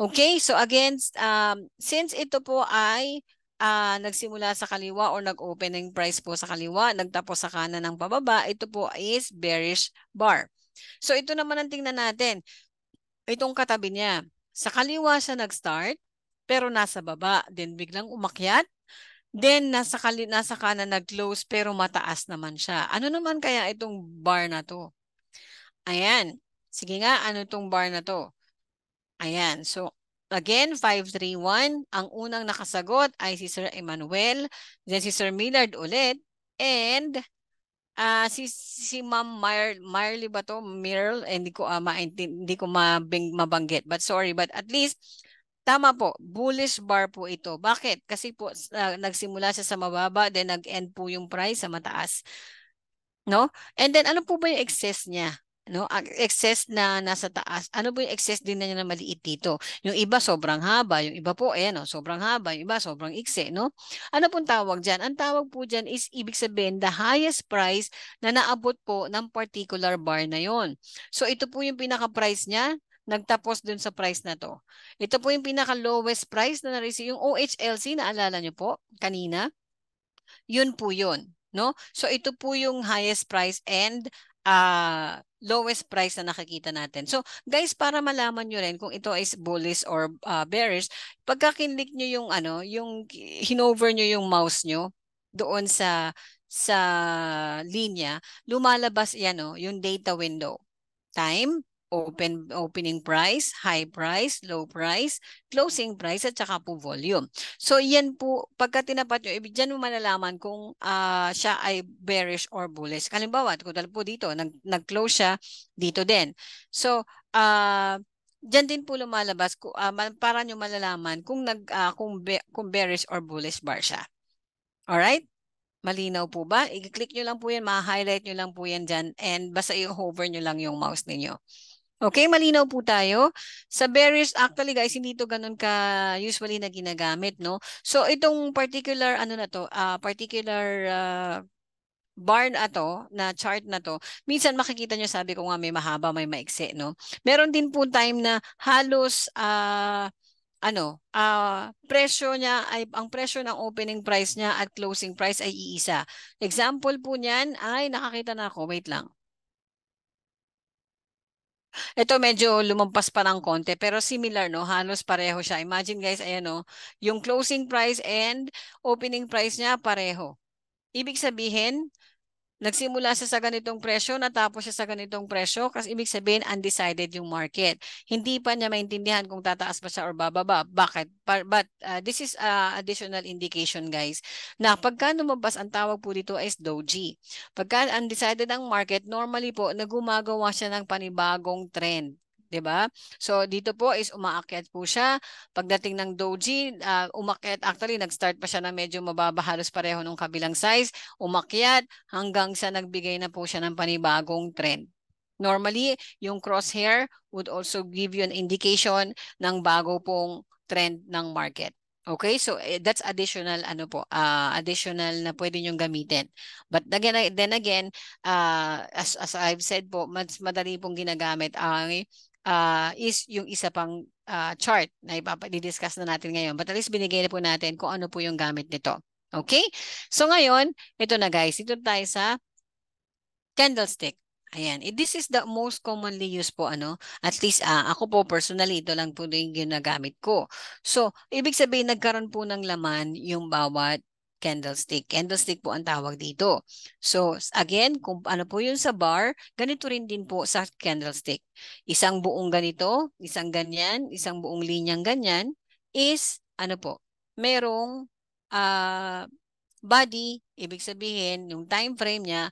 Okay, so again, um, since ito po ay uh, nagsimula sa kaliwa or nag-opening price po sa kaliwa, nagtapos sa kanan ng pababa, ito po is bearish bar. So ito naman ang tingnan natin. Itong katabi niya. Sa kaliwa siya nag-start, pero nasa baba. Then biglang umakyat. Then nasa, kali, nasa kanan nag-close, pero mataas naman siya. Ano naman kaya itong bar na to? Ayan. Sige nga, ano itong bar na to? Ayan. So Again, 531. Ang unang nakasagot ay si Sir Emmanuel, then si Sir Millard ulit, and Ah, uh, si si Ma'am Mar Marley ba to? Merle, eh, hindi ko uh, hindi ko mabing, mabanggit. But sorry, but at least tama po, bullish bar po ito. Bakit? Kasi po uh, nagsimula siya sa mababa, then nag-end po yung price sa mataas. No? And then ano po ba yung excess niya? no ang excess na nasa taas ano ba yung excess din na niya na maliit dito yung iba sobrang haba yung iba po ayan oh sobrang haba yung iba sobrang ikse no ano pong tawag diyan ang tawag po diyan is ibig sabihin the highest price na naabot po ng particular bar na yon so ito po yung pinaka price niya nagtapos dun sa price na to ito po yung pinaka lowest price na na yung OHLC naalala niyo po kanina yun po yun no so ito po yung highest price and uh, lowest price na nakikita natin. So guys, para malaman nyo rin kung ito ay bullish or uh, ah, bearish, pagka kinlik nyo yung ano, yung hinover nyo yung mouse nyo doon sa sa linya, lumalabas yan o, oh, yung data window. Time, open opening price, high price, low price, closing price at saka po volume. So yan po pagka tinapat nyo, diyan mo malalaman kung uh, siya ay bearish or bullish. Halimbawa, kung po dito, nag, nag-close siya dito din. So uh, ah, diyan din po lumalabas ko uh, ah, para nyo malalaman kung nag uh, kung, be, kung bearish or bullish bar siya. All right? Malinaw po ba? I-click nyo lang po yan, ma-highlight nyo lang po yan dyan, and basta i-hover nyo lang yung mouse ninyo. Okay, malinaw po tayo. Sa barriers, actually guys, hindi ito ganun ka usually na ginagamit, no? So, itong particular, ano na to, uh, particular uh, ah, bar na to, na chart na to, minsan makikita nyo, sabi ko nga may mahaba, may maikse, no? Meron din po time na halos, uh, ano, uh, presyo niya, ay, ang presyo ng opening price niya at closing price ay iisa. Example po niyan ay, nakakita na ako, wait lang. Ito medyo lumampas pa ng konti pero similar no, halos pareho siya. Imagine guys, ayan no, yung closing price and opening price niya pareho. Ibig sabihin, nagsimula siya sa ganitong presyo, natapos siya sa ganitong presyo, kasi ibig sabihin undecided yung market. Hindi pa niya maintindihan kung tataas ba siya or bababa. Bakit? But uh, this is uh, additional indication guys na pagka numabas ang tawag po dito is doji. Pagka undecided ang market, normally po nagumagawa siya ng panibagong trend 'di ba? So dito po is umaakyat po siya. Pagdating ng doji, uh, umakyat actually nag-start pa siya na medyo mababa halos pareho nung kabilang size, umakyat hanggang sa nagbigay na po siya ng panibagong trend. Normally, yung crosshair would also give you an indication ng bago pong trend ng market. Okay, so eh, that's additional ano po, uh, additional na pwede niyong gamitin. But again, then again, uh, as, as I've said po, mas madali pong ginagamit ang uh, is yung isa pang uh, chart na ipapadidiscuss na natin ngayon. But at least binigay na po natin kung ano po yung gamit nito. Okay? So ngayon, ito na guys. Ito tayo sa candlestick. Ayan, eh, this is the most commonly used po ano, at least uh, ako po personally ito lang po yung ginagamit ko. So, ibig sabihin nagkaroon po ng laman yung bawat candlestick. Candlestick po ang tawag dito. So again, kung ano po yun sa bar, ganito rin din po sa candlestick. Isang buong ganito, isang ganyan, isang buong linyang ganyan is ano po, merong uh, body, ibig sabihin, yung time frame niya,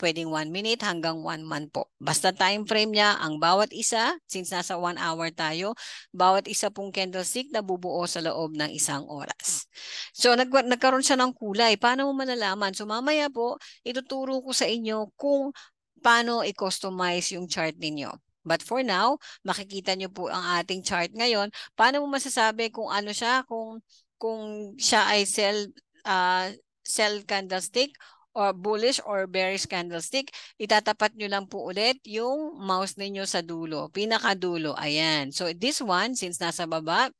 pwedeng 1 minute hanggang 1 month po. Basta time frame niya, ang bawat isa, since nasa 1 hour tayo, bawat isa pong candlestick na bubuo sa loob ng isang oras. So, nag nagkaroon siya ng kulay. Paano mo manalaman? So, mamaya po, ituturo ko sa inyo kung paano i-customize yung chart ninyo. But for now, makikita nyo po ang ating chart ngayon. Paano mo masasabi kung ano siya, kung kung siya ay sell, uh, ah, sell candlestick or bullish or bearish candlestick, itatapat nyo lang po ulit yung mouse ninyo sa dulo, pinakadulo. Ayan. So this one, since nasa baba,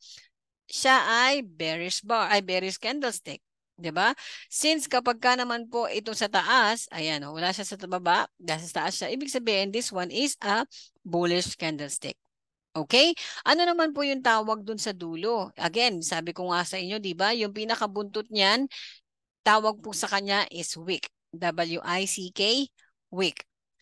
siya ay bearish bar, ay bearish candlestick. 'di ba? Since kapag ka naman po ito sa taas, ayan oh, wala siya sa baba, nasa taas siya. Ibig sabihin this one is a bullish candlestick. Okay? Ano naman po yung tawag dun sa dulo? Again, sabi ko nga sa inyo, 'di ba? Yung pinakabuntot niyan, tawag po sa kanya is WIC. W-I-C-K, WIC.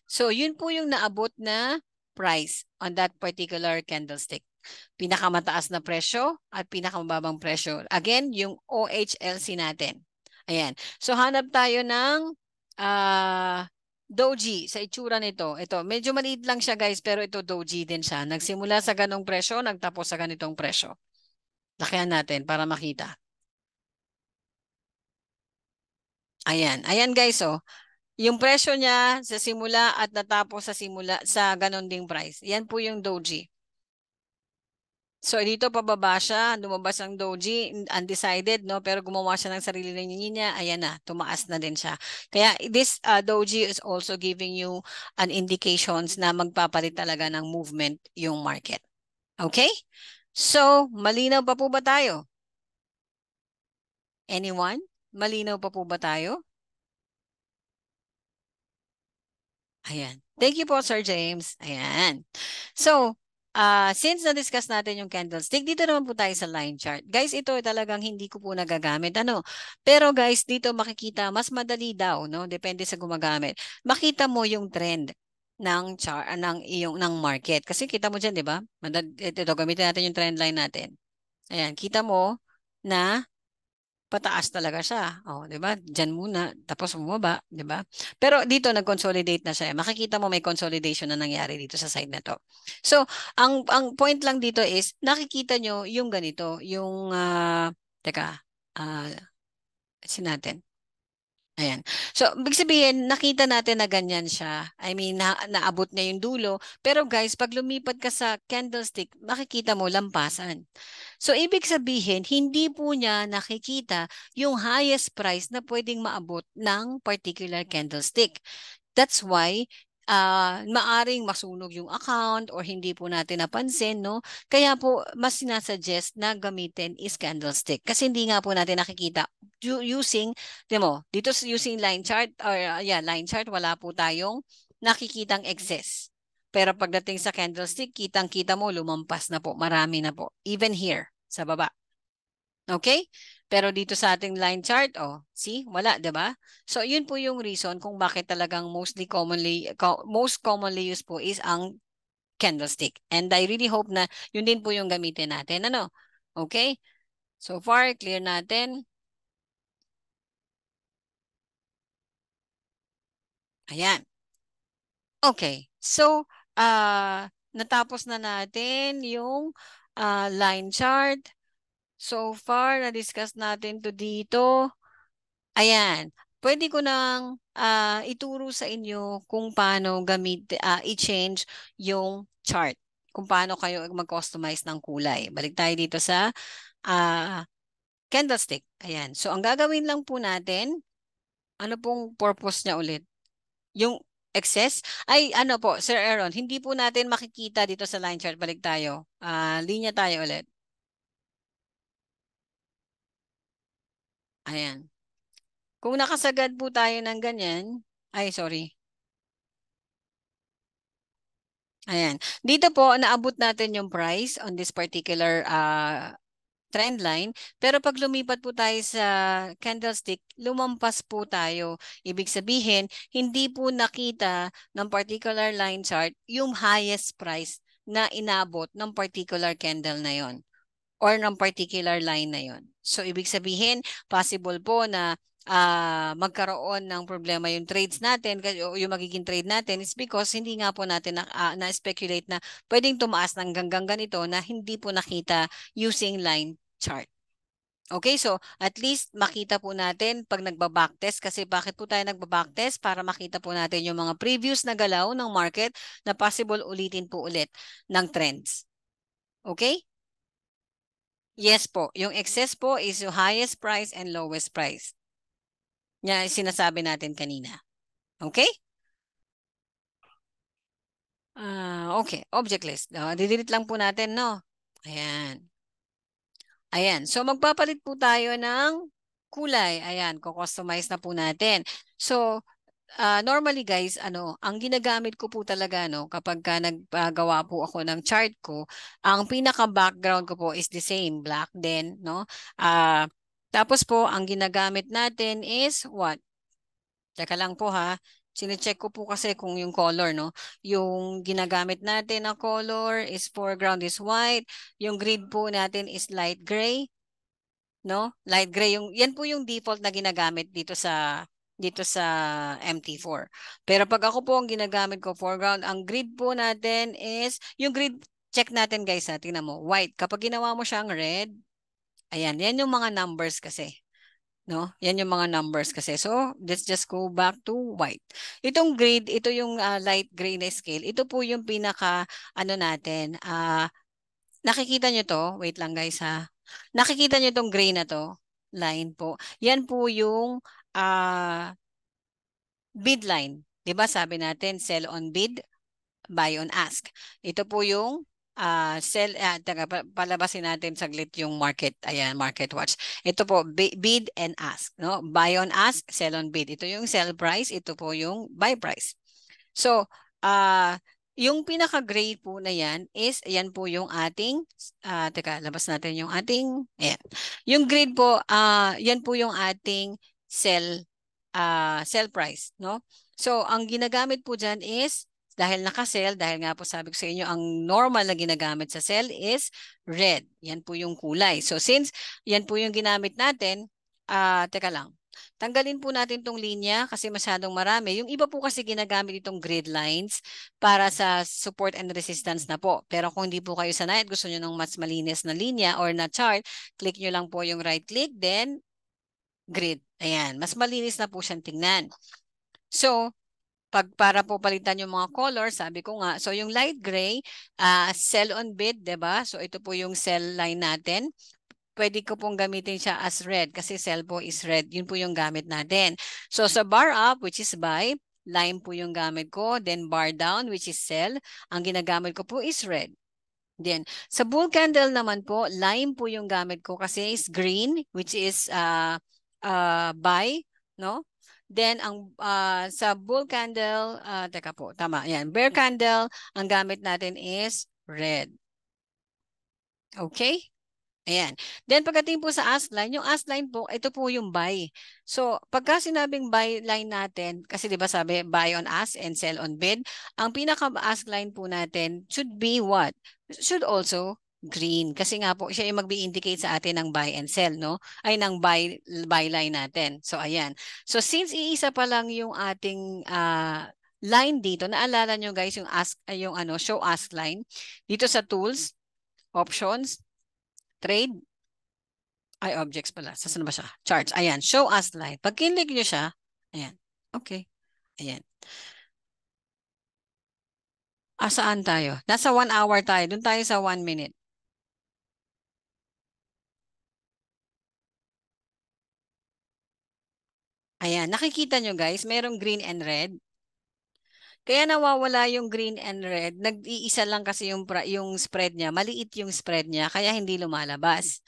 So yun po yung naabot na price on that particular candlestick. Pinakamataas na presyo at pinakamababang presyo. Again, yung OHLC natin. Ayan. So hanap tayo ng uh, doji sa itsura nito. Ito, medyo maliit lang siya guys pero ito doji din siya. Nagsimula sa ganong presyo, nagtapos sa ganitong presyo. Lakihan natin para makita. Ayan. Ayan guys, oh. Yung presyo niya sa simula at natapos sa simula sa ganon ding price. Yan po yung doji. So dito pababa siya, lumabas ang doji, undecided, no? pero gumawa siya ng sarili na yun niya, ayan na, tumaas na din siya. Kaya this uh, doji is also giving you an indications na magpapalit talaga ng movement yung market. Okay? So, malinaw pa po ba tayo? Anyone? Malinaw pa po ba tayo? Ayan. Thank you po, Sir James. Ayan. So, uh, since na-discuss natin yung candlestick, dito naman po tayo sa line chart. Guys, ito talagang hindi ko po nagagamit. Ano? Pero guys, dito makikita, mas madali daw, no? Depende sa gumagamit. Makita mo yung trend ng chart uh, ah, ng iyong ng market kasi kita mo diyan 'di ba? Ito, ito gamitin natin yung trend line natin. Ayan, kita mo na pataas talaga siya. Oh, 'di ba? Diyan muna tapos bumaba, 'di ba? Pero dito nag-consolidate na siya. Makikita mo may consolidation na nangyari dito sa side na to. So, ang ang point lang dito is nakikita nyo yung ganito, yung uh, teka, uh, ah, sin natin. Ayan. So, big sabihin, nakita natin na ganyan siya. I mean, na, naabot niya yung dulo. Pero guys, pag lumipad ka sa candlestick, makikita mo lampasan. So, ibig sabihin, hindi po niya nakikita yung highest price na pwedeng maabot ng particular candlestick. That's why uh, maaring masunog yung account or hindi po natin napansin, no? Kaya po, mas sinasuggest na gamitin is candlestick. Kasi hindi nga po natin nakikita using, di mo, dito using line chart, or uh, yeah, line chart, wala po tayong nakikitang excess. Pero pagdating sa candlestick, kitang-kita mo, lumampas na po, marami na po. Even here, sa baba. Okay? Pero dito sa ating line chart, oh, see, wala, 'di ba? So 'yun po yung reason kung bakit talagang mostly commonly most commonly used po is ang candlestick. And I really hope na 'yun din po yung gamitin natin, ano? Okay? So far clear natin. Ayan. Okay. So, uh, natapos na natin yung uh, line chart So far, na-discuss natin to dito. Ayan, pwede ko nang uh, ituro sa inyo kung paano gamit, uh, i-change yung chart. Kung paano kayo mag-customize ng kulay. Balik tayo dito sa uh, candlestick. Ayan. So, ang gagawin lang po natin, ano pong purpose niya ulit? Yung excess? Ay, ano po, Sir Aaron, hindi po natin makikita dito sa line chart. Balik tayo. Uh, linya tayo ulit. Ayan. Kung nakasagad po tayo ng ganyan, ay sorry. Ayan. Dito po, naabot natin yung price on this particular uh, trend line. Pero pag lumipat po tayo sa candlestick, lumampas po tayo. Ibig sabihin, hindi po nakita ng particular line chart yung highest price na inabot ng particular candle na yon or ng particular line na yon. So ibig sabihin, possible po na uh, magkaroon ng problema yung trades natin o yung magiging trade natin is because hindi nga po natin na, uh, na-speculate na pwedeng tumaas ng ganggang ganito na hindi po nakita using line chart. Okay, so at least makita po natin pag nagba-backtest kasi bakit po tayo nagba-backtest para makita po natin yung mga previous na galaw ng market na possible ulitin po ulit ng trends. Okay? Yes po. Yung excess po is yung highest price and lowest price. Yan sinasabi natin kanina. Okay? Uh, okay, object list. Uh, didelete lang po natin, no? Ayan. Ayan. So, magpapalit po tayo ng kulay. Ayan, kukustomize na po natin. So, uh, normally guys, ano, ang ginagamit ko po talaga no kapag ka naggagawa po ako ng chart ko, ang pinaka background ko po is the same, black then, no? Uh, tapos po ang ginagamit natin is what? Teka lang po ha. Sinecheck ko po kasi kung yung color, no? Yung ginagamit natin na color is foreground is white. Yung grid po natin is light gray. No? Light gray. Yung, yan po yung default na ginagamit dito sa dito sa MT4. Pero pag ako po ang ginagamit ko foreground, ang grid po natin is, yung grid, check natin guys tingnan mo, white. Kapag ginawa mo siyang red, ayan, yan yung mga numbers kasi. No? Yan yung mga numbers kasi. So, let's just go back to white. Itong grid, ito yung uh, light gray na scale. Ito po yung pinaka, ano natin, uh, nakikita nyo to, wait lang guys ha. Nakikita nyo itong gray na to, line po. Yan po yung uh, bid line. 'Di ba? Sabi natin sell on bid, buy on ask. Ito po yung uh, sell uh, ah, taga, palabasin natin saglit yung market ayan market watch ito po bid and ask no buy on ask sell on bid ito yung sell price ito po yung buy price so uh, yung pinaka gray po na yan is yan po yung ating uh, teka labas natin yung ating ayan. yung grade po uh, yan po yung ating sell uh, sell price, no? So, ang ginagamit po diyan is dahil naka-sell, dahil nga po sabi ko sa inyo, ang normal na ginagamit sa sell is red. Yan po yung kulay. So, since yan po yung ginamit natin, uh, teka lang, Tanggalin po natin tong linya kasi masyadong marami. Yung iba po kasi ginagamit itong grid lines para sa support and resistance na po. Pero kung hindi po kayo sanay at gusto nyo ng mas malinis na linya or na chart, click nyo lang po yung right click, then grid. Ayan, mas malinis na po siyang tingnan. So, pag para po palitan yung mga color, sabi ko nga, so yung light gray, uh, cell on bid, ba So ito po yung cell line natin. Pwede ko pong gamitin siya as red kasi cell po is red. Yun po yung gamit natin. So sa bar up, which is by, line po yung gamit ko. Then bar down, which is cell, ang ginagamit ko po is red. Then, sa bull candle naman po, lime po yung gamit ko kasi is green, which is uh, uh, buy, no? Then ang uh, sa bull candle, uh, teka po, tama. Yan, bear candle, ang gamit natin is red. Okay? Ayan. Then pagdating po sa ask line, yung ask line po, ito po yung buy. So pagka sinabing buy line natin, kasi di ba sabi buy on ask and sell on bid, ang pinaka ask line po natin should be what? Should also green kasi nga po siya yung magbi-indicate sa atin ng buy and sell no ay ng buy buy line natin so ayan so since iisa pa lang yung ating uh, line dito naalala nyo guys yung ask yung ano show ask line dito sa tools options trade ay objects pala sa sana ba siya charts ayan show ask line pag kinlik niyo siya ayan okay ayan Asaan ah, tayo? Nasa 1 hour tayo. Doon tayo sa 1 minute. Ayan, nakikita nyo guys, merong green and red. Kaya nawawala yung green and red. Nag-iisa lang kasi yung, yung spread niya. Maliit yung spread niya, kaya hindi lumalabas.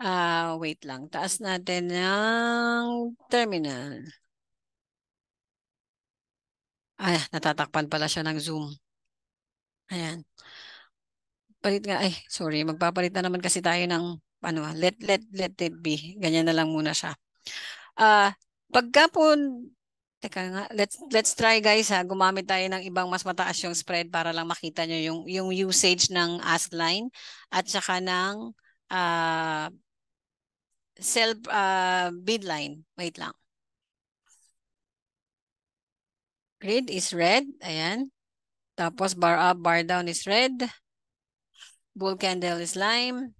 Uh, wait lang, taas natin ng terminal. Ay, ah, natatakpan pala siya ng zoom. Ayan. Palit nga, ay, sorry. Magpapalit na naman kasi tayo ng, ano, let, let, let it be. Ganyan na lang muna siya. Uh, Pagka po, teka nga, let's, let's try guys ha, gumamit tayo ng ibang mas mataas yung spread para lang makita nyo yung, yung usage ng ask line at saka ng uh, ah, sell uh, ah, bid line. Wait lang. Grid is red. Ayan. Tapos bar up, bar down is red. Bull candle is lime.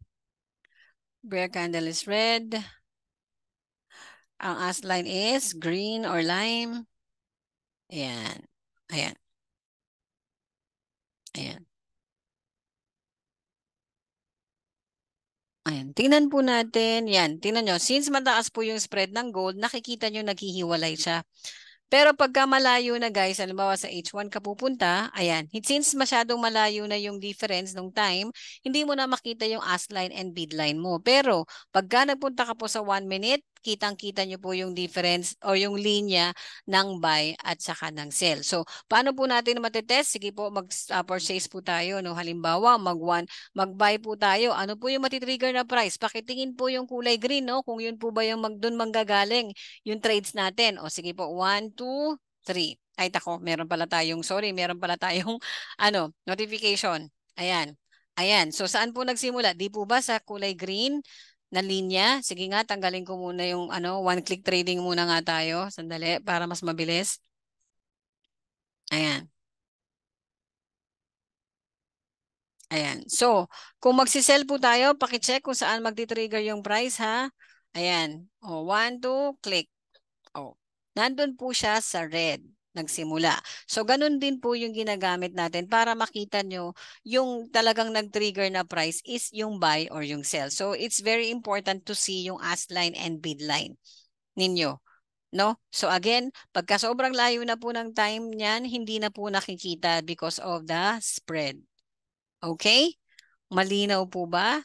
Bear candle is red. Ang ask line is green or lime. Ayan. Ayan. Ayan. Ayan. Tingnan po natin. Yan. Tingnan nyo. Since mataas po yung spread ng gold, nakikita nyo naghihiwalay siya. Pero pagka malayo na guys, halimbawa sa H1 ka pupunta, ayan, since masyadong malayo na yung difference nung time, hindi mo na makita yung ask line and bid line mo. Pero pagka nagpunta ka po sa 1 minute, kitang-kita nyo po yung difference o yung linya ng buy at saka ng sell. So, paano po natin matetest? Sige po, mag uh, purchase po tayo. No? Halimbawa, mag one, mag-buy po tayo. Ano po yung matitrigger na price? Pakitingin po yung kulay green, no? kung yun po ba yung mag, dun manggagaling yung trades natin. O sige po, 1, 2, 3. Ay, tako, meron pala tayong, sorry, meron pala tayong ano, notification. Ayan. Ayan. So, saan po nagsimula? Di po ba sa kulay green? na linya. Sige nga, tanggalin ko muna yung ano, one-click trading muna nga tayo. Sandali, para mas mabilis. Ayan. Ayan. So, kung magsisell po tayo, pakicheck kung saan magti-trigger yung price ha. Ayan. O, one, two, click. O, nandun po siya sa red nagsimula. So ganun din po yung ginagamit natin para makita nyo yung talagang nag-trigger na price is yung buy or yung sell. So it's very important to see yung ask line and bid line ninyo. No? So again, pagka sobrang layo na po ng time niyan, hindi na po nakikita because of the spread. Okay? Malinaw po ba?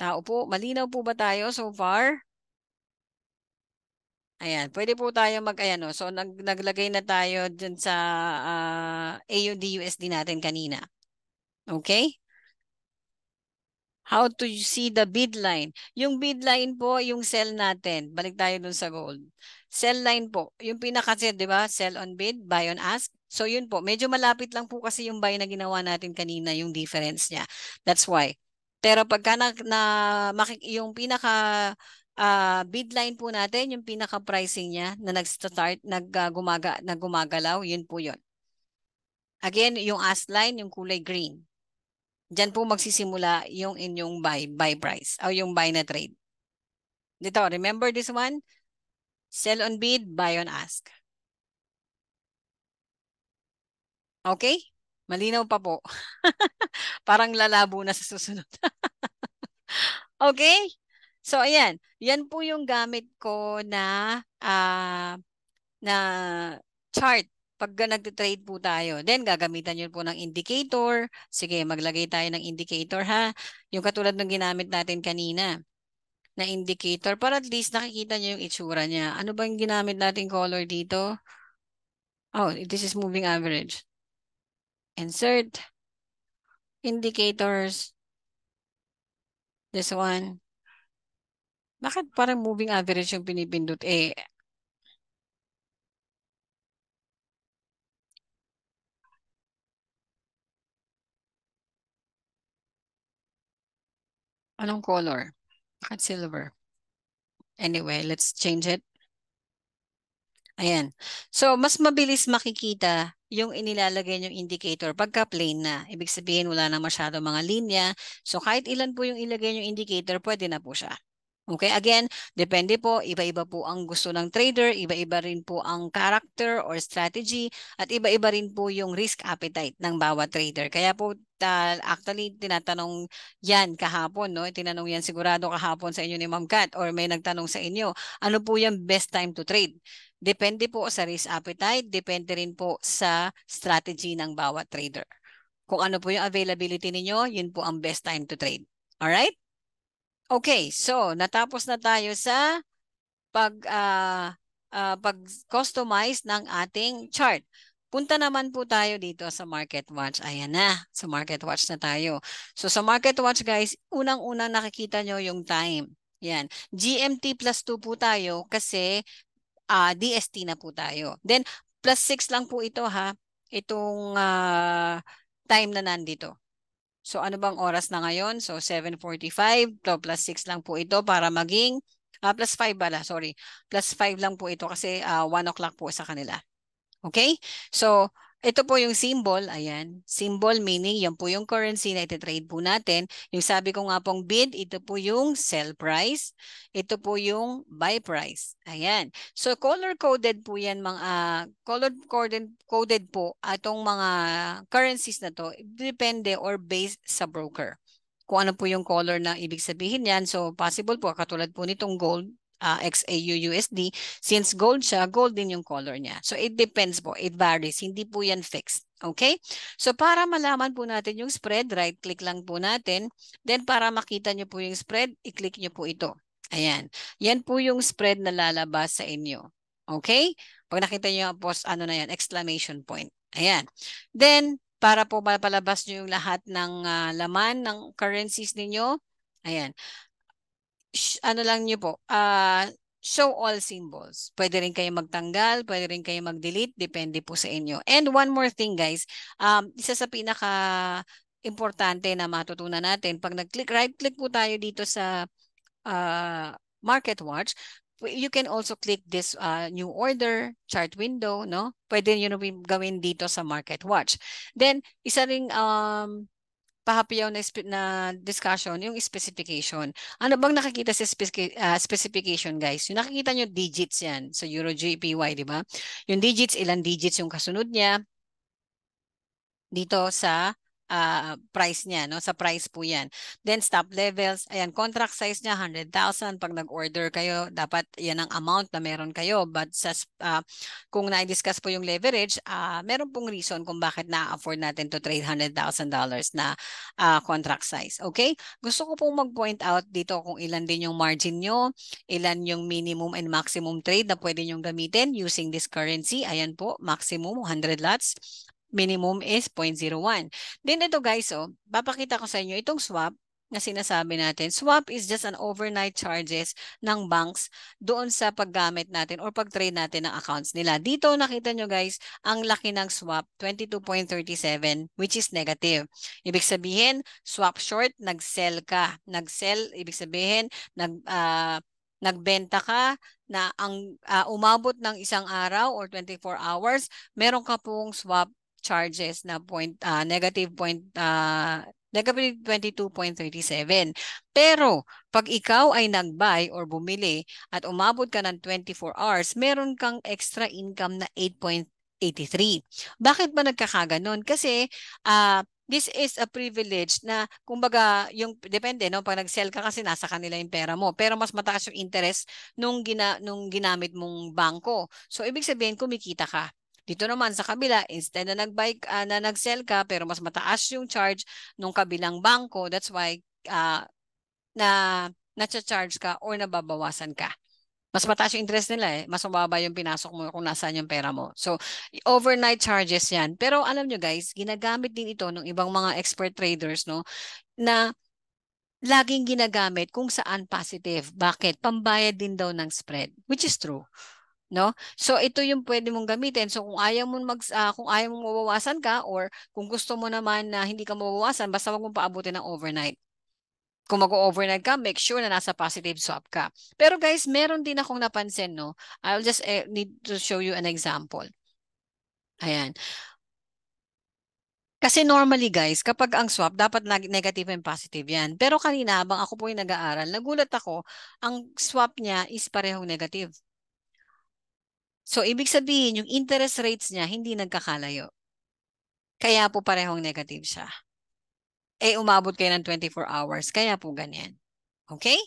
Tao po, malinaw po ba tayo so far? Ayan, pwede po tayo mag ayan, oh, so nag, naglagay na tayo dyan sa uh, ah, aud natin kanina. Okay? How to see the bid line? Yung bid line po, yung sell natin. Balik tayo dun sa gold. Sell line po. Yung pinaka di ba? Sell on bid, buy on ask. So yun po, medyo malapit lang po kasi yung buy na ginawa natin kanina, yung difference niya. That's why. Pero pagka na, na yung pinaka uh, bid line po natin, yung pinaka-pricing niya na nag-start, nag-gumaga, ah, nag-gumagalaw, yun po yun. Again, yung ask line, yung kulay green. Diyan po magsisimula yung inyong buy, buy price o yung buy na trade. Dito, remember this one? Sell on bid, buy on ask. Okay? Malinaw pa po. Parang lalabo na sa susunod. okay? So ayan, yan po yung gamit ko na uh, na chart pag nagte-trade po tayo. Then gagamitan niyo po ng indicator. Sige, maglagay tayo ng indicator ha. Yung katulad ng ginamit natin kanina na indicator para at least nakikita niyo yung itsura niya. Ano ba yung ginamit natin color dito? Oh, this is moving average. Insert indicators. This one. Bakit parang moving average yung pinipindot? Eh, Anong color? Bakit silver? Anyway, let's change it. Ayan. So, mas mabilis makikita yung inilalagay yung indicator pagka plain na. Ibig sabihin, wala na masyado mga linya. So, kahit ilan po yung ilagay yung indicator, pwede na po siya. Okay, again, depende po, iba-iba po ang gusto ng trader, iba-iba rin po ang character or strategy, at iba-iba rin po yung risk appetite ng bawat trader. Kaya po, uh, actually, tinatanong yan kahapon, no? Tinanong yan sigurado kahapon sa inyo ni Ma'am Kat, or may nagtanong sa inyo, ano po yung best time to trade? Depende po sa risk appetite, depende rin po sa strategy ng bawat trader. Kung ano po yung availability ninyo, yun po ang best time to trade. Alright? Okay, so natapos na tayo sa pag uh, uh, pag-customize ng ating chart. Punta naman po tayo dito sa Market Watch. Ayan na, sa Market Watch na tayo. So sa Market Watch guys, unang-unang nakikita nyo yung time. Yan. GMT plus 2 po tayo kasi uh, ah, DST na po tayo. Then plus 6 lang po ito ha, itong uh, time na nandito. So ano bang oras na ngayon? So 7.45 to plus 6 lang po ito para maging, uh, plus 5 bala, sorry. Plus 5 lang po ito kasi uh, ah, 1 o'clock po sa kanila. Okay? So ito po yung symbol, ayan. Symbol meaning yan po yung currency na ititrade po natin. Yung sabi ko nga pong bid, ito po yung sell price. Ito po yung buy price. Ayan. So color-coded po yan, mga uh, color-coded coded po atong mga currencies na to. Depende or based sa broker kung ano po yung color na ibig sabihin yan. So, possible po, katulad po nitong gold, uh, XAUUSD since gold siya, gold din yung color niya. So it depends po, it varies, hindi po yan fixed. Okay? So para malaman po natin yung spread, right click lang po natin. Then para makita nyo po yung spread, i-click nyo po ito. Ayan. Yan po yung spread na lalabas sa inyo. Okay? Pag nakita nyo yung post, ano na yan, exclamation point. Ayan. Then, para po mapalabas nyo yung lahat ng uh, laman ng currencies ninyo, Ayan ano lang niyo po, uh, show all symbols. Pwede rin kayo magtanggal, pwede rin kayo mag-delete, depende po sa inyo. And one more thing guys, um, isa sa pinaka importante na matutunan natin, pag nag-click, right-click po tayo dito sa uh, Market Watch, you can also click this uh, new order chart window, no? Pwede nyo na gawin dito sa Market Watch. Then, isa ring um, pahapiyaw na, na discussion, yung specification. Ano bang nakikita sa specific, uh, ah, specification, guys? Yung nakikita nyo, digits yan so Euro GPY, di ba? Yung digits, ilan digits yung kasunod niya dito sa uh, price niya, no? Sa price po 'yan. Then stop levels, ayan contract size niya 100,000 pag nag-order kayo, dapat 'yan ang amount na meron kayo. But sa uh, kung na-discuss po yung leverage, uh, meron pong reason kung bakit na-afford natin to trade $100,000 na uh, contract size. Okay? Gusto ko pong mag-point out dito kung ilan din yung margin nyo, ilan yung minimum and maximum trade na pwede nyong gamitin using this currency. Ayan po, maximum 100 lots minimum is 0.01. Then ito guys, oh, papakita ko sa inyo itong swap na sinasabi natin. Swap is just an overnight charges ng banks doon sa paggamit natin or pag-trade natin ng accounts nila. Dito nakita nyo guys, ang laki ng swap, 22.37 which is negative. Ibig sabihin, swap short, nag-sell ka. Nag-sell, ibig sabihin, nag, uh, nagbenta ka na ang uh, umabot ng isang araw or 24 hours, meron ka pong swap charges na point uh, negative point uh, negative 22.37. Pero pag ikaw ay nag-buy or bumili at umabot ka ng 24 hours, meron kang extra income na 8.83. Bakit ba nagkakaganon? Kasi uh, this is a privilege na kumbaga yung depende no pag nag-sell ka kasi nasa kanila yung pera mo pero mas mataas yung interest nung gina, nung ginamit mong bangko so ibig sabihin kumikita ka dito naman sa kabila, instead na nag-bike, uh, na nag-sell ka pero mas mataas yung charge nung kabilang bangko, that's why uh, na na-charge ka or nababawasan ka. Mas mataas yung interest nila eh. Mas mababa yung pinasok mo kung nasaan yung pera mo. So, overnight charges yan. Pero alam nyo guys, ginagamit din ito ng ibang mga expert traders no, na laging ginagamit kung saan positive. Bakit? Pambayad din daw ng spread, which is true no? So ito yung pwede mong gamitin. So kung ayaw mo mag uh, kung ayaw mong mabawasan ka or kung gusto mo naman na hindi ka mabawasan, basta wag mo paabutin ng overnight. Kung mag-overnight ka, make sure na nasa positive swap ka. Pero guys, meron din akong napansin, no? I'll just uh, need to show you an example. Ayan. Kasi normally guys, kapag ang swap, dapat negative and positive yan. Pero kanina, habang ako po yung nag-aaral, nagulat ako, ang swap niya is parehong negative. So, ibig sabihin, yung interest rates niya hindi nagkakalayo. Kaya po parehong negative siya. Eh, umabot kayo ng 24 hours. Kaya po ganyan. Okay?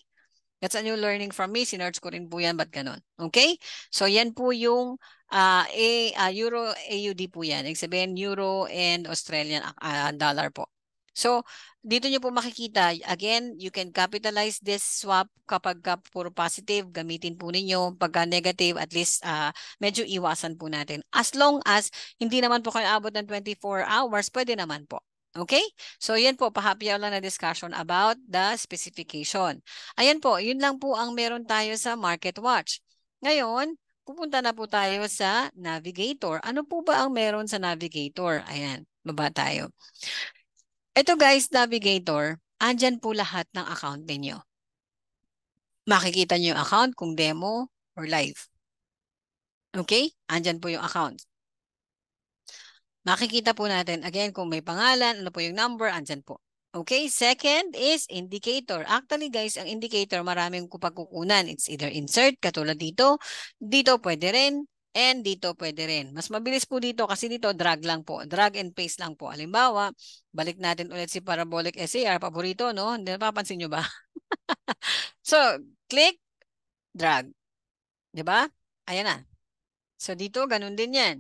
That's a new learning from me. Sinerge ko rin po yan. Ba't ganun? Okay? So, yan po yung uh, A, uh, Euro AUD po yan. Ibig sabihin, Euro and Australian uh, dollar po. So, dito nyo po makikita, again, you can capitalize this swap kapag ka puro positive, gamitin po ninyo. Pagka negative, at least uh, medyo iwasan po natin. As long as hindi naman po kayo abot ng 24 hours, pwede naman po. Okay? So, yan po, pahapyaw lang na discussion about the specification. Ayan po, yun lang po ang meron tayo sa Market Watch. Ngayon, pupunta na po tayo sa Navigator. Ano po ba ang meron sa Navigator? Ayan, baba tayo. Ito guys, Navigator, andyan po lahat ng account ninyo. Makikita nyo yung account kung demo or live. Okay? Andyan po yung account. Makikita po natin, again, kung may pangalan, ano po yung number, andyan po. Okay, second is indicator. Actually guys, ang indicator maraming pagkukunan. It's either insert, katulad dito. Dito pwede rin. And dito pwede rin. Mas mabilis po dito kasi dito drag lang po. Drag and paste lang po. Halimbawa, balik natin ulit si parabolic SAR. Paborito, no? Hindi napapansin nyo ba? so, click, drag. ba? Diba? Ayan na. So, dito, ganun din yan.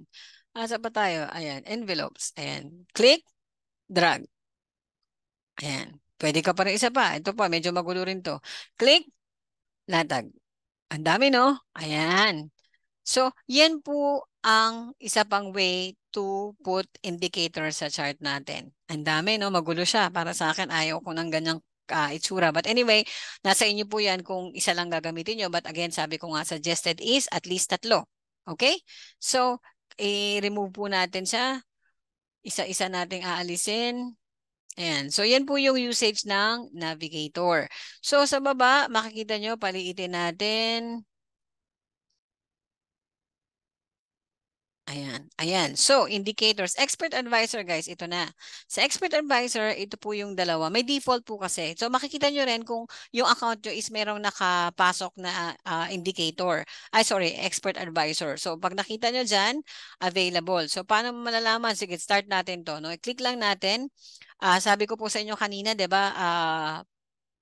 Asa pa tayo? Ayan, envelopes. Ayan, click, drag. Ayan. Pwede ka pa rin isa pa. Ito pa, medyo magulo rin to. Click, latag. Ang dami, no? Ayan. So, yan po ang isa pang way to put indicator sa chart natin. Ang dami, no? Magulo siya. Para sa akin, ayaw ko ng ganyang uh, itsura. But anyway, nasa inyo po yan kung isa lang gagamitin nyo. But again, sabi ko nga, suggested is at least tatlo. Okay? So, i-remove po natin siya. Isa-isa nating aalisin. Ayan. So, yan po yung usage ng navigator. So, sa baba, makikita nyo, paliitin natin. Ayan. Ayan. So, indicators. Expert advisor, guys, ito na. Sa expert advisor, ito po yung dalawa. May default po kasi. So, makikita nyo rin kung yung account nyo is merong nakapasok na uh, indicator. Ay, sorry, expert advisor. So, pag nakita nyo dyan, available. So, paano malalaman? Sige, start natin to. No? I-click lang natin. Uh, sabi ko po sa inyo kanina, di ba, uh,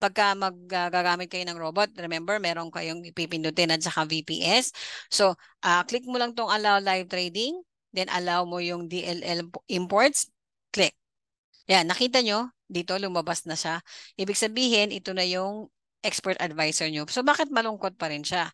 pagka maggagamit kayo ng robot, remember, meron kayong ipipindutin at saka VPS. So, uh, click mo lang tong allow live trading, then allow mo yung DLL imports, click. Yan, nakita nyo, dito lumabas na siya. Ibig sabihin, ito na yung expert advisor nyo. So, bakit malungkot pa rin siya?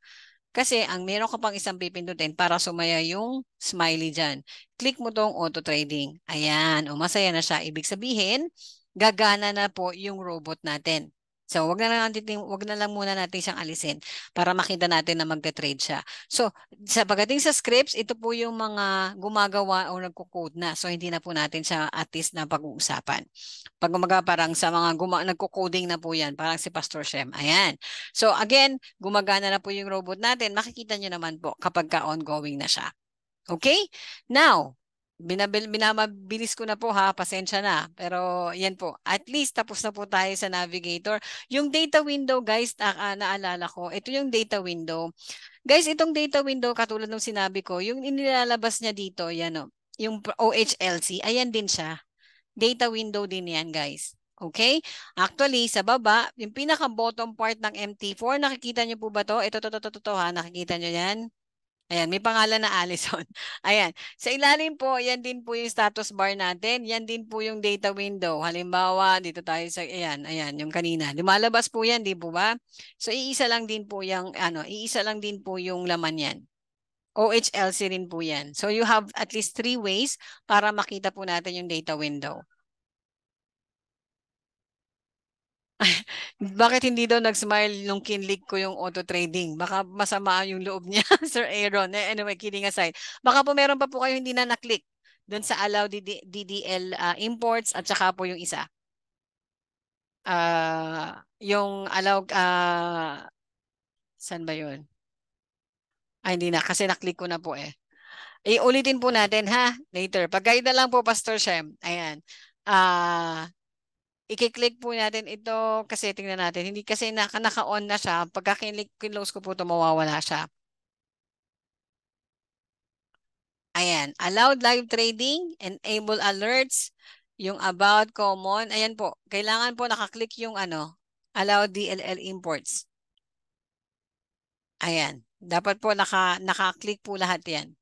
Kasi ang meron ka pang isang pipindutin para sumaya yung smiley dyan. Click mo tong auto trading. Ayan, umasaya na siya. Ibig sabihin, gagana na po yung robot natin. So, wag na lang natin wag na lang muna natin siyang alisin para makita natin na magte-trade siya. So, sa pagdating sa scripts, ito po yung mga gumagawa o nagko-code na. So, hindi na po natin siya at least na pag-uusapan. Pag gumaga parang sa mga guma- nagko-coding na po 'yan, parang si Pastor Shem. Ayan. So, again, gumagana na po yung robot natin. Makikita niyo naman po kapag ka ongoing na siya. Okay? Now, binabil, binamabilis ko na po ha, pasensya na. Pero yan po, at least tapos na po tayo sa navigator. Yung data window guys, na, uh, naalala ko, ito yung data window. Guys, itong data window, katulad ng sinabi ko, yung inilalabas niya dito, yan oh, o, yung OHLC, ayan din siya. Data window din yan guys. Okay? Actually, sa baba, yung pinaka-bottom part ng MT4, nakikita niyo po ba to? Ito, to, to, to, to, to ha? Nakikita niyo yan? Ayan, may pangalan na Allison. Ayan, sa ilalim po, yan din po yung status bar natin. Yan din po yung data window. Halimbawa, dito tayo sa, ayan, ayan, yung kanina. Lumalabas po yan, di po ba? So, iisa lang din po yung, ano, iisa lang din po yung laman yan. OHLC rin po yan. So, you have at least three ways para makita po natin yung data window. Bakit hindi daw nag-smile nung kinlig ko yung auto trading? Baka masama yung loob niya, Sir Aaron. Eh, anyway, kidding aside. Baka po meron pa po kayo hindi na naklik doon sa allow DDL uh, ah, imports at saka po yung isa. Uh, yung allow, uh, saan ba yun? Ay, hindi na. Kasi naklik ko na po eh. Iulitin eh, po natin ha, later. Pag-guide na lang po, Pastor Shem. Ayan. Uh, i-click po natin ito kasi tingnan natin. Hindi kasi naka, naka-on na siya. Pagka kinlose ko po ito, mawawala siya. Ayan. Allowed live trading, enable alerts, yung about common. Ayan po. Kailangan po naka-click yung ano, allow DLL imports. Ayan. Dapat po naka, naka-click po lahat yan.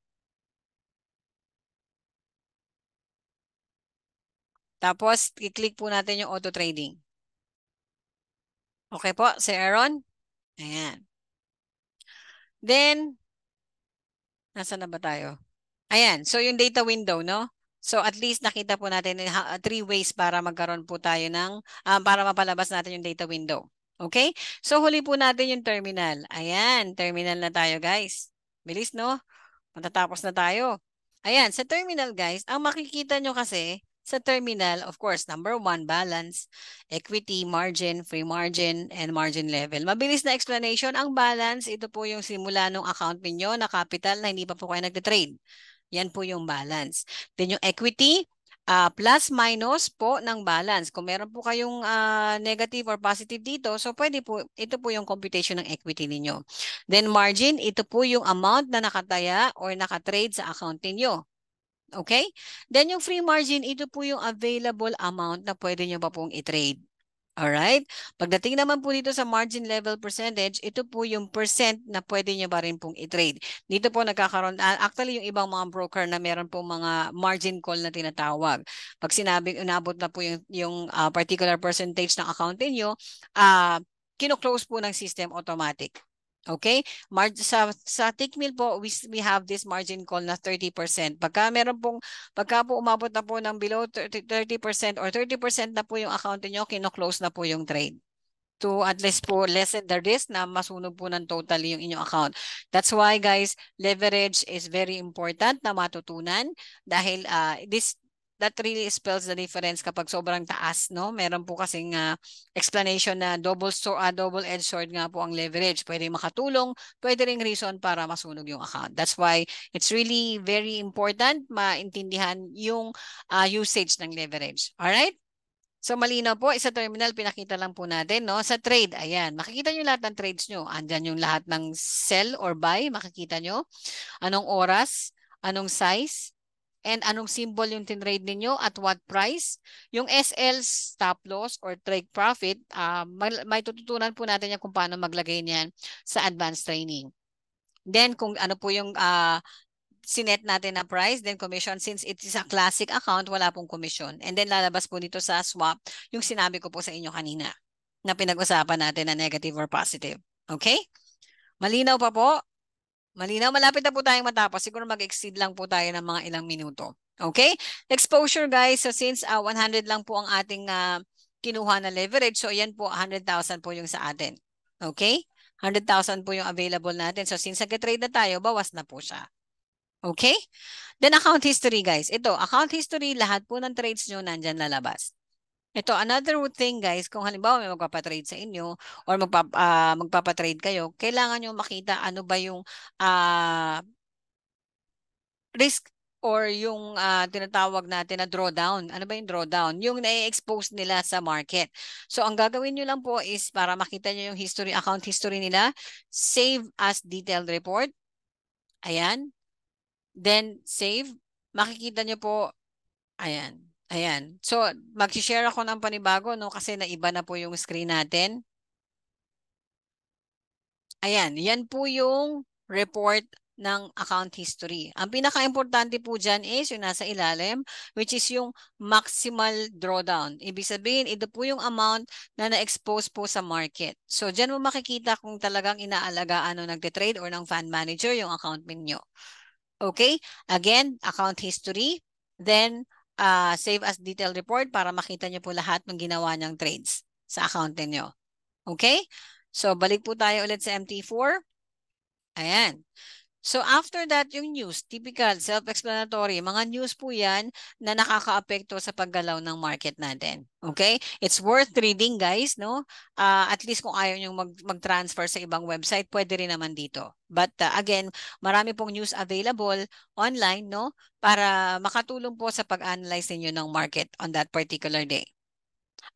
Tapos, i-click po natin yung auto trading. Okay po, si Aaron? Ayan. Then, nasa na ba tayo? Ayan, so yung data window, no? So at least nakita po natin uh, three ways para magkaroon po tayo ng, uh, para mapalabas natin yung data window. Okay? So huli po natin yung terminal. Ayan, terminal na tayo guys. Bilis no? Matatapos na tayo. Ayan, sa terminal guys, ang makikita nyo kasi, sa terminal, of course, number one, balance, equity, margin, free margin, and margin level. Mabilis na explanation. Ang balance, ito po yung simula ng account ninyo na capital na hindi pa po kayo nagtitrade. Yan po yung balance. Then yung equity, uh, plus minus po ng balance. Kung meron po kayong uh, negative or positive dito, so pwede po, ito po yung computation ng equity ninyo. Then margin, ito po yung amount na nakataya or nakatrade sa account ninyo. Okay? Then yung free margin, ito po yung available amount na pwede nyo pa pong i-trade. Alright? Pagdating naman po dito sa margin level percentage, ito po yung percent na pwede nyo ba rin pong i-trade. Dito po nagkakaroon, ah, actually yung ibang mga broker na meron po mga margin call na tinatawag. Pag sinabi, unabot na po yung, yung uh, particular percentage ng account niyo, uh, ah, kinoclose po ng system automatic. Okay? Mar sa, sa thick po, we, we have this margin call na 30%. Pagka meron pong, pagka po umabot na po ng below 30% or 30% na po yung account niyo kino-close na po yung trade to at least po lessen the risk na masunog po ng totally yung inyong account. That's why guys, leverage is very important na matutunan dahil uh, this that really spells the difference kapag sobrang taas, no? Meron po kasing uh, explanation na double store, uh, ah, double edged sword nga po ang leverage. Pwede makatulong, pwede ring reason para masunog yung account. That's why it's really very important maintindihan yung uh, usage ng leverage. All right? So malinaw po, isa terminal, pinakita lang po natin. No? Sa trade, ayan, makikita niyo lahat ng trades niyo. Andiyan yung lahat ng sell or buy, makikita niyo. Anong oras, anong size, and anong symbol yung tinrade ninyo at what price. Yung SL stop loss or trade profit, uh, may tututunan po natin yan kung paano maglagay niyan sa advanced training. Then kung ano po yung uh, sinet natin na price, then commission. Since it is a classic account, wala pong commission. And then lalabas po dito sa swap, yung sinabi ko po sa inyo kanina na pinag-usapan natin na negative or positive. Okay? Malinaw pa po? Malinaw, malapit na po tayong matapos. Siguro mag-exceed lang po tayo ng mga ilang minuto. Okay? Exposure guys, so since uh, ah, 100 lang po ang ating uh, kinuha na leverage, so ayan po, 100,000 po yung sa atin. Okay? 100,000 po yung available natin. So since nag-trade na tayo, bawas na po siya. Okay? Then account history guys. Ito, account history, lahat po ng trades nyo nandyan lalabas. Ito, another thing guys, kung halimbawa may magpapatrade sa inyo or magpa, uh, magpapatrade kayo, kailangan nyo makita ano ba yung uh, risk or yung uh, tinatawag natin na drawdown. Ano ba yung drawdown? Yung na-expose nila sa market. So ang gagawin nyo lang po is para makita nyo yung history, account history nila, save as detailed report. Ayan. Then save. Makikita nyo po, ayan. Ayan. So, mag-share ako ng panibago no kasi naiba na po yung screen natin. Ayan, yan po yung report ng account history. Ang pinaka-importante po dyan is yung nasa ilalim, which is yung maximal drawdown. Ibig sabihin, ito po yung amount na na-expose po sa market. So, dyan mo makikita kung talagang inaalagaan o nagtitrade or ng fund manager yung account ninyo. Okay? Again, account history. Then, uh, save as detail report para makita niyo po lahat ng ginawa niyang trades sa account niyo. Okay? So, balik po tayo ulit sa MT4. Ayan. So after that, yung news, typical, self-explanatory, mga news po yan na nakakaapekto sa paggalaw ng market natin. Okay? It's worth reading guys, no? Uh, at least kung ayaw nyo mag- mag-transfer sa ibang website, pwede rin naman dito. But uh, again, marami pong news available online, no? Para makatulong po sa pag-analyze ninyo ng market on that particular day.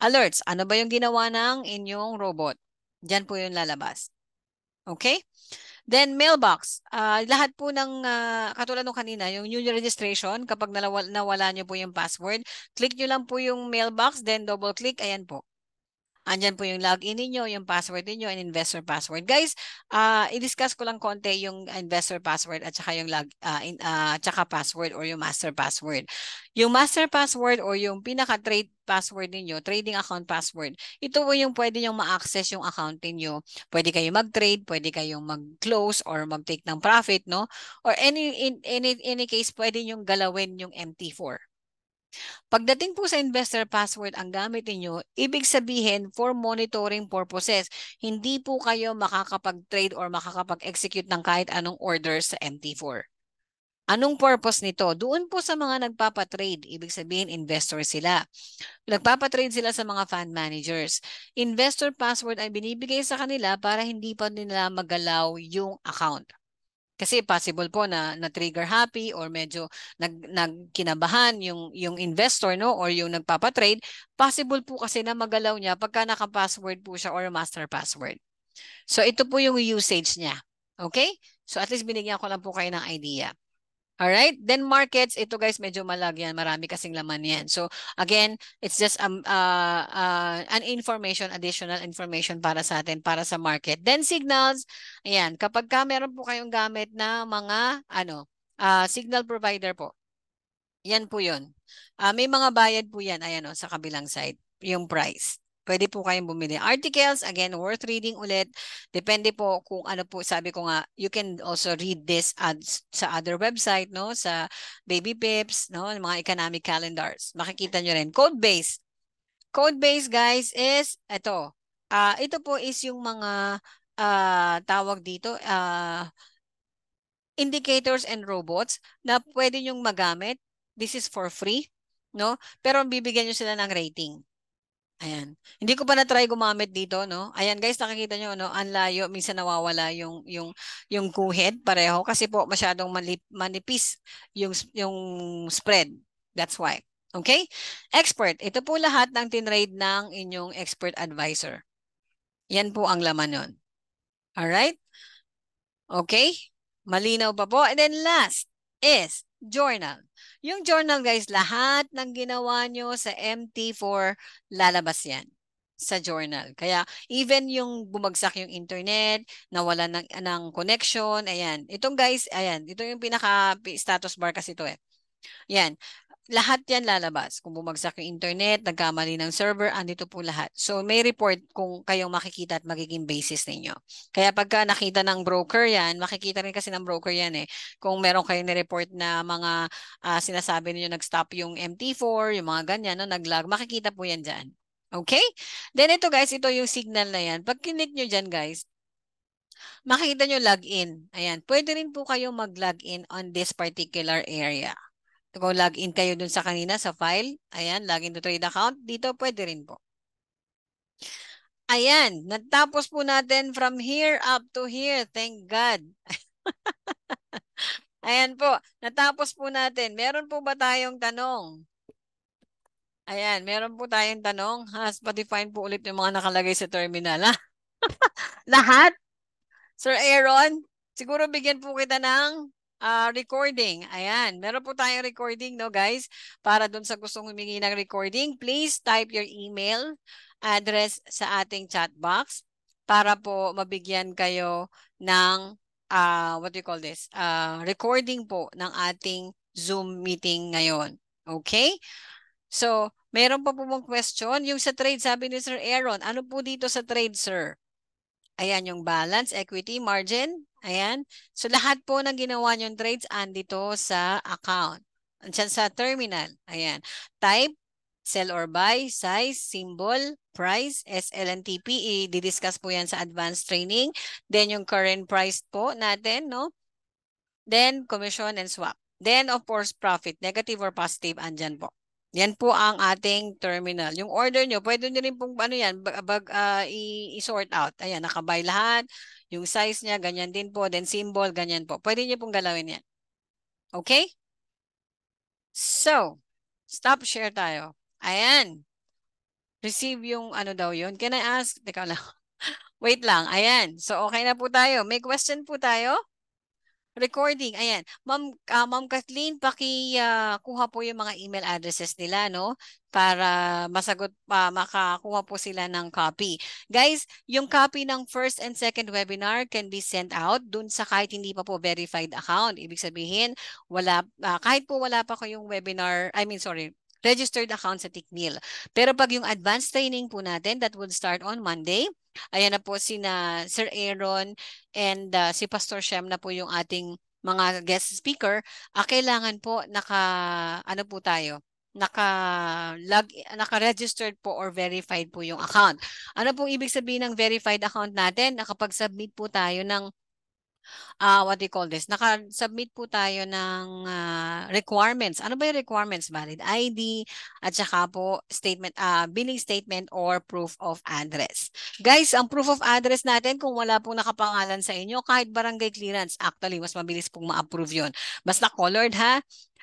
Alerts, ano ba yung ginawa ng inyong robot? Diyan po yung lalabas. Okay? Then mailbox. Uh, lahat po ng uh, katulad nung kanina, yung new registration kapag nawala, nawala nyo po yung password, click nyo lang po yung mailbox then double click ayan po. Andyan po yung login niyo, yung password niyo, and investor password. Guys, uh, i-discuss ko lang konti yung investor password at saka yung log, uh, in, uh, ah, tsaka password or yung master password. Yung master password or yung pinaka-trade password niyo, trading account password. Ito po yung pwede niyong ma-access yung account niyo. Pwede kayong mag-trade, pwede kayong mag-close or mag-take ng profit, no? Or any in, any any case pwede niyong galawin yung MT4. Pagdating po sa investor password ang gamit niyo, ibig sabihin for monitoring purposes, hindi po kayo makakapag-trade or makakapag-execute ng kahit anong orders sa MT4. Anong purpose nito? Doon po sa mga nagpapatrade, ibig sabihin investor sila. Nagpapatrade sila sa mga fund managers. Investor password ay binibigay sa kanila para hindi pa nila magalaw yung account. Kasi possible po na na-trigger happy or medyo nag nagkinabahan yung yung investor no or yung nagpapa-trade, possible po kasi na magalaw niya pagka naka-password po siya or master password. So ito po yung usage niya. Okay? So at least binigyan ko lang po kayo ng idea. All right? Then markets, ito guys, medyo malag yan. Marami kasing laman yan. So, again, it's just um, uh, uh, an information, additional information para sa atin, para sa market. Then signals, ayan, kapag ka meron po kayong gamit na mga, ano, uh, signal provider po. Yan po yun. Uh, may mga bayad po yan, ayan o, oh, sa kabilang side, yung price. Pwede po kayong bumili. Articles, again, worth reading ulit. Depende po kung ano po, sabi ko nga, you can also read this ads sa other website, no? Sa Baby Pips, no? Mga economic calendars. Makikita nyo rin. code base. code base, guys, is, ito. Uh, ah, ito po is yung mga uh, tawag dito, uh, indicators and robots na pwede nyong magamit. This is for free, no? Pero bibigyan nyo sila ng rating. Ayan. Hindi ko pa na-try gumamit dito, no? Ayan guys, nakikita niyo no? Ang layo, minsan nawawala yung, yung, yung guhit pareho kasi po masyadong malip, manipis yung, yung spread. That's why. Okay? Expert. Ito po lahat ng tinrade ng inyong expert advisor. Yan po ang laman nun. Alright? Okay? Malinaw pa po. And then last is journal. Yung journal guys, lahat ng ginawa nyo sa MT4, lalabas yan sa journal. Kaya even yung bumagsak yung internet, nawala ng, ng connection, ayan. Itong guys, ayan, ito yung pinaka status bar kasi ito eh. Yan lahat yan lalabas. Kung bumagsak yung internet, nagkamali ng server, andito po lahat. So may report kung kayong makikita at magiging basis ninyo. Kaya pagka nakita ng broker yan, makikita rin kasi ng broker yan eh. Kung meron kayong ni-report na mga uh, sinasabi niyo nag-stop yung MT4, yung mga ganyan, no, nag-lag, makikita po yan dyan. Okay? Then ito guys, ito yung signal na yan. Pag kinit nyo dyan guys, makikita nyo login. Ayan. Pwede rin po kayo mag-login on this particular area. Kung login kayo dun sa kanina sa file, ayan, login to trade account, dito pwede rin po. Ayan, natapos po natin from here up to here. Thank God. ayan po, natapos po natin. Meron po ba tayong tanong? Ayan, meron po tayong tanong. Has pa-define po ulit yung mga nakalagay sa terminal. Ha? Lahat? Sir Aaron, siguro bigyan po kita ng uh, recording. Ayan, meron po tayong recording, no guys? Para dun sa gustong humingi ng recording, please type your email address sa ating chat box para po mabigyan kayo ng, uh, what do you call this? Uh, recording po ng ating Zoom meeting ngayon. Okay? So, meron pa po mong question. Yung sa trade, sabi ni Sir Aaron, ano po dito sa trade, sir? Ayan yung balance, equity, margin, Ayan. So lahat po ng ginawa niyong trades andito sa account. Andiyan sa terminal. Ayan. Type, sell or buy, size, symbol, price, SL SLNTP. E. I-discuss po yan sa advanced training. Then yung current price po natin, no? Then commission and swap. Then of course profit, negative or positive, andyan po. Yan po ang ating terminal. Yung order nyo, pwede nyo rin pong ano yan, bag, bag, uh, i-sort out. Ayan, nakabay lahat. Yung size niya, ganyan din po. Then symbol, ganyan po. Pwede nyo pong galawin yan. Okay? So, stop share tayo. Ayan. Receive yung ano daw yun. Can I ask? Teka lang. Wait lang. Ayan. So, okay na po tayo. May question po tayo? recording. Ayan. Ma'am uh, Ma'am Kathleen, paki uh, kuha po yung mga email addresses nila no para masagot pa uh, makakuha po sila ng copy. Guys, yung copy ng first and second webinar can be sent out dun sa kahit hindi pa po verified account. Ibig sabihin, wala uh, kahit po wala pa ko yung webinar, I mean sorry, registered account sa TICNIL. Pero pag yung advanced training po natin, that would start on Monday. Ayan na po si na Sir Aaron and uh, si Pastor Shem na po yung ating mga guest speaker. Ah, kailangan po naka, ano po tayo, naka log naka-registered po or verified po yung account. Ano pong ibig sabihin ng verified account natin? Nakapag-submit po tayo ng uh, what do you call this? Nakasubmit po tayo ng uh, requirements. Ano ba yung requirements? Valid ID at saka po statement, uh, billing statement or proof of address. Guys, ang proof of address natin kung wala pong nakapangalan sa inyo, kahit barangay clearance, actually, mas mabilis pong ma-approve yun. Basta colored ha.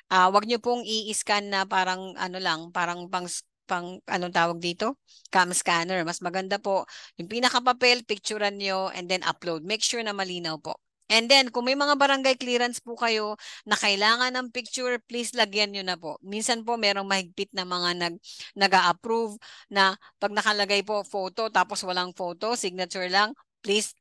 Uh, wag nyo pong i-scan na parang ano lang, parang pang pang anong tawag dito? Cam scanner. Mas maganda po yung pinaka papel, picturean nyo, and then upload. Make sure na malinaw po. And then, kung may mga barangay clearance po kayo na kailangan ng picture, please lagyan nyo na po. Minsan po, merong mahigpit na mga nag, nag approve na pag nakalagay po photo, tapos walang photo, signature lang, please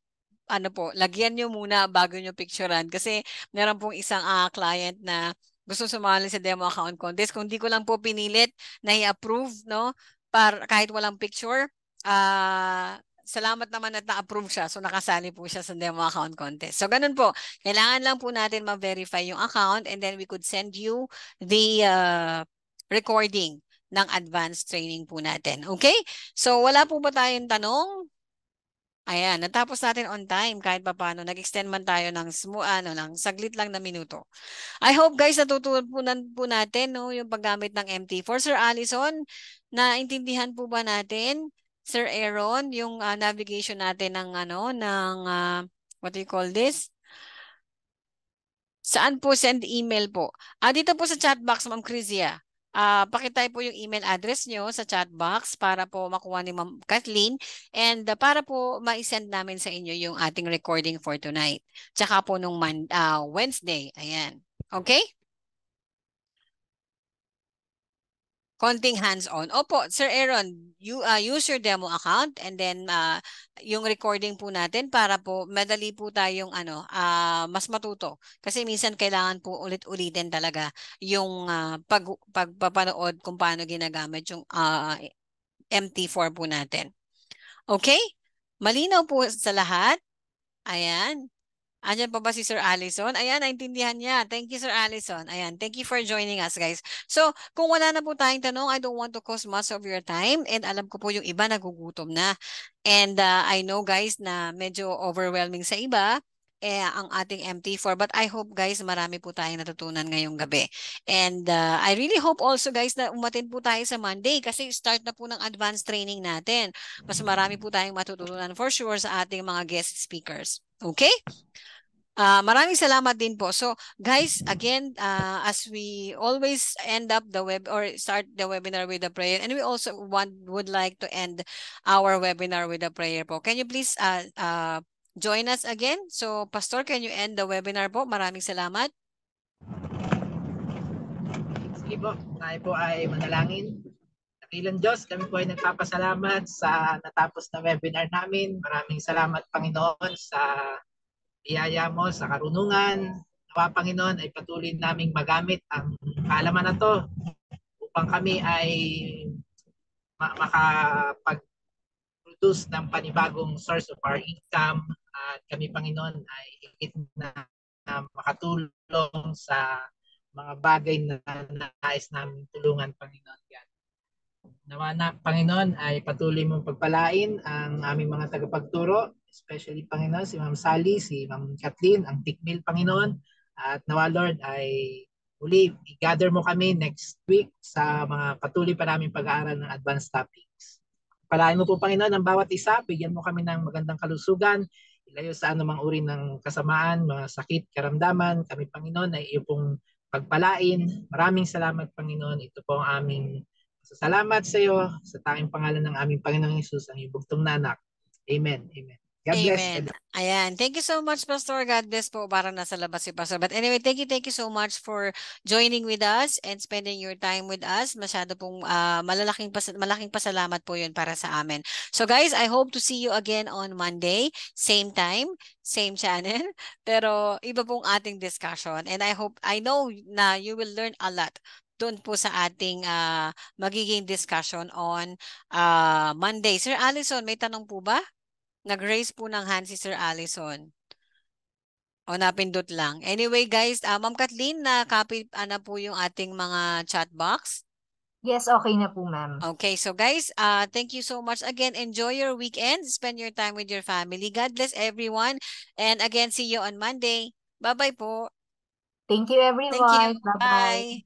ano po, lagyan nyo muna bago nyo picturean. Kasi meron pong isang uh, client na gusto sumali sa demo account contest. Kung di ko lang po pinilit na i-approve, no? Para, kahit walang picture, uh, salamat naman at na-approve siya. So nakasali po siya sa demo account contest. So ganun po. Kailangan lang po natin ma-verify yung account and then we could send you the uh, recording ng advanced training po natin. Okay? So wala po ba tayong tanong? Ayan, natapos natin on time kahit pa paano. Nag-extend man tayo ng, ano, ng saglit lang na minuto. I hope guys natutunan po natin no, yung paggamit ng mt For Sir Allison, naintindihan po ba natin? Sir Aaron, yung uh, navigation natin ng ano ng uh, what do you call this? Saan po send email po? Ah, dito po sa chat box, Ma'am Crizia. Uh, ah, pakitay po yung email address niyo sa chat box para po makuha ni Ma'am Kathleen and uh, para po ma-send namin sa inyo yung ating recording for tonight. Tsaka po nung man, uh, Wednesday. Ayan. Okay? konting hands-on. Opo, Sir Aaron, you, uh, use your demo account and then uh, yung recording po natin para po madali po tayong ano, uh, mas matuto. Kasi minsan kailangan po ulit-ulitin talaga yung uh, pag, pagpapanood kung paano ginagamit yung uh, ah, MT4 po natin. Okay? Malinaw po sa lahat. Ayan. Andiyan pa ba si Sir Allison? Ayan, naintindihan niya. Thank you, Sir Allison. Ayan, thank you for joining us, guys. So, kung wala na po tayong tanong, I don't want to cause much of your time. And alam ko po yung iba nagugutom na. And uh, I know, guys, na medyo overwhelming sa iba eh, ang ating MT4. But I hope guys, marami po tayong natutunan ngayong gabi. And uh, I really hope also guys na umatin po tayo sa Monday kasi start na po ng advanced training natin. Mas marami po tayong matutunan for sure sa ating mga guest speakers. Okay? Uh, maraming salamat din po. So guys, again, uh, as we always end up the web or start the webinar with a prayer and we also want would like to end our webinar with a prayer po. Can you please uh, uh, join us again? So Pastor, can you end the webinar po? Maraming salamat. Sige po, tayo po ay manalangin. Dakilang Diyos, kami po ay nagpapasalamat sa natapos na webinar namin. Maraming salamat Panginoon sa biyaya mo sa karunungan. Nawa Panginoon ay patuloy naming magamit ang kaalaman na to upang kami ay makapag-produce ng panibagong source of our income at kami Panginoon ay higit na, na makatulong sa mga bagay na nais namin tulungan Panginoon Yan. Nawa na Panginoon ay patuloy mong pagpalain ang aming mga tagapagturo especially Panginoon, si Ma'am Sally, si Ma'am Kathleen, ang tikmil Panginoon. At nawa Lord ay uli i-gather mo kami next week sa mga patuloy pa namin pag-aaral ng advanced topics. Palain mo po Panginoon ang bawat isa, bigyan mo kami ng magandang kalusugan, ilayo sa anumang uri ng kasamaan, mga sakit, karamdaman. Kami Panginoon ay iyo pong pagpalain. Maraming salamat Panginoon. Ito po ang aming salamat sa iyo sa tanging pangalan ng aming Panginoong Yesus, ang ibugtong nanak. Amen. Amen. God Amen. bless. Ayan. Thank you so much, Pastor. God bless po. Parang nasa labas si Pastor. But anyway, thank you, thank you so much for joining with us and spending your time with us. Masyado pong uh, malalaking, pas malaking pasalamat po yun para sa amin. So guys, I hope to see you again on Monday. Same time, same channel. Pero iba pong ating discussion. And I hope, I know na you will learn a lot doon po sa ating uh, magiging discussion on uh, Monday. Sir Allison, may tanong po ba? Nag-raise po ng hand si Sir Allison. O napindot lang. Anyway guys, uh, Ma'am Kathleen, na-copy ah, na po yung ating mga chat box. Yes, okay na po ma'am. Okay, so guys, uh, thank you so much again. Enjoy your weekend. Spend your time with your family. God bless everyone. And again, see you on Monday. Bye-bye po. Thank you everyone. bye bye